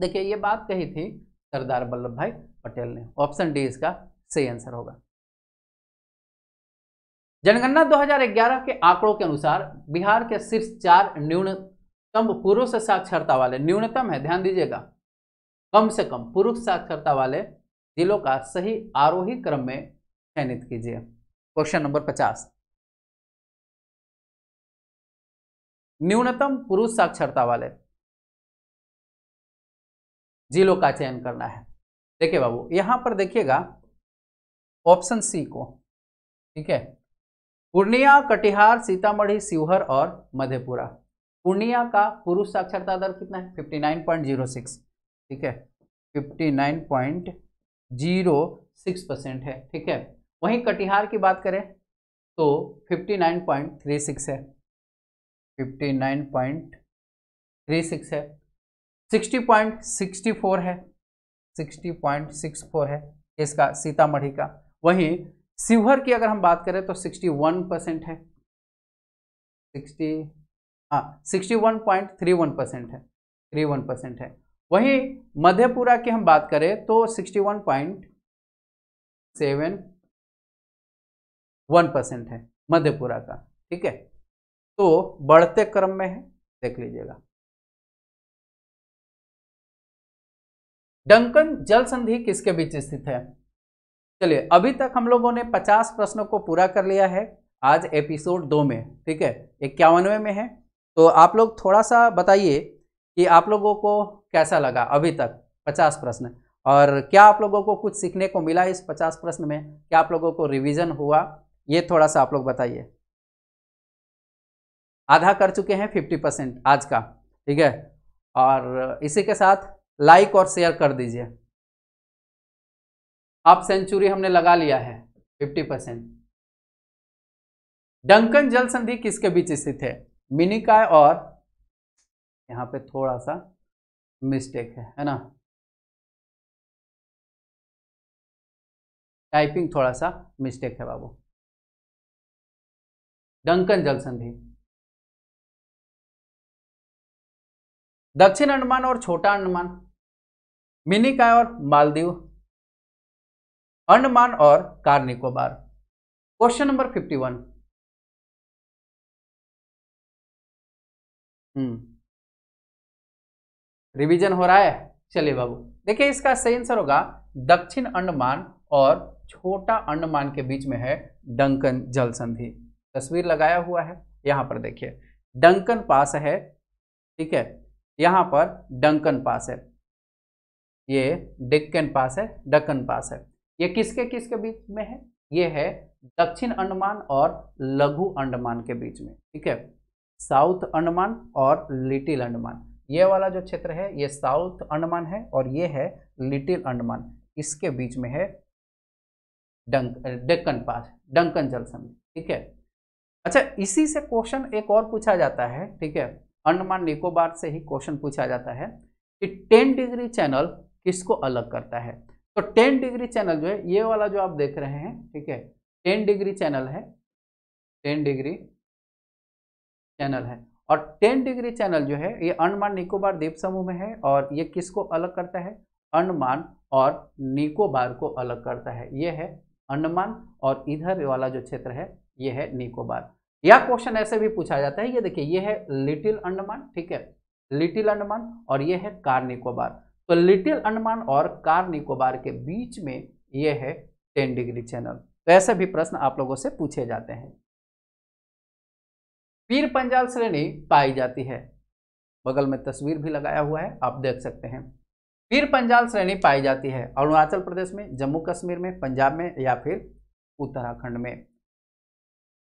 देखिए ये बात कही थी सरदार वल्लभ भाई पटेल ने ऑप्शन डी इसका सही आंसर होगा जनगणना 2011 के आंकड़ों के अनुसार बिहार के सिर्फ चार न्यून कम पुरुष साक्षरता वाले न्यूनतम है ध्यान दीजिएगा कम से कम पुरुष साक्षरता वाले जिलों का सही आरोही क्रम में चयनित कीजिए क्वेश्चन नंबर पचास न्यूनतम पुरुष साक्षरता वाले जिलों का चयन करना है देखिए बाबू यहां पर देखिएगा ऑप्शन सी को ठीक है पूर्णिया कटिहार सीतामढ़ी शिवहर और मधेपुरा पूर्णिया का पुरुष साक्षरता दर कितना है fifty nine point zero six ठीक है fifty nine point zero six percent है ठीक है वहीं कटिहार की बात करें तो fifty nine point three six है fifty nine point three six है सिक्सटी पॉइंट सिक्सटी फोर है सिक्सटी पॉइंट सिक्स फोर है इसका सीतामढ़ी का वहीं शिवहर की अगर हम बात करें तो सिक्सटी वन परसेंट है सिक्सटी हाँ sixty one point three one percent है थ्री वन परसेंट है वही मध्यपुरा की हम बात करें तो sixty one point seven one percent है मध्यपुरा का ठीक है तो बढ़ते क्रम में है देख लीजिएगा डंकन जल संधि किसके बीच स्थित है चलिए अभी तक हम लोगों ने 50 प्रश्नों को पूरा कर लिया है आज एपिसोड दो में ठीक है इक्यावनवे में है तो आप लोग थोड़ा सा बताइए कि आप लोगों को कैसा लगा अभी तक पचास प्रश्न और क्या आप लोगों को कुछ सीखने को मिला इस पचास प्रश्न में क्या आप लोगों को रिवीजन हुआ ये थोड़ा सा आप लोग बताइए आधा कर चुके हैं फिफ्टी परसेंट आज का ठीक है और इसी के साथ लाइक और शेयर कर दीजिए आप सेंचुरी हमने लगा लिया है फिफ्टी परसेंट डंकन जल संधि किसके बीच स्थित है मिनिकाय और यहां पे थोड़ा सा मिस्टेक है है ना टाइपिंग थोड़ा सा मिस्टेक है बाबू डंकन जल संधि दक्षिण अंडमान और छोटा अंडमान मिनिकाय और मालदीव अंडमान और Car Nicobar question number fifty one revision हम्म। हो रहा है चलिए बाबू देखिए इसका सही आंसर होगा दक्षिण अंडमान और छोटा अंडमान के बीच में है डंकन जल संधि तस्वीर लगाया हुआ है यहां पर देखिए डंकन पास है ठीक है यहां पर डंकन पास है ये डिक्कन पास है डक्कन पास है ये किसके किसके बीच में है ये है दक्षिण अंडमान और लघु अंडमान के बीच में ठीक है साउथ अंडमान और लिटिल अंडमान ये वाला जो क्षेत्र है ये साउथ अंडमान है और ये है लिटिल अंडमान इसके बीच में है डंक डेक्कन पास डंकन जल समिति ठीक है अच्छा इसी से क्वेश्चन एक और पूछा जाता है ठीक है अंडमान निकोबार से ही क्वेश्चन पूछा जाता है कि टेन डिग्री चैनल किसको अलग करता है तो टेन डिग्री चैनल जो है ये वाला जो आप देख रहे हैं ठीक है टेन डिग्री चैनल है टेन डिग्री चैनल है और 10 डिग्री चैनल जो है ये अंडमान निकोबार द्वीप समूह में है और ये किसको अलग करता है अंडमान और निकोबार को अलग करता है ये है अंडमान और इधर वाला जो क्षेत्र है ये है निकोबार यह क्वेश्चन ऐसे भी पूछा जाता है ये देखिए ये है लिटिल अंडमान ठीक है लिटिल अंडमान और ये है कार निकोबार तो लिटिल अंडमान और कार निकोबार के बीच में ये है टेन डिग्री चैनल तो ऐसे भी प्रश्न आप लोगों से पूछे जाते हैं पीर पंजाल श्रेणी पाई जाती है बगल में तस्वीर भी लगाया हुआ है आप देख सकते हैं पीर पंजाल श्रेणी पाई जाती है अरुणाचल प्रदेश में जम्मू कश्मीर में पंजाब में या फिर उत्तराखंड में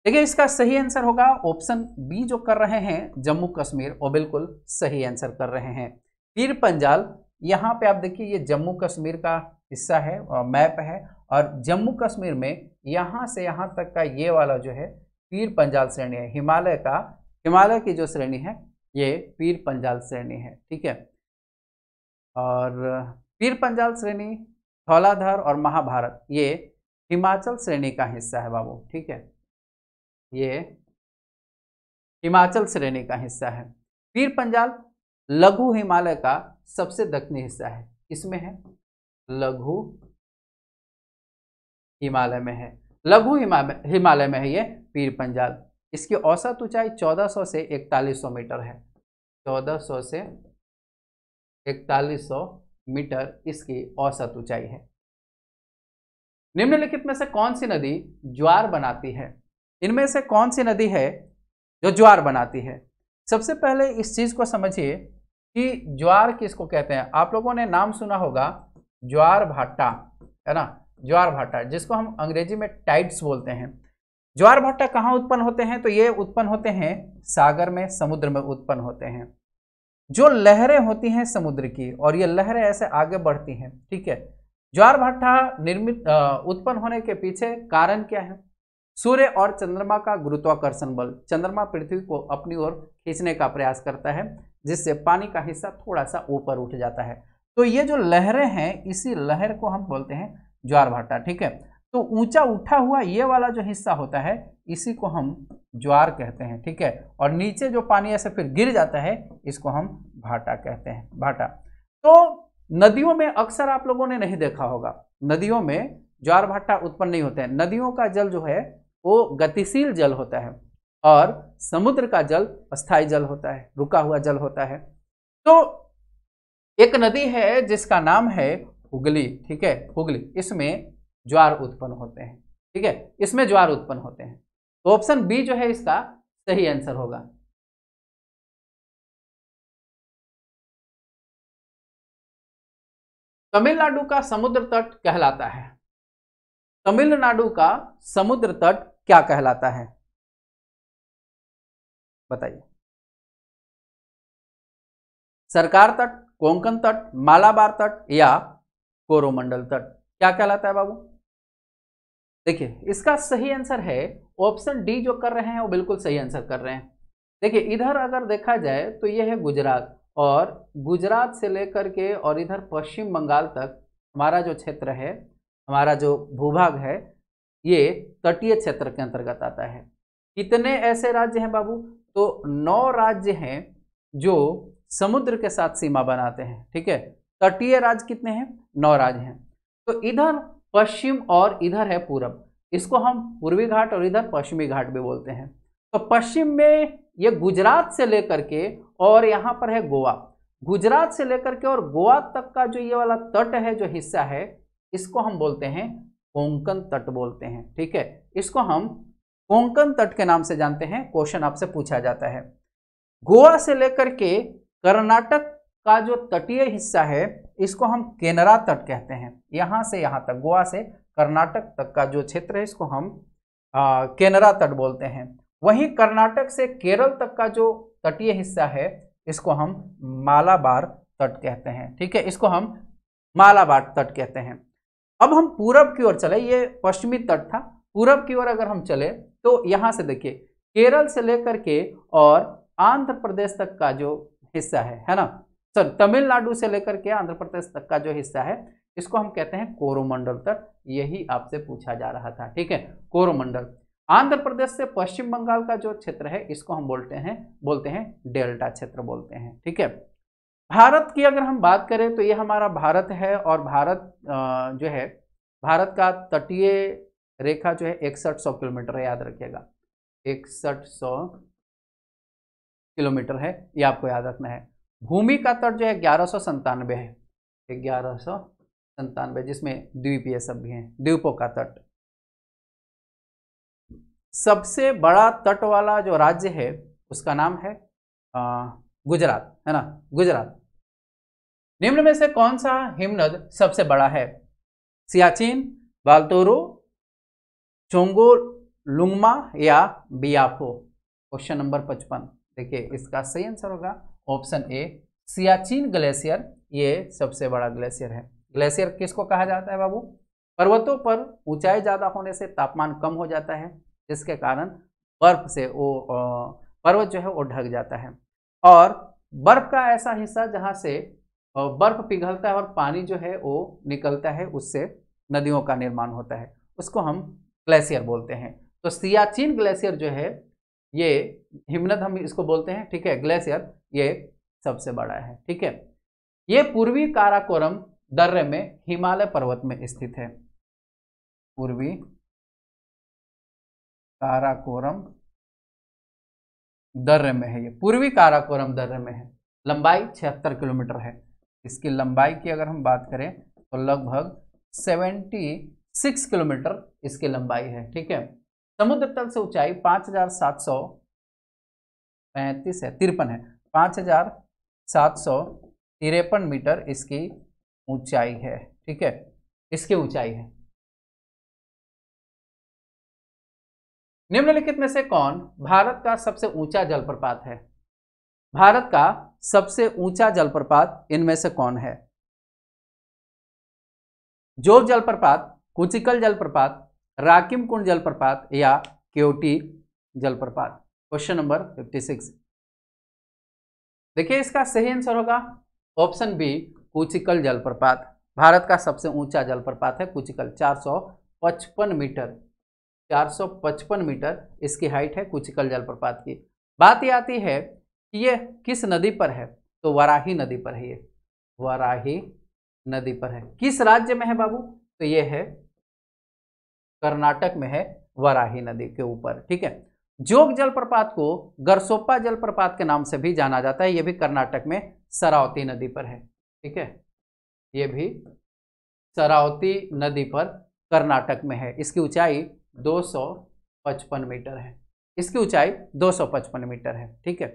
देखिए इसका सही आंसर होगा ऑप्शन बी जो कर रहे हैं जम्मू कश्मीर वो बिल्कुल सही आंसर कर रहे हैं पीर पंजाल यहाँ पे आप देखिए ये जम्मू कश्मीर का हिस्सा है और मैप है और जम्मू कश्मीर में यहाँ से यहाँ तक का ये वाला जो है पीर पंजाल श्रेणी है हिमालय का हिमालय की जो श्रेणी है ये पीर पंजाल श्रेणी है ठीक है और पीर पंजाल श्रेणी धौलाधर और महाभारत ये हिमाचल श्रेणी का हिस्सा है बाबू ठीक है ये हिमाचल श्रेणी का हिस्सा है पीर पंजाल लघु हिमालय का सबसे दक्षिणी हिस्सा है इसमें है लघु हिमालय में है लघु हिमालय में है ये पीर पंजाल इसकी औसत ऊंचाई 1400 से 4100 मीटर है 1400 से 4100 मीटर इसकी औसत ऊंचाई है निम्नलिखित में से कौन सी नदी ज्वार बनाती है इनमें से कौन सी नदी है जो ज्वार बनाती है सबसे पहले इस चीज़ को समझिए कि ज्वार किसको कहते हैं आप लोगों ने नाम सुना होगा ज्वार भाटा है ना ज्वार भाटा जिसको हम अंग्रेजी में टाइड्स बोलते हैं ज्वार भाटा कहाँ उत्पन्न होते हैं तो ये उत्पन्न होते हैं सागर में समुद्र में उत्पन्न होते हैं जो लहरें होती हैं समुद्र की और ये लहरें ऐसे आगे बढ़ती हैं ठीक है ज्वार भाटा निर्मित उत्पन्न होने के पीछे कारण क्या है सूर्य और चंद्रमा का गुरुत्वाकर्षण बल चंद्रमा पृथ्वी को अपनी ओर खींचने का प्रयास करता है जिससे पानी का हिस्सा थोड़ा सा ऊपर उठ जाता है तो ये जो लहरें हैं इसी लहर को हम बोलते हैं ज्वार भाटा ठीक है तो ऊंचा उठा हुआ ये वाला जो हिस्सा होता है इसी को हम ज्वार कहते हैं ठीक है और नीचे जो पानी ऐसे फिर गिर जाता है इसको हम भाटा कहते हैं भाटा तो नदियों में अक्सर आप लोगों ने नहीं देखा होगा नदियों में ज्वार भाटा उत्पन्न नहीं होते हैं नदियों का जल जो है वो गतिशील जल होता है और समुद्र का जल अस्थायी जल होता है रुका हुआ जल होता है तो एक नदी है जिसका नाम है हुगली ठीक है हुगली इसमें ज्वार उत्पन्न होते हैं ठीक है इसमें ज्वार उत्पन्न होते हैं तो ऑप्शन बी जो है इसका सही आंसर होगा तमिलनाडु का समुद्र तट कहलाता है तमिलनाडु का समुद्र तट क्या कहलाता है बताइए सरकार तट कोंकण तट मालाबार तट या कोरोमंडल तट क्या कहलाता है बाबू देखिए इसका सही आंसर है ऑप्शन डी जो कर रहे हैं वो बिल्कुल सही आंसर कर रहे हैं देखिए इधर अगर देखा जाए तो ये है गुजरात और गुजरात से लेकर के और इधर पश्चिम बंगाल तक हमारा जो क्षेत्र है हमारा जो भूभाग है ये तटीय क्षेत्र के अंतर्गत आता है कितने ऐसे राज्य हैं बाबू तो नौ राज्य हैं जो समुद्र के साथ सीमा बनाते हैं ठीक है तटीय राज्य कितने हैं नौ राज्य हैं तो इधर पश्चिम और इधर है पूरब इसको हम पूर्वी घाट और इधर पश्चिमी घाट भी बोलते हैं तो पश्चिम में ये गुजरात से लेकर के और यहाँ पर है गोवा गुजरात से लेकर के और गोवा तक का जो ये वाला तट है जो हिस्सा है इसको हम बोलते हैं कोंकण तट बोलते हैं ठीक है इसको हम कोंकण तट के नाम से जानते हैं क्वेश्चन आपसे पूछा जाता है गोवा से लेकर के कर्नाटक का जो तटीय हिस्सा है इसको हम केनरा तट कहते हैं यहाँ से यहाँ तक गोवा से कर्नाटक तक का जो क्षेत्र है इसको हम आ, केनरा तट बोलते हैं वहीं कर्नाटक से केरल तक का जो तटीय हिस्सा है इसको हम मालाबार तट कहते हैं ठीक है इसको हम मालाबार तट कहते हैं अब हम पूरब की ओर चले ये पश्चिमी तट था पूरब की ओर अगर हम चले तो यहाँ से देखिए केरल से लेकर के और आंध्र प्रदेश तक का जो हिस्सा है है ना सर तमिलनाडु से लेकर के आंध्र प्रदेश तक का जो हिस्सा है इसको हम कहते हैं कोरोमंडल तक यही आपसे पूछा जा रहा था ठीक है कोरोमंडल आंध्र प्रदेश से पश्चिम बंगाल का जो क्षेत्र है इसको हम बोलते हैं बोलते हैं डेल्टा क्षेत्र बोलते हैं ठीक है भारत की अगर हम बात करें तो ये हमारा भारत है और भारत जो है भारत का तटीय रेखा जो है इकसठ सौ किलोमीटर याद रखिएगा इकसठ सौ किलोमीटर है ये आपको याद रखना है भूमि का तट जो है ग्यारह सौ संतानवे है ग्यारह सौ संतानवे जिसमें द्वीपीय सब भी हैं द्वीपों का तट सबसे बड़ा तट वाला जो राज्य है उसका नाम है गुजरात है ना गुजरात निम्न में से कौन सा हिमनद सबसे बड़ा है सियाचिन बालतोरू चोंगो लुंगमा या बियाफो क्वेश्चन नंबर पचपन देखिए इसका सही आंसर होगा ऑप्शन ए सियाचिन ग्लेशियर ये सबसे बड़ा ग्लेशियर है ग्लेशियर किसको कहा जाता है बाबू पर्वतों पर ऊंचाई ज़्यादा होने से तापमान कम हो जाता है जिसके कारण बर्फ से वो पर्वत जो है वो ढक जाता है और बर्फ का ऐसा हिस्सा जहाँ से बर्फ पिघलता है और पानी जो है वो निकलता है उससे नदियों का निर्माण होता है उसको हम ग्लेशियर बोलते हैं तो सियाचिन ग्लेशियर जो है ये हिमनद हम इसको बोलते हैं ठीक है ग्लेशियर ये सबसे बड़ा है ठीक है ये पूर्वी काराकोरम दर्रे में हिमालय पर्वत में स्थित है पूर्वी काराकोरम दर्रे में है ये पूर्वी काराकोरम दर्रे में है लंबाई छिहत्तर किलोमीटर है इसकी लंबाई की अगर हम बात करें तो लगभग सेवेंटी सिक्स किलोमीटर इसकी लंबाई है ठीक है समुद्र तल से ऊंचाई पांच हजार सात सौ पैंतीस है तिरपन है पांच हजार सात सौ तिरपन मीटर इसकी ऊंचाई है ठीक है इसकी ऊंचाई है निम्नलिखित में से कौन भारत का सबसे ऊंचा जलप्रपात है भारत का सबसे ऊंचा जलप्रपात इनमें से कौन है जो जलप्रपात कुचिकल जलप्रपात राकिम कुंड जलप्रपात या केवटी जलप्रपात क्वेश्चन नंबर 56 देखिए इसका सही आंसर होगा ऑप्शन बी कुचिकल जलप्रपात भारत का सबसे ऊंचा जलप्रपात है कुचिकल 455 मीटर 455 मीटर इसकी हाइट है कुचिकल जलप्रपात की बात यह आती है कि यह किस नदी पर है तो वराही नदी पर है ये वराही नदी पर है किस राज्य में है बाबू तो यह है कर्नाटक में है वराही नदी के ऊपर ठीक है जोग जलप्रपात को गरसोप्पा जलप्रपात के नाम से भी जाना जाता है यह भी कर्नाटक में सरावती नदी पर है ठीक है यह भी सरावती नदी पर कर्नाटक में है इसकी ऊंचाई 255 मीटर है इसकी ऊंचाई 255 मीटर है ठीक है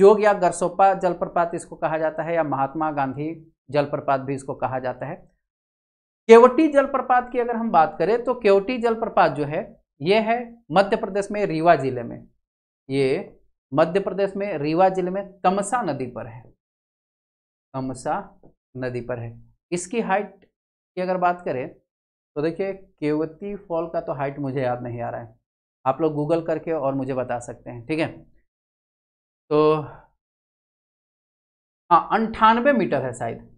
जोग या गरसोपा जलप्रपात इसको कहा जाता है या महात्मा गांधी जलप्रपात भी इसको कहा जाता है केवटी जलप्रपात की अगर हम बात करें तो केवटी जलप्रपात जो है ये है मध्य प्रदेश में रीवा जिले में ये मध्य प्रदेश में रीवा जिले में कमसा नदी पर है कमसा नदी पर है इसकी हाइट की अगर बात करें तो देखिए केवती फॉल का तो हाइट मुझे याद नहीं आ रहा है आप लोग गूगल करके और मुझे बता सकते हैं ठीक है तो हाँ अंठानवे मीटर है शायद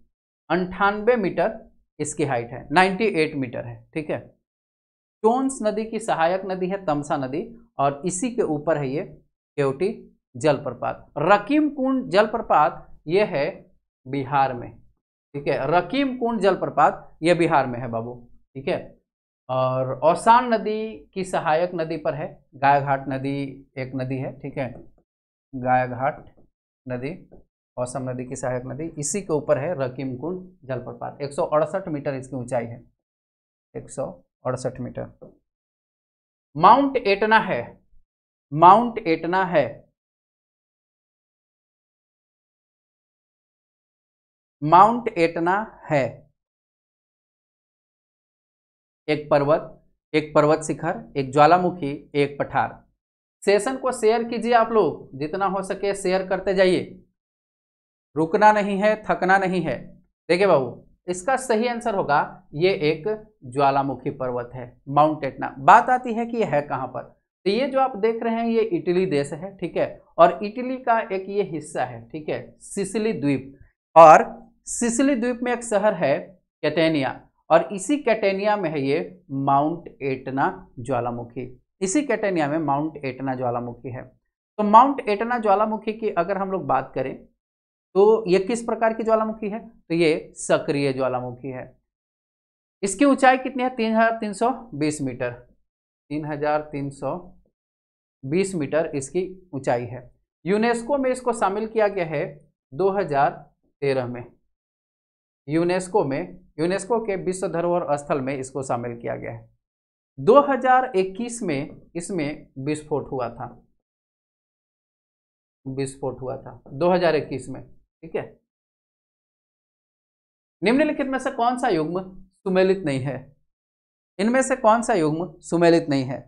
अंठानवे मीटर इसकी हाइट है 98 मीटर है ठीक है टोन्स नदी की सहायक नदी है तमसा नदी और इसी के ऊपर है ये केवटी जलप्रपात रकीम कुंड जलप्रपात ये है बिहार में ठीक है रकीम कुंड जलप्रपात ये बिहार में है बाबू ठीक है और औसान नदी की सहायक नदी पर है गायघाट घाट नदी एक नदी है ठीक है गायघाट नदी औसम नदी की सहायक नदी इसी के ऊपर है रकीम कुंड जलप्रपात एक मीटर इसकी ऊंचाई है एक मीटर माउंट एटना है माउंट एटना है माउंट एटना है एक पर्वत एक पर्वत शिखर एक ज्वालामुखी एक पठार सेशन को शेयर कीजिए आप लोग जितना हो सके शेयर करते जाइए रुकना नहीं है थकना नहीं है देखिए बाबू इसका सही आंसर होगा ये एक ज्वालामुखी पर्वत है माउंट एटना बात आती है कि यह है कहाँ पर तो ये जो आप देख रहे हैं ये इटली देश है ठीक है और इटली का एक ये हिस्सा है ठीक है सिसिली द्वीप और सिसिली द्वीप में एक शहर है कैटेनिया और इसी कैटेनिया में है ये माउंट एटना ज्वालामुखी इसी कैटेनिया में माउंट एटना ज्वालामुखी है तो माउंट एटना ज्वालामुखी की अगर हम लोग बात करें तो ये किस प्रकार की ज्वालामुखी है तो ये सक्रिय ज्वालामुखी है इसकी ऊंचाई कितनी है तीन हजार तीन सौ बीस मीटर तीन हजार तीन सौ बीस मीटर इसकी ऊंचाई है यूनेस्को में इसको शामिल किया गया है 2013 में यूनेस्को में यूनेस्को के विश्व धरोहर स्थल में इसको शामिल किया गया है 2021 में इसमें विस्फोट हुआ था विस्फोट हुआ था 2021 में ठीक है निम्नलिखित में से कौन सा युग्म सुमेलित नहीं है इनमें से कौन सा युग्म सुमेलित नहीं है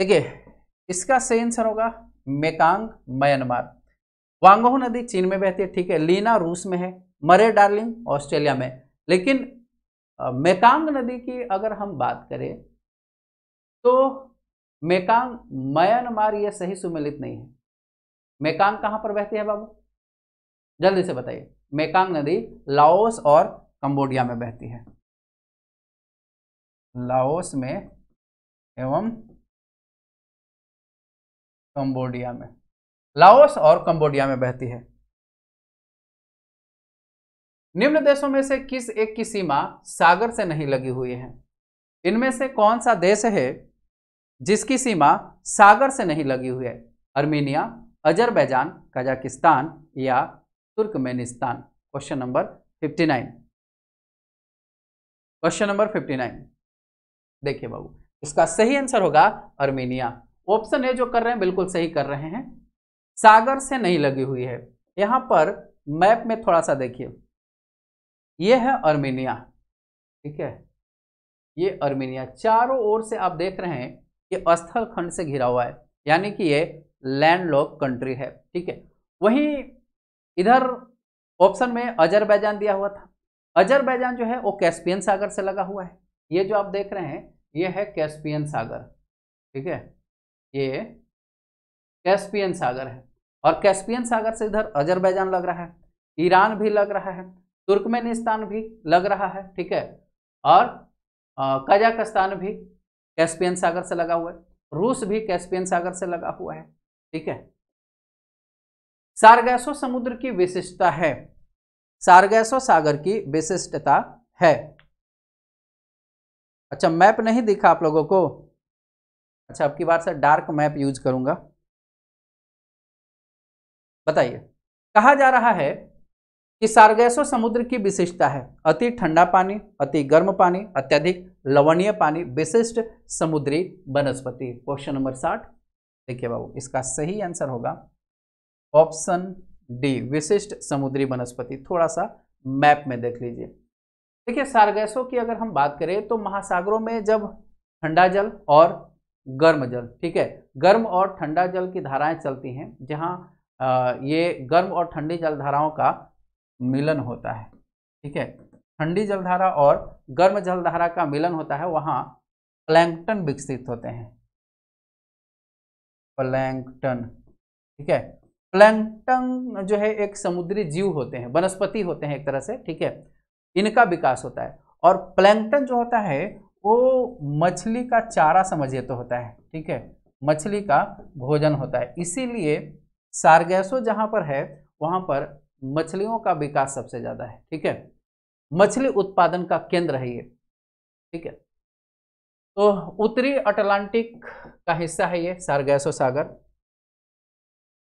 देखिए इसका सही आंसर होगा मेकांग म्यांमार वांगोह नदी चीन में बहती है ठीक है लीना रूस में है मरे डार्लिंग ऑस्ट्रेलिया में लेकिन मेकांग नदी की अगर हम बात करें तो मेकांग म्यांमार ये सही सुमेलित नहीं है मेकांग कहाँ पर बहती है बाबू जल्दी से बताइए मेकांग नदी लाओस और कंबोडिया में बहती है लाओस में एवं कंबोडिया में लाओस और कंबोडिया में बहती है निम्न देशों में से किस एक की सीमा सागर से नहीं लगी हुई है इनमें से कौन सा देश है जिसकी सीमा सागर से नहीं लगी हुई है अर्मेनिया अजरबैजान कजाकिस्तान या Turkmenistan question number 59 question number 59 देखिए बाबू इसका सही आंसर होगा अर्मेनिया ऑप्शन ए जो कर रहे हैं बिल्कुल सही कर रहे हैं सागर से नहीं लगी हुई है यहां पर मैप में थोड़ा सा देखिए ये है अर्मेनिया ठीक है ये अर्मेनिया चारों ओर से आप देख रहे हैं कि अस्थल खंड से घिरा हुआ है यानी कि ये लैंडलॉक कंट्री है ठीक है वहीं इधर ऑप्शन में अजरबैजान दिया हुआ था अजरबैजान जो है वो कैस्पियन सागर से लगा हुआ है ये जो आप देख रहे हैं ये है कैस्पियन सागर ठीक है ये कैस्पियन सागर है और कैस्पियन सागर से इधर अजरबैजान लग रहा है ईरान भी लग रहा है तुर्कमेनिस्तान भी लग रहा है ठीक है और कजाकिस्तान भी कैस्पियन सागर से लगा हुआ है रूस भी कैस्पियन सागर से लगा हुआ है ठीक है सारगैसो समुद्र की विशिष्टता है सारगैसो सागर की विशिष्टता है अच्छा मैप नहीं दिखा आप लोगों को अच्छा अब की बार से डार्क मैप यूज करूंगा बताइए कहा जा रहा है कि सार्गेश्वर समुद्र की विशेषता है अति ठंडा पानी अति गर्म पानी अत्यधिक लवणीय पानी विशिष्ट समुद्री वनस्पति क्वेश्चन नंबर साठ देखिए बाबू इसका सही आंसर होगा ऑप्शन डी विशिष्ट समुद्री वनस्पति थोड़ा सा मैप में देख लीजिए देखिए सार्गैसो की अगर हम बात करें तो महासागरों में जब ठंडा जल और गर्म जल ठीक है गर्म और ठंडा जल की धाराएं चलती हैं जहां ये गर्म और ठंडी जल धाराओं का मिलन होता है ठीक है ठंडी जलधारा और गर्म जलधारा का मिलन होता है वहां प्लैंकटन विकसित होते हैं प्लैंकटन ठीक है प्लैंकटन जो है एक समुद्री जीव होते हैं वनस्पति होते हैं एक तरह से ठीक है इनका विकास होता है और प्लैंकटन जो होता है वो मछली का चारा समझिए तो होता है ठीक है मछली का भोजन होता है इसीलिए सार्गैसो जहां पर है वहां पर मछलियों का विकास सबसे ज़्यादा है ठीक है मछली उत्पादन का केंद्र है ये ठीक है तो उत्तरी अटलांटिक का हिस्सा है ये सारगैसो सागर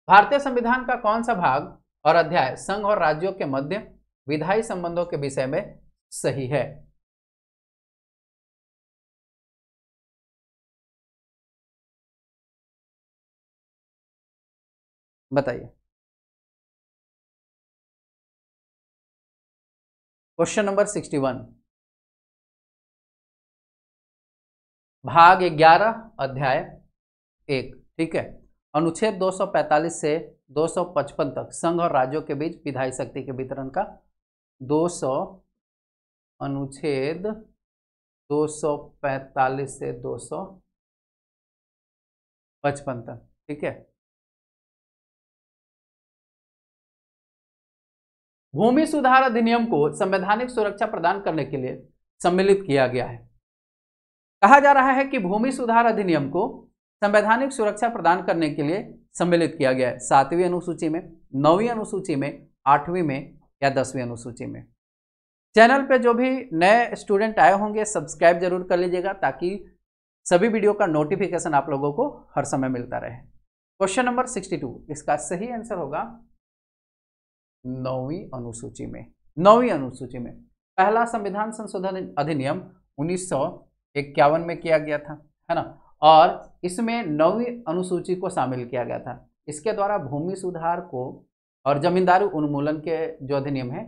भारतीय संविधान का कौन सा भाग और अध्याय संघ और राज्यों के मध्य विधायी संबंधों के विषय में सही है बताइए क्वेश्चन नंबर सिक्सटी वन भाग ग्यारह अध्याय एक ठीक है अनुच्छेद 245 से 255 तक संघ और राज्यों के बीच विधायी शक्ति के वितरण का 200 अनुच्छेद 245 से 255 तक ठीक है भूमि सुधार अधिनियम को संवैधानिक सुरक्षा प्रदान करने के लिए सम्मिलित किया गया है कहा जा रहा है कि भूमि सुधार अधिनियम को संवैधानिक सुरक्षा प्रदान करने के लिए सम्मिलित किया गया है सातवीं अनुसूची में नौवीं अनुसूची में आठवीं में या दसवीं अनुसूची में चैनल पर जो भी नए स्टूडेंट आए होंगे सब्सक्राइब जरूर कर लीजिएगा ताकि सभी वीडियो का नोटिफिकेशन आप लोगों को हर समय मिलता रहे क्वेश्चन नंबर 62 इसका सही आंसर होगा नौवीं अनुसूची में नौवीं अनुसूची में पहला संविधान संशोधन अधिनियम उन्नीस में किया गया था है ना और इसमें नौवीं अनुसूची को शामिल किया गया था इसके द्वारा भूमि सुधार को और जमींदारी उन्मूलन के जो अधिनियम है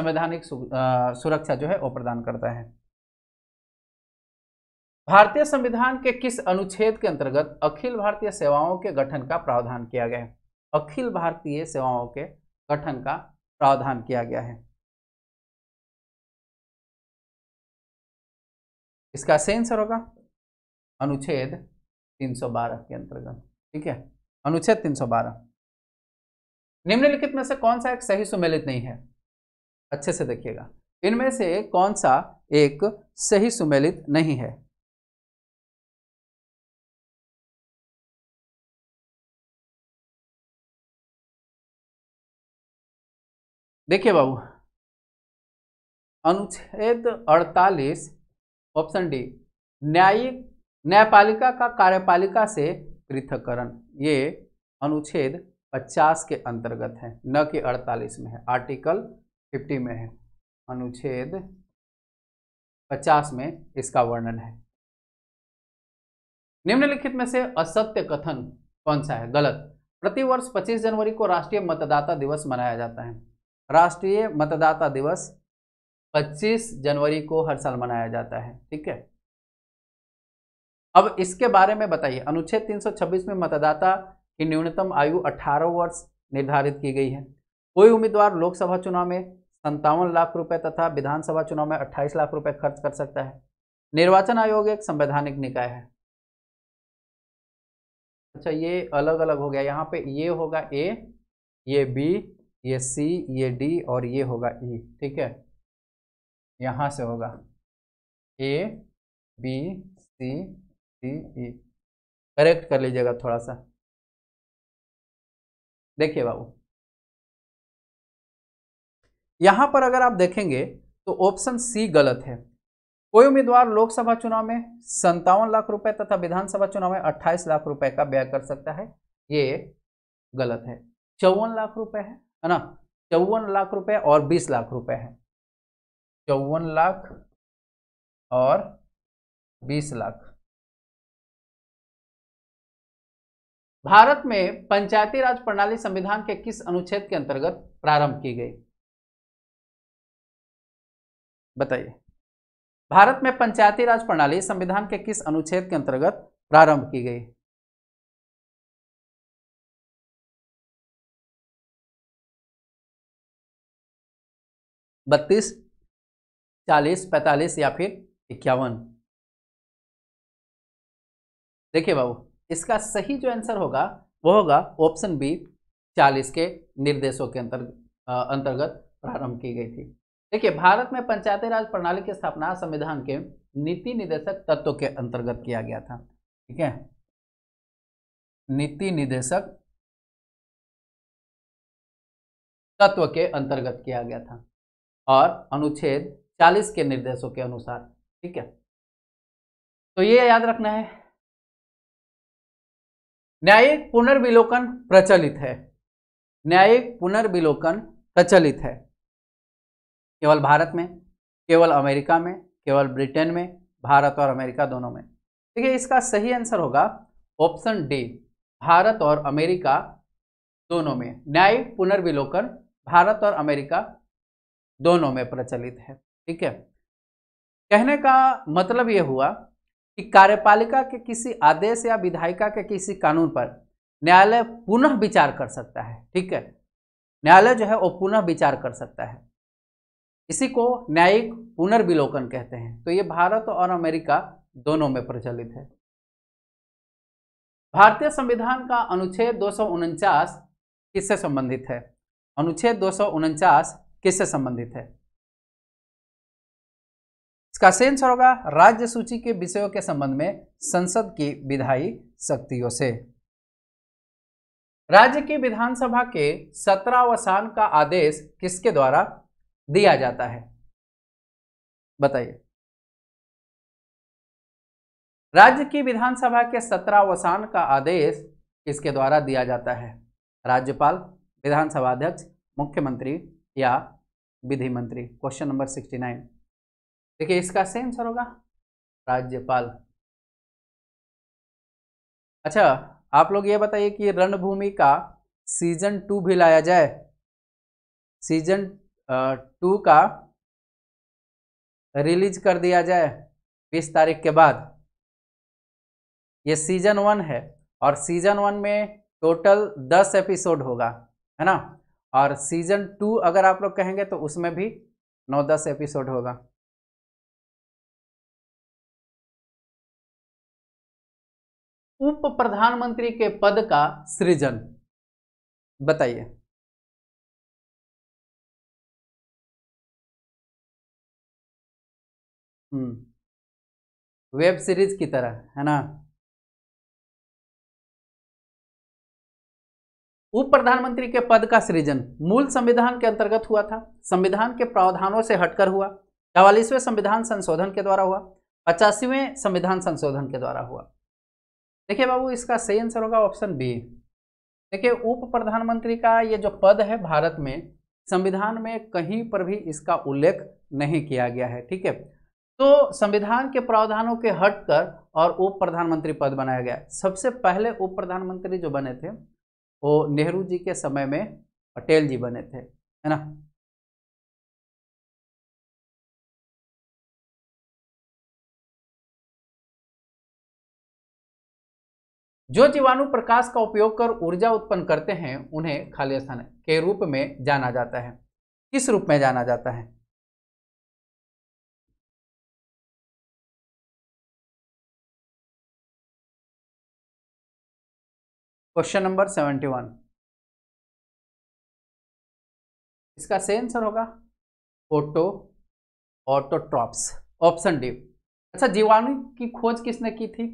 संवैधानिक सुरक्षा जो है वो प्रदान करता है भारतीय संविधान के किस अनुच्छेद के अंतर्गत अखिल भारतीय सेवाओं के गठन का प्रावधान किया गया है अखिल भारतीय सेवाओं के गठन का प्रावधान किया गया है इसका सही आंसर होगा अनुच्छेद 312 के अंतर्गत ठीक है अनुच्छेद 312 निम्नलिखित में से कौन सा एक सही सुमेलित नहीं है अच्छे से देखिएगा इनमें से कौन सा एक सही सुमेलित नहीं है देखिए बाबू अनुच्छेद 48 ऑप्शन डी न्यायिक न्यायपालिका का कार्यपालिका से पृथककरण ये अनुच्छेद 50 के अंतर्गत है न कि 48 में है आर्टिकल 50 में है अनुच्छेद 50 में इसका वर्णन है निम्नलिखित में से असत्य कथन कौन सा है गलत प्रतिवर्ष 25 जनवरी को राष्ट्रीय मतदाता दिवस मनाया जाता है राष्ट्रीय मतदाता दिवस 25 जनवरी को हर साल मनाया जाता है ठीक है अब इसके बारे में बताइए अनुच्छेद 326 में मतदाता की न्यूनतम आयु 18 वर्ष निर्धारित की गई है कोई उम्मीदवार लोकसभा चुनाव में संतावन लाख रुपए तथा विधानसभा चुनाव में 28 लाख रुपए खर्च कर सकता है निर्वाचन आयोग एक संवैधानिक निकाय है अच्छा ये अलग अलग हो गया यहाँ पे ये होगा ए ये बी ये सी ये डी और ये होगा ई e, ठीक है यहाँ से होगा A B C D E correct कर लीजिएगा थोड़ा सा देखिए बाबू यहाँ पर अगर आप देखेंगे तो ऑप्शन सी गलत है कोई उम्मीदवार लोकसभा चुनाव में संतावन लाख रुपए तथा विधानसभा चुनाव में अट्ठाईस लाख रुपए का व्यय कर सकता है ये गलत है चौवन लाख रुपए है है ना चौवन लाख रुपए और बीस लाख रुपए है चौवन लाख और बीस लाख भारत में पंचायती राज प्रणाली संविधान के किस अनुच्छेद के अंतर्गत प्रारंभ की गई बताइए भारत में पंचायती राज प्रणाली संविधान के किस अनुच्छेद के अंतर्गत प्रारंभ की गई बत्तीस चालीस पैंतालीस या फिर इक्यावन देखिए बाबू इसका सही जो आंसर होगा वो होगा ऑप्शन बी चालीस के निर्देशों के अंतर्गत अंतर्गत प्रारंभ की गई थी देखिए भारत में पंचायती राज प्रणाली की स्थापना संविधान के नीति निदेशक तत्व के अंतर्गत किया गया था ठीक है नीति निदेशक तत्व के अंतर्गत किया गया था और अनुच्छेद 40 के निर्देशों के अनुसार ठीक है तो ये याद रखना है न्यायिक पुनर्विलोकन प्रचलित है न्यायिक पुनर्विलोकन प्रचलित है केवल भारत में केवल अमेरिका में केवल ब्रिटेन में भारत और अमेरिका दोनों में ठीक है इसका सही आंसर होगा ऑप्शन डी भारत और अमेरिका दोनों में न्यायिक पुनर्विलोकन भारत और अमेरिका दोनों में प्रचलित है ठीक है कहने का मतलब यह हुआ कि कार्यपालिका के किसी आदेश या विधायिका के किसी कानून पर न्यायालय पुनः विचार कर सकता है ठीक है न्यायालय जो है वो पुनः विचार कर सकता है इसी को न्यायिक पुनर्विलोकन कहते हैं तो ये भारत और अमेरिका दोनों में प्रचलित है भारतीय संविधान का अनुच्छेद दो किससे संबंधित है अनुच्छेद दो किससे संबंधित है इसका सेंस होगा राज्य सूची के विषयों के संबंध में संसद की विधायी शक्तियों से राज्य की विधानसभा के सत्रावसान का आदेश किसके द्वारा दिया जाता है बताइए राज्य की विधानसभा के सत्रावसान का आदेश किसके द्वारा दिया जाता है राज्यपाल विधानसभा अध्यक्ष मुख्यमंत्री या विधि मंत्री क्वेश्चन नंबर सिक्सटी नाइन देखिए इसका सही आंसर होगा राज्यपाल अच्छा आप लोग ये बताइए कि रणभूमि का सीजन टू भी लाया जाए सीजन टू का रिलीज कर दिया जाए बीस तारीख के बाद ये सीजन वन है और सीजन वन में टोटल दस एपिसोड होगा है ना और सीजन टू अगर आप लोग कहेंगे तो उसमें भी नौ दस एपिसोड होगा उप प्रधानमंत्री के पद का सृजन बताइए हम्म। वेब सीरीज की तरह है ना उप प्रधानमंत्री के पद का सृजन मूल संविधान के अंतर्गत हुआ था संविधान के प्रावधानों से हटकर हुआ चवालीसवें संविधान संशोधन के द्वारा हुआ पचासीवें संविधान संशोधन के द्वारा हुआ देखिए बाबू इसका सही आंसर होगा ऑप्शन बी देखिए उप प्रधानमंत्री का ये जो पद है भारत में संविधान में कहीं पर भी इसका उल्लेख नहीं किया गया है ठीक है तो संविधान के प्रावधानों के हटकर और उप प्रधानमंत्री पद बनाया गया सबसे पहले उप प्रधानमंत्री जो बने थे वो नेहरू जी के समय में पटेल जी बने थे है ना जो जीवाणु प्रकाश का उपयोग कर ऊर्जा उत्पन्न करते हैं उन्हें खाली स्थान के रूप में जाना जाता है किस रूप में जाना जाता है क्वेश्चन नंबर सेवेंटी वन इसका सही आंसर होगा ओटो ऑटोट्रॉप्स ऑप्शन डी अच्छा जीवाणु की खोज किसने की थी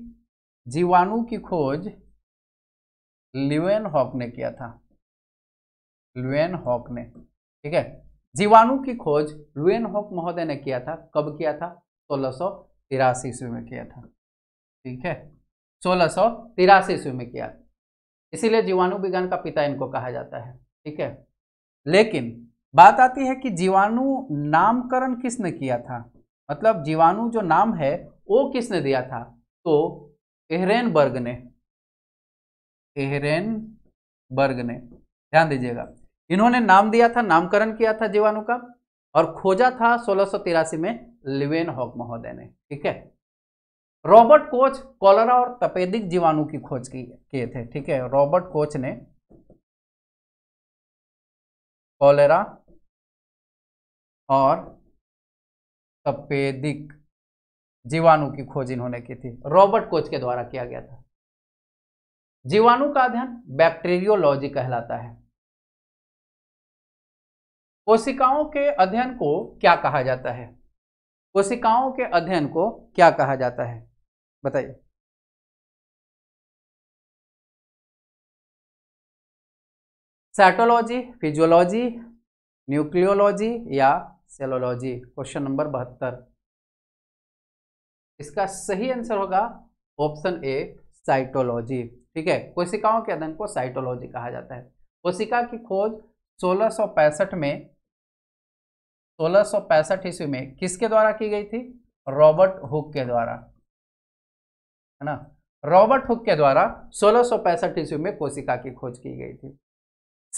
जीवाणु की खोज लिवेन हॉक ने किया था लुएन हॉक ने ठीक है जीवाणु की खोज लुएन हॉक महोदय ने किया था कब किया था सोलह सौ तिरासी ईस्वी में किया था ठीक है सोलह सौ तिरासी ईस्वी में किया था इसीलिए जीवाणु विज्ञान का पिता इनको कहा जाता है ठीक है लेकिन बात आती है कि जीवाणु नामकरण किसने किया था मतलब जीवाणु जो नाम है वो किसने दिया था तो एहरेन बर्ग ने एहरेन बर्ग ने ध्यान दीजिएगा इन्होंने नाम दिया था नामकरण किया था जीवाणु का और खोजा था सोलह में लिवेन हॉक महोदय ने ठीक है रॉबर्ट कोच कॉलरा और तपेदिक जीवाणु की खोज की किए थे ठीक है रॉबर्ट कोच ने कॉलेरा और तपेदिक जीवाणु की खोज इन्होंने की थी रॉबर्ट कोच के द्वारा किया गया था जीवाणु का अध्ययन बैक्टीरियोलॉजी कहलाता है कोशिकाओं के अध्ययन को क्या कहा जाता है कोशिकाओं के अध्ययन को क्या कहा जाता है बताइए साइटोलॉजी फिजियोलॉजी न्यूक्लियोलॉजी या सेलोलॉजी क्वेश्चन नंबर बहत्तर इसका सही आंसर होगा ऑप्शन ए साइटोलॉजी ठीक है कोशिकाओं के अध्ययन को साइटोलॉजी कहा जाता है कोशिका की खोज सोलह में सोलह ईस्वी में किसके द्वारा की गई थी रॉबर्ट हुक के द्वारा है ना रॉबर्ट हुक के द्वारा सोलह ईस्वी में कोशिका की खोज की गई थी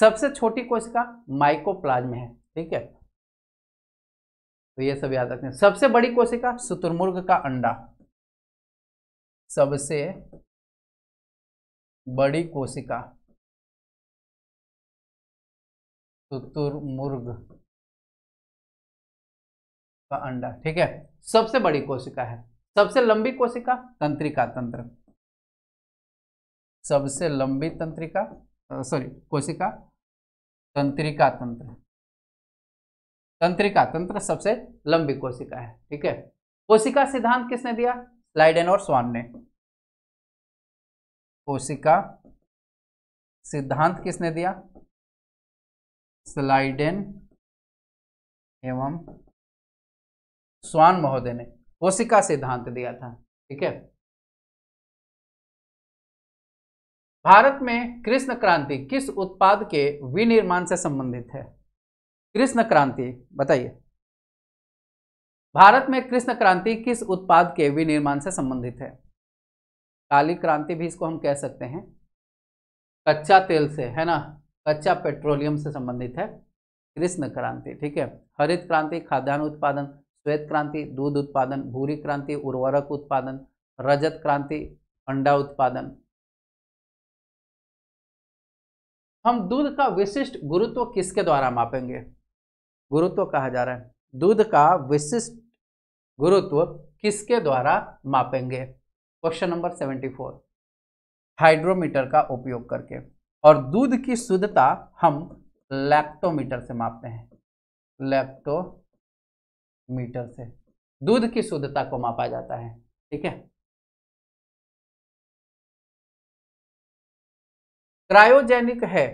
सबसे छोटी कोशिका माइकोप्लाज्म है ठीक है तो ये सब याद रखें सबसे बड़ी कोशिका शुतुर्मुर्ग का अंडा सबसे बड़ी कोशिका शुतुर्मुर्ग का अंडा ठीक है सबसे बड़ी कोशिका है सबसे लंबी कोशिका तंत्रिका तंत्र सबसे लंबी तंत्रिका सॉरी कोशिका तंत्रिका तंत्र तंत्रिका तंत्र सबसे लंबी कोशिका है ठीक है कोशिका सिद्धांत किसने दिया स्लाइडेन और स्वान ने कोशिका सिद्धांत किसने दिया स्लाइडेन एवं स्वान महोदय ने कोशिका सिद्धांत दिया था ठीक है भारत में कृष्ण क्रांति किस उत्पाद के विनिर्माण से संबंधित है कृष्ण क्रांति बताइए भारत में कृष्ण क्रांति किस उत्पाद के विनिर्माण से संबंधित है काली क्रांति भी इसको हम कह सकते हैं कच्चा तेल से है ना कच्चा पेट्रोलियम से संबंधित है कृष्ण क्रांति ठीक है हरित क्रांति खाद्यान्न उत्पादन श्वेत क्रांति दूध उत्पादन भूरी क्रांति उर्वरक उत्पादन रजत क्रांति अंडा उत्पादन हम दूध का विशिष्ट गुरुत्व किसके द्वारा मापेंगे गुरुत्व कहा जा रहा है दूध का विशिष्ट गुरुत्व किसके द्वारा मापेंगे question number seventy four hydrometer का उपयोग करके और दूध की शुद्धता हम लैक्टोमीटर से मापते हैं लैक्टो मीटर से दूध की शुद्धता को मापा जाता है ठीक है क्रायोजेनिक है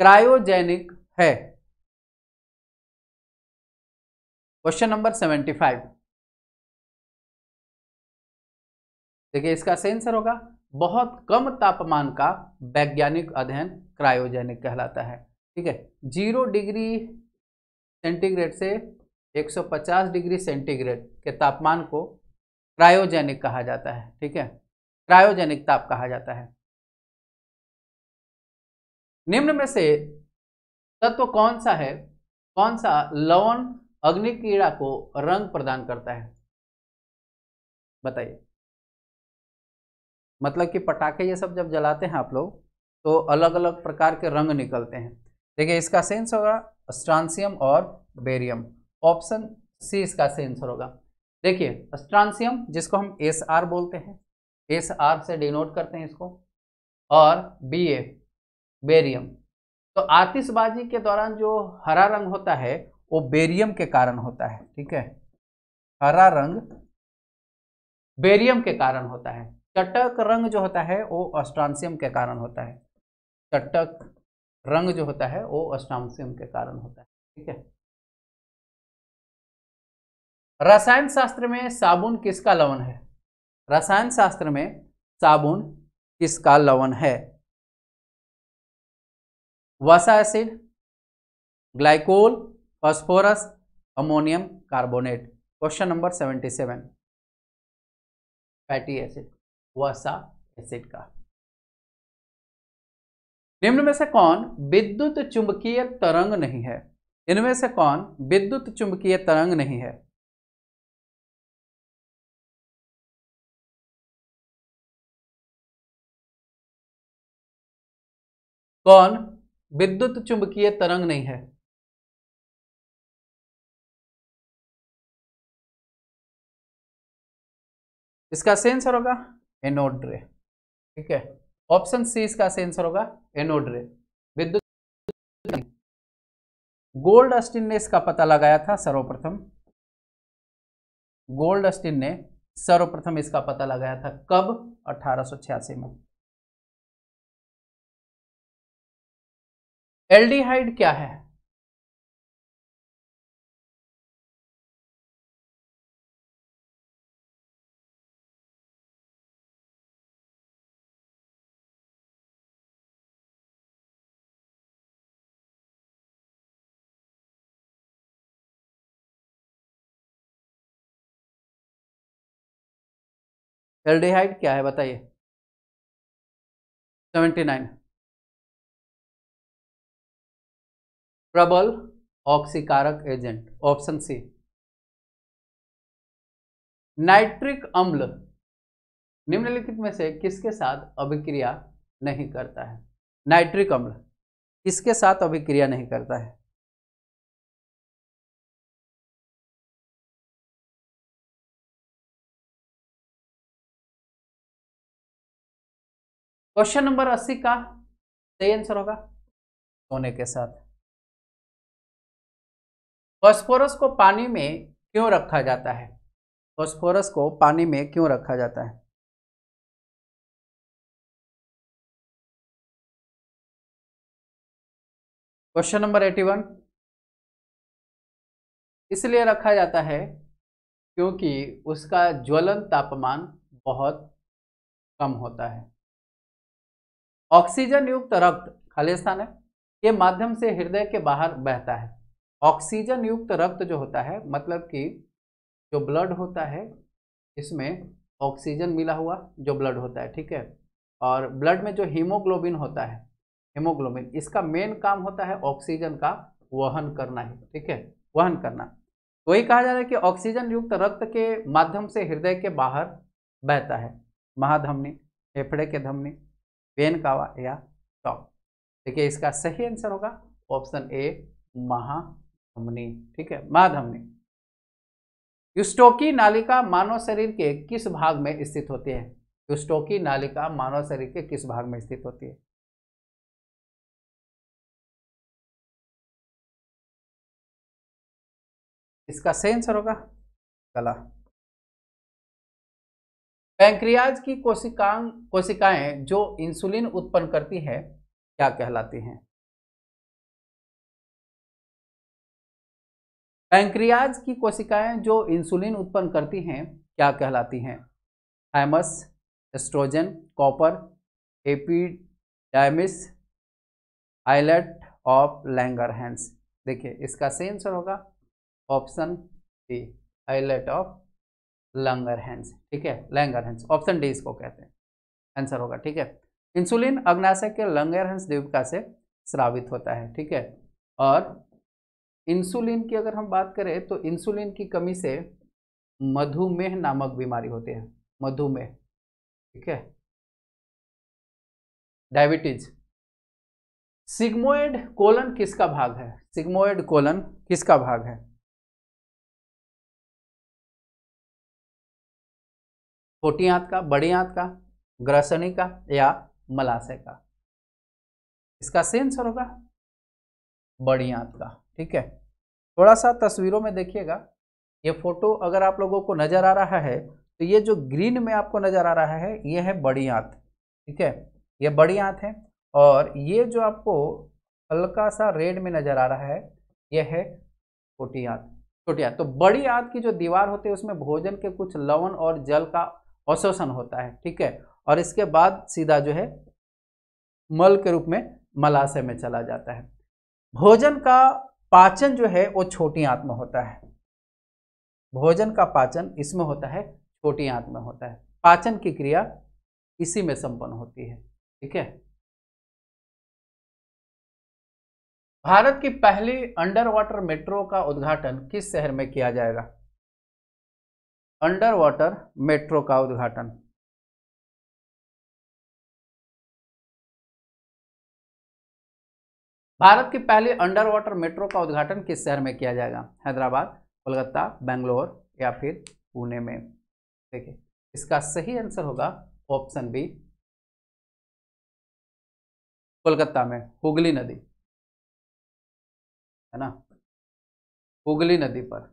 क्रायोजेनिक है क्वेश्चन नंबर सेवेंटी फाइव देखिए इसका सेंसर होगा बहुत कम तापमान का वैज्ञानिक अध्ययन क्रायोजेनिक कहलाता है ठीक है जीरो डिग्री सेंटीग्रेड से 150 डिग्री सेंटीग्रेड के तापमान को क्रायोजेनिक कहा जाता है ठीक है क्रायोजेनिक ताप कहा जाता है निम्न में से तत्व कौन सा है कौन सा लवण अग्नि कीड़ा को रंग प्रदान करता है बताइए मतलब कि पटाखे ये सब जब जलाते हैं आप लोग तो अलग अलग प्रकार के रंग निकलते हैं देखिए इसका सेंस होगा स्ट्रांसियम और बेरियम ऑप्शन सी इसका सही आंसर होगा देखिए स्ट्रांसियम जिसको हम एस आर बोलते हैं एस आर से डिनोट करते हैं इसको और बी ए बेरियम तो आतिशबाजी के दौरान जो हरा रंग होता है वो बेरियम के कारण होता है ठीक है हरा रंग बेरियम के कारण होता है चटक रंग जो होता है वो ऑस्ट्रांसियम के कारण होता है चटक रंग जो होता है वो ऑस्ट्रांसियम के कारण होता है ठीक है रसायन शास्त्र में साबुन किसका लवण है रसायन शास्त्र में साबुन किसका लवण है वसा acid glycol phosphorus ammonium carbonate question number seventy seven fatty acid वसा एसिड का निम्न में से कौन विद्युत चुंबकीय तरंग नहीं है इनमें से कौन विद्युत चुंबकीय तरंग नहीं है कौन विद्युत चुंबकीय तरंग नहीं है इसका सेंसर होगा एनोड्रे ठीक है ऑप्शन सी इसका सेंसर होगा एनोड्रे विद्युत गोल्ड अस्टिन ने इसका पता लगाया था सर्वप्रथम गोल्ड अस्टिन ने सर्वप्रथम इसका पता लगाया था कब अठारह में एल्डिहाइड क्या है एल्डिहाइड क्या है बताइए सेवेंटी नाइन प्रबल ऑक्सीकारक एजेंट ऑप्शन सी नाइट्रिक अम्ल निम्नलिखित में से किसके साथ अभिक्रिया नहीं करता है नाइट्रिक अम्ल किसके साथ अभिक्रिया नहीं करता है क्वेश्चन नंबर अस्सी का सही आंसर होगा सोने के साथ फॉस्फोरस को पानी में क्यों रखा जाता है फॉस्फोरस को पानी में क्यों रखा जाता है क्वेश्चन नंबर एटी वन इसलिए रखा जाता है क्योंकि उसका ज्वलन तापमान बहुत कम होता है ऑक्सीजन युक्त रक्त खालिस्तान है के माध्यम से हृदय के बाहर बहता है ऑक्सीजन युक्त रक्त जो होता है मतलब कि जो ब्लड होता है इसमें ऑक्सीजन मिला हुआ जो ब्लड होता है ठीक है और ब्लड में जो हीमोग्लोबिन होता है हीमोग्लोबिन इसका मेन काम होता है ऑक्सीजन का वहन करना ही ठीक है वहन करना वही तो कहा जा रहा है कि ऑक्सीजन युक्त रक्त के माध्यम से हृदय के बाहर बहता है महाधमनी फेफड़े के धमनी पेन कावा या टॉप देखिए इसका सही आंसर होगा ऑप्शन ए महा धमनी ठीक है महाधमनी युस्टोकी नालिका मानव शरीर के किस भाग में स्थित होती है युस्टोकी नालिका मानव शरीर के किस भाग में स्थित होती है इसका सही आंसर होगा गला पैंक्रियाज की कोशिकांग कोशिकाएं जो इंसुलिन उत्पन्न करती हैं क्या कहलाती हैं पैंक्रियाज की कोशिकाएं जो इंसुलिन उत्पन्न करती हैं क्या कहलाती हैं thymus oestrogen copper epididymis islet of Langerhans देखिए इसका सही आंसर होगा option D islet of Langerhans ठीक है लैंगर लैंगरहैंस ऑप्शन डी इसको कहते हैं आंसर होगा ठीक है इंसुलिन अग्नाशय के लंगर हंस द्वीपिका से श्रावित होता है ठीक है और इंसुलिन की अगर हम बात करें तो इंसुलिन की कमी से मधुमेह नामक बीमारी होती है मधुमेह ठीक है डायबिटीज सिग्मोइड कोलन किसका भाग है सिग्मोइड कोलन किसका भाग है छोटी आंत का बड़ी आंत का ग्रसनी का या मलाशय का इसका सेंसर होगा बड़ी आंत का ठीक है थोड़ा सा तस्वीरों में देखिएगा ये फोटो अगर आप लोगों को नज़र आ रहा है तो ये जो ग्रीन में आपको नज़र आ रहा है ये है बड़ी आंत ठीक है ये बड़ी आंत है और ये जो आपको हल्का सा रेड में नज़र आ रहा है यह है छोटी आंत छोटी आंत तो बड़ी आँत की जो दीवार होती है उसमें भोजन के कुछ लवण और जल का अवशोषण होता है ठीक है और इसके बाद सीधा जो है मल के रूप में मलाशय में चला जाता है भोजन का पाचन जो है वो छोटी आंत में होता है भोजन का पाचन इसमें होता है छोटी आंत में होता है पाचन की क्रिया इसी में संपन्न होती है ठीक है भारत की पहली अंडर वाटर मेट्रो का उद्घाटन किस शहर में किया जाएगा अंडर वाटर मेट्रो का उद्घाटन भारत के पहले अंडर वाटर मेट्रो का उद्घाटन किस शहर में किया जाएगा हैदराबाद कोलकाता बेंगलोर या फिर पुणे में देखिए इसका सही आंसर होगा ऑप्शन बी कोलकाता में हुगली नदी है ना हुगली नदी पर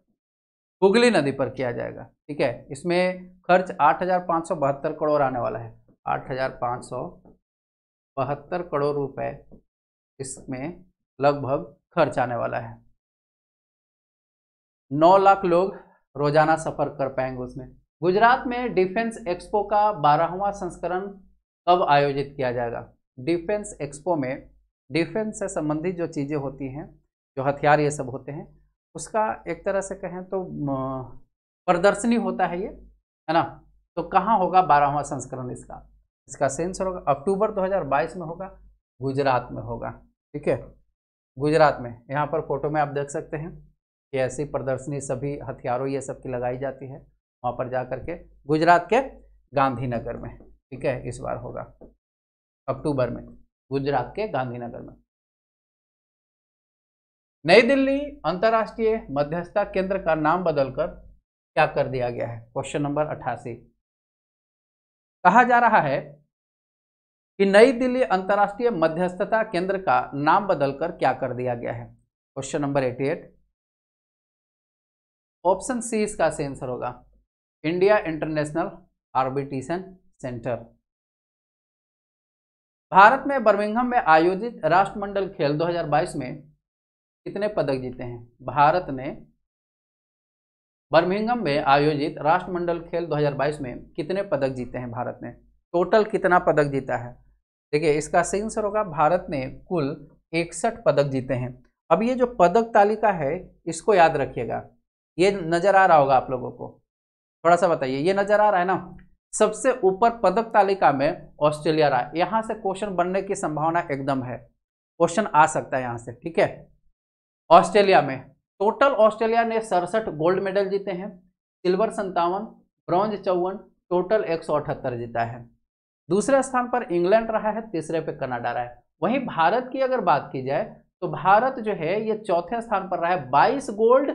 हुगली नदी पर किया जाएगा ठीक है इसमें खर्च आठ करोड़ आने वाला है आठ करोड़ रुपए इसमें लगभग खर्च आने वाला है नौ लाख लोग रोजाना सफ़र कर पाएंगे उसमें गुजरात में डिफेंस एक्सपो का बारहवा संस्करण कब आयोजित किया जाएगा डिफेंस एक्सपो में डिफेंस से संबंधित जो चीज़ें होती हैं जो हथियार ये सब होते हैं उसका एक तरह से कहें तो प्रदर्शनी होता है ये है ना तो कहाँ होगा बारहवा संस्करण इसका इसका सेंसर होगा अक्टूबर 2022 में होगा गुजरात में होगा ठीक है गुजरात में यहाँ पर फोटो में आप देख सकते हैं कि ऐसी प्रदर्शनी सभी हथियारों ये सब की लगाई जाती है वहाँ पर जा करके के गुजरात के गांधीनगर में ठीक है इस बार होगा अक्टूबर में गुजरात के गांधीनगर में नई दिल्ली अंतर्राष्ट्रीय मध्यस्थता केंद्र का नाम बदलकर क्या कर दिया गया है क्वेश्चन नंबर अट्ठासी कहा जा रहा है कि नई दिल्ली अंतर्राष्ट्रीय मध्यस्थता केंद्र का नाम बदलकर क्या कर दिया गया है question number eighty eight option C इसका आंसर होगा India International Arbitration Centre Bharat में बर्मिंगहम में आयोजित राष्ट्रमंडल खेल 2022 में कितने पदक जीते हैं भारत ने बर्मिंगहम में आयोजित राष्ट्रमंडल खेल 2022 में कितने पदक जीते हैं भारत ने टोटल कितना पदक जीता है देखिए इसका सही आंसर होगा भारत ने कुल इकसठ पदक जीते हैं अब ये जो पदक तालिका है इसको याद रखिएगा ये नज़र आ रहा होगा आप लोगों को थोड़ा सा बताइए ये नज़र आ रहा है ना सबसे ऊपर पदक तालिका में ऑस्ट्रेलिया रहा यहां से क्वेश्चन बनने की संभावना एकदम है क्वेश्चन आ सकता है यहाँ से ठीक है ऑस्ट्रेलिया में टोटल ऑस्ट्रेलिया ने सड़सठ गोल्ड मेडल जीते हैं सिल्वर संतावन ब्रॉन्ज चौवन टोटल एक जीता है दूसरे स्थान पर इंग्लैंड रहा है तीसरे पे कनाडा रहा है वहीं भारत की अगर बात की जाए तो भारत जो है ये चौथे स्थान पर रहा है बाईस गोल्ड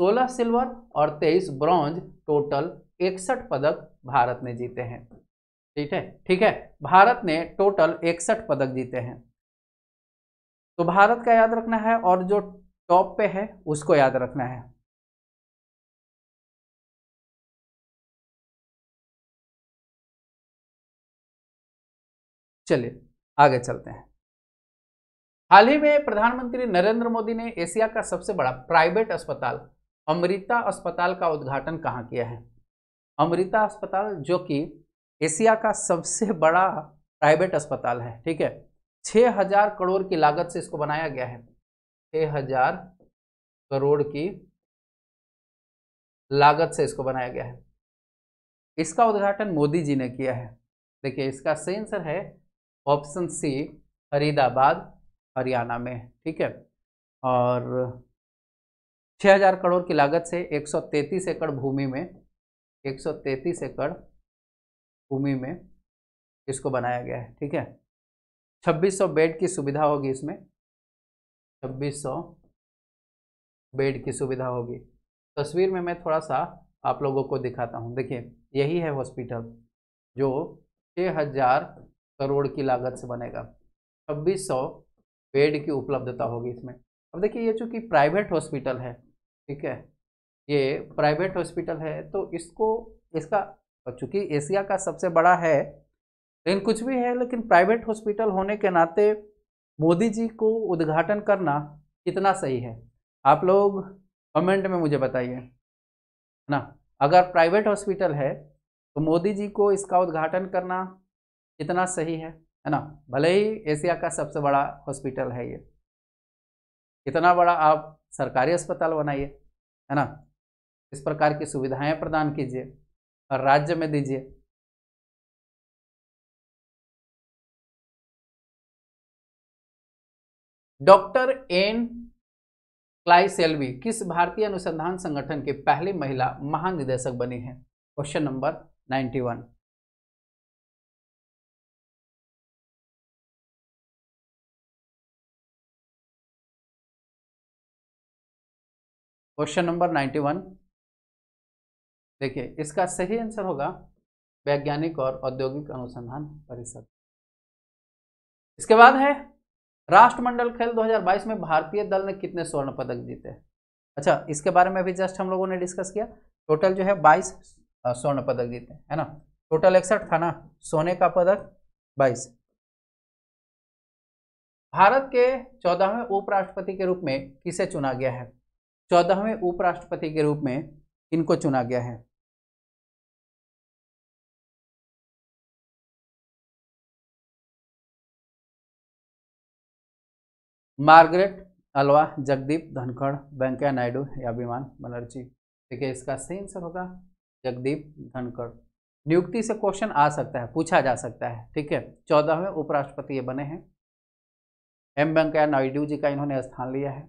सोलह सिल्वर और तेईस ब्रॉन्ज टोटल इकसठ पदक भारत ने जीते हैं ठीक है ठीक है भारत ने टोटल इकसठ पदक जीते हैं तो भारत का याद रखना है और जो टॉप पे है उसको याद रखना है चलिए आगे चलते हैं हाल ही में प्रधानमंत्री नरेंद्र मोदी ने एशिया का सबसे बड़ा प्राइवेट अस्पताल अमृता अस्पताल का उद्घाटन कहाँ किया है अमृता अस्पताल जो कि एशिया का सबसे बड़ा प्राइवेट अस्पताल है ठीक है 6000 करोड़ की लागत से इसको बनाया गया है 6000 करोड़ की लागत से इसको बनाया गया है इसका उद्घाटन मोदी जी ने किया है देखिए इसका सेंसर है ऑप्शन सी फरीदाबाद हरियाणा में ठीक है और 6000 करोड़ की लागत से 133 एकड़ भूमि में 133 एकड़ भूमि में इसको बनाया गया है ठीक है 2600 बेड की सुविधा होगी इसमें 2600 बेड की सुविधा होगी तस्वीर में मैं थोड़ा सा आप लोगों को दिखाता हूँ देखिए यही है हॉस्पिटल जो 6000 करोड़ की लागत से बनेगा छब्बीस सौ बेड की उपलब्धता होगी इसमें अब देखिए ये चूँकि प्राइवेट हॉस्पिटल है ठीक है ये प्राइवेट हॉस्पिटल है तो इसको इसका चूँकि एशिया का सबसे बड़ा है लेकिन कुछ भी है लेकिन प्राइवेट हॉस्पिटल होने के नाते मोदी जी को उद्घाटन करना कितना सही है आप लोग कमेंट में मुझे बताइए ना अगर प्राइवेट हॉस्पिटल है तो मोदी जी को इसका उद्घाटन करना इतना सही है है ना भले ही एशिया का सबसे बड़ा हॉस्पिटल है ये इतना बड़ा आप सरकारी अस्पताल बनाइए है ना इस प्रकार की सुविधाएं प्रदान कीजिए और राज्य में दीजिए डॉक्टर एन क्लाइसेल्वी किस भारतीय अनुसंधान संगठन की पहली महिला महानिदेशक बनी है question number one question number ninety one देखिए इसका सही आंसर होगा वैज्ञानिक और औद्योगिक अनुसंधान परिषद इसके बाद है राष्ट्रमंडल खेल 2022 में भारतीय दल ने कितने स्वर्ण पदक जीते अच्छा इसके बारे में भी जस्ट हम लोगों ने डिस्कस किया टोटल जो है 22 स्वर्ण पदक जीते है ना टोटल इकसठ था ना सोने का पदक 22 भारत के चौदहवें उपराष्ट्रपति के रूप में किसे चुना गया है चौदहवें उपराष्ट्रपति के रूप में इनको चुना गया है मार्गरेट अलवा जगदीप धनखड़ वेंकैया नायडू या विमान बनर्जी देखिए इसका सही आंसर होगा जगदीप धनखड़ नियुक्ति से क्वेश्चन आ सकता है पूछा जा सकता है ठीक है चौदहवें उपराष्ट्रपति ये बने हैं एम वेंकैया नायडू जी का इन्होंने स्थान लिया है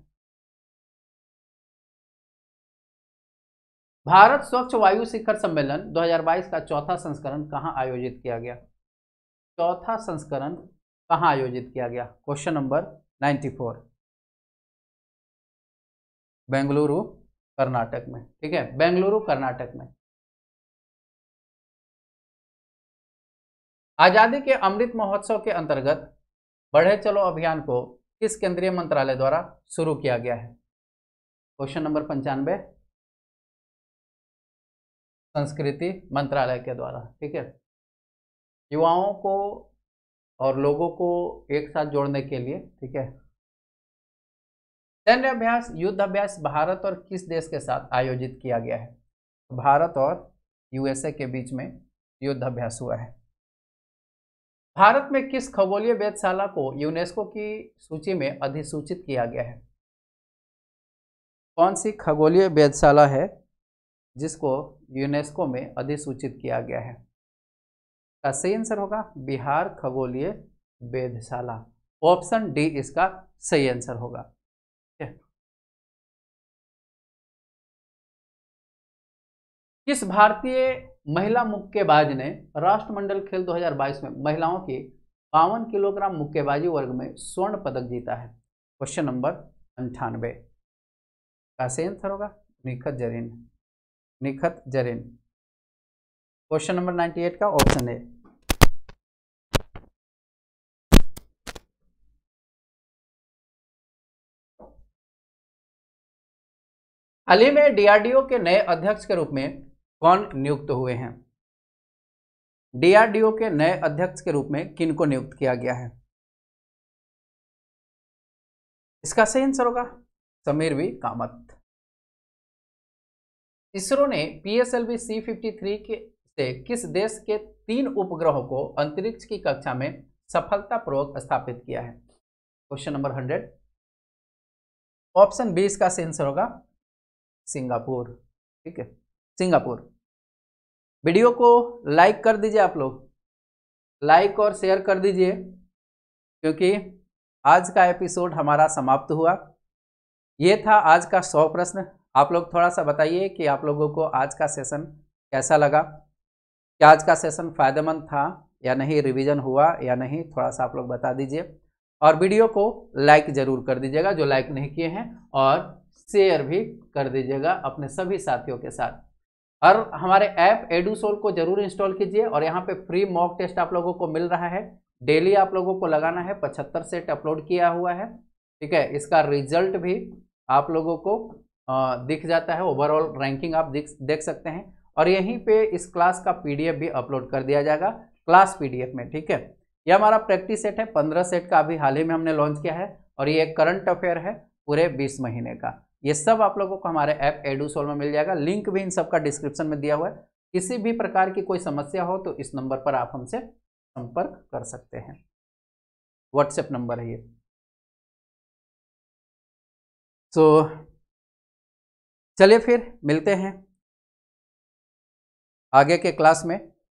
भारत स्वच्छ वायु शिखर सम्मेलन 2022 का चौथा संस्करण कहाँ आयोजित किया गया चौथा संस्करण कहाँ आयोजित किया गया क्वेश्चन नंबर 94 बेंगलुरु कर्नाटक में ठीक है बेंगलुरु कर्नाटक में आजादी के अमृत महोत्सव के अंतर्गत बढ़े चलो अभियान को किस केंद्रीय मंत्रालय द्वारा शुरू किया गया है क्वेश्चन नंबर पंचानवे संस्कृति मंत्रालय के द्वारा ठीक है युवाओं को और लोगों को एक साथ जोड़ने के लिए ठीक है सैन्य अभ्यास युद्ध अभ्यास भारत और किस देश के साथ आयोजित किया गया है भारत और यूएसए के बीच में युद्ध अभ्यास हुआ है भारत में किस खगोलीय वेदशाला को यूनेस्को की सूची में अधिसूचित किया गया है कौन सी खगोलीय वेदशाला है जिसको यूनेस्को में अधिसूचित किया गया है का सही आंसर होगा बिहार खगोलीय वेधशाला ऑप्शन डी इसका सही आंसर होगा किस भारतीय महिला मुक्केबाज ने राष्ट्रमंडल खेल 2022 में महिलाओं की बावन किलोग्राम मुक्केबाजी वर्ग में स्वर्ण पदक जीता है क्वेश्चन नंबर अंठानवे का सही आंसर होगा Nikhat Zareen Nikhat Zareen question number eight का ऑप्शन है हाल ही में डीआरडीओ के नए अध्यक्ष के रूप में कौन नियुक्त हुए हैं डीआरडीओ के नए अध्यक्ष के रूप में किनको नियुक्त किया गया है इसका सही आंसर होगा समीर वी कामत इसरो ने P S L V C fifty three से किस देश के तीन उपग्रहों को अंतरिक्ष की कक्षा में सफलतापूर्वक स्थापित किया है question number hundred option B इसका सेंसर होगा सिंगापुर ठीक है सिंगापुर वीडियो को लाइक कर दीजिए आप लोग लाइक और शेयर कर दीजिए क्योंकि आज का एपिसोड हमारा समाप्त हुआ ये था आज का सौ प्रश्न आप लोग थोड़ा सा बताइए कि आप लोगों को आज का सेशन कैसा लगा क्या आज का सेशन फ़ायदेमंद था या नहीं रिवीजन हुआ या नहीं थोड़ा सा आप लोग बता दीजिए और वीडियो को लाइक ज़रूर कर दीजिएगा जो लाइक नहीं किए हैं और शेयर भी कर दीजिएगा अपने सभी साथियों के साथ और हमारे ऐप एडूसोल को जरूर इंस्टॉल कीजिए और यहाँ पे फ्री मॉक टेस्ट आप लोगों को मिल रहा है डेली आप लोगों को लगाना है पचहत्तर सेट अपलोड किया हुआ है ठीक है इसका रिजल्ट भी आप लोगों को दिख जाता है ओवरऑल रैंकिंग आप देख देख सकते हैं और यहीं पे इस क्लास का पीडीएफ भी अपलोड कर दिया जाएगा क्लास पीडीएफ में ठीक है यह हमारा प्रैक्टिस सेट है पंद्रह सेट का अभी हाल ही में हमने लॉन्च किया है और ये करंट अफेयर है पूरे बीस महीने का ये सब आप लोगों को हमारे ऐप एडूसोल में मिल जाएगा लिंक भी इन सब का डिस्क्रिप्शन में दिया हुआ है किसी भी प्रकार की कोई समस्या हो तो इस नंबर पर आप हमसे संपर्क कर सकते हैं व्हाट्सएप नंबर है ये सो so, चलिए फिर मिलते हैं आगे के क्लास में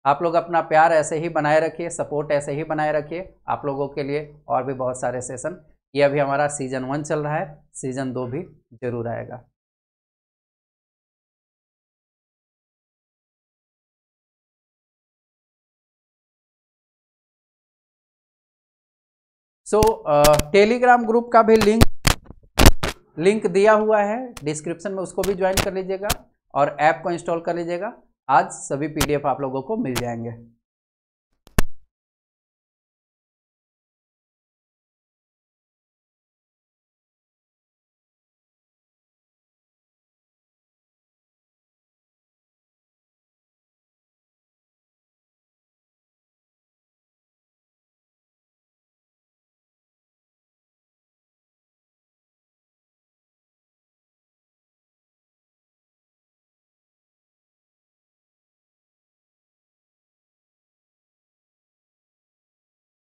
आप लोग अपना प्यार ऐसे ही बनाए रखिए सपोर्ट ऐसे ही बनाए रखिए आप लोगों के लिए और भी बहुत सारे सेशन ये अभी हमारा सीजन वन चल रहा है सीजन दो भी जरूर आएगा सो टेलीग्राम ग्रुप का भी लिंक लिंक दिया हुआ है डिस्क्रिप्शन में उसको भी ज्वाइन कर लीजिएगा और ऐप को इंस्टॉल कर लीजिएगा आज सभी पीडीएफ आप लोगों को मिल जाएंगे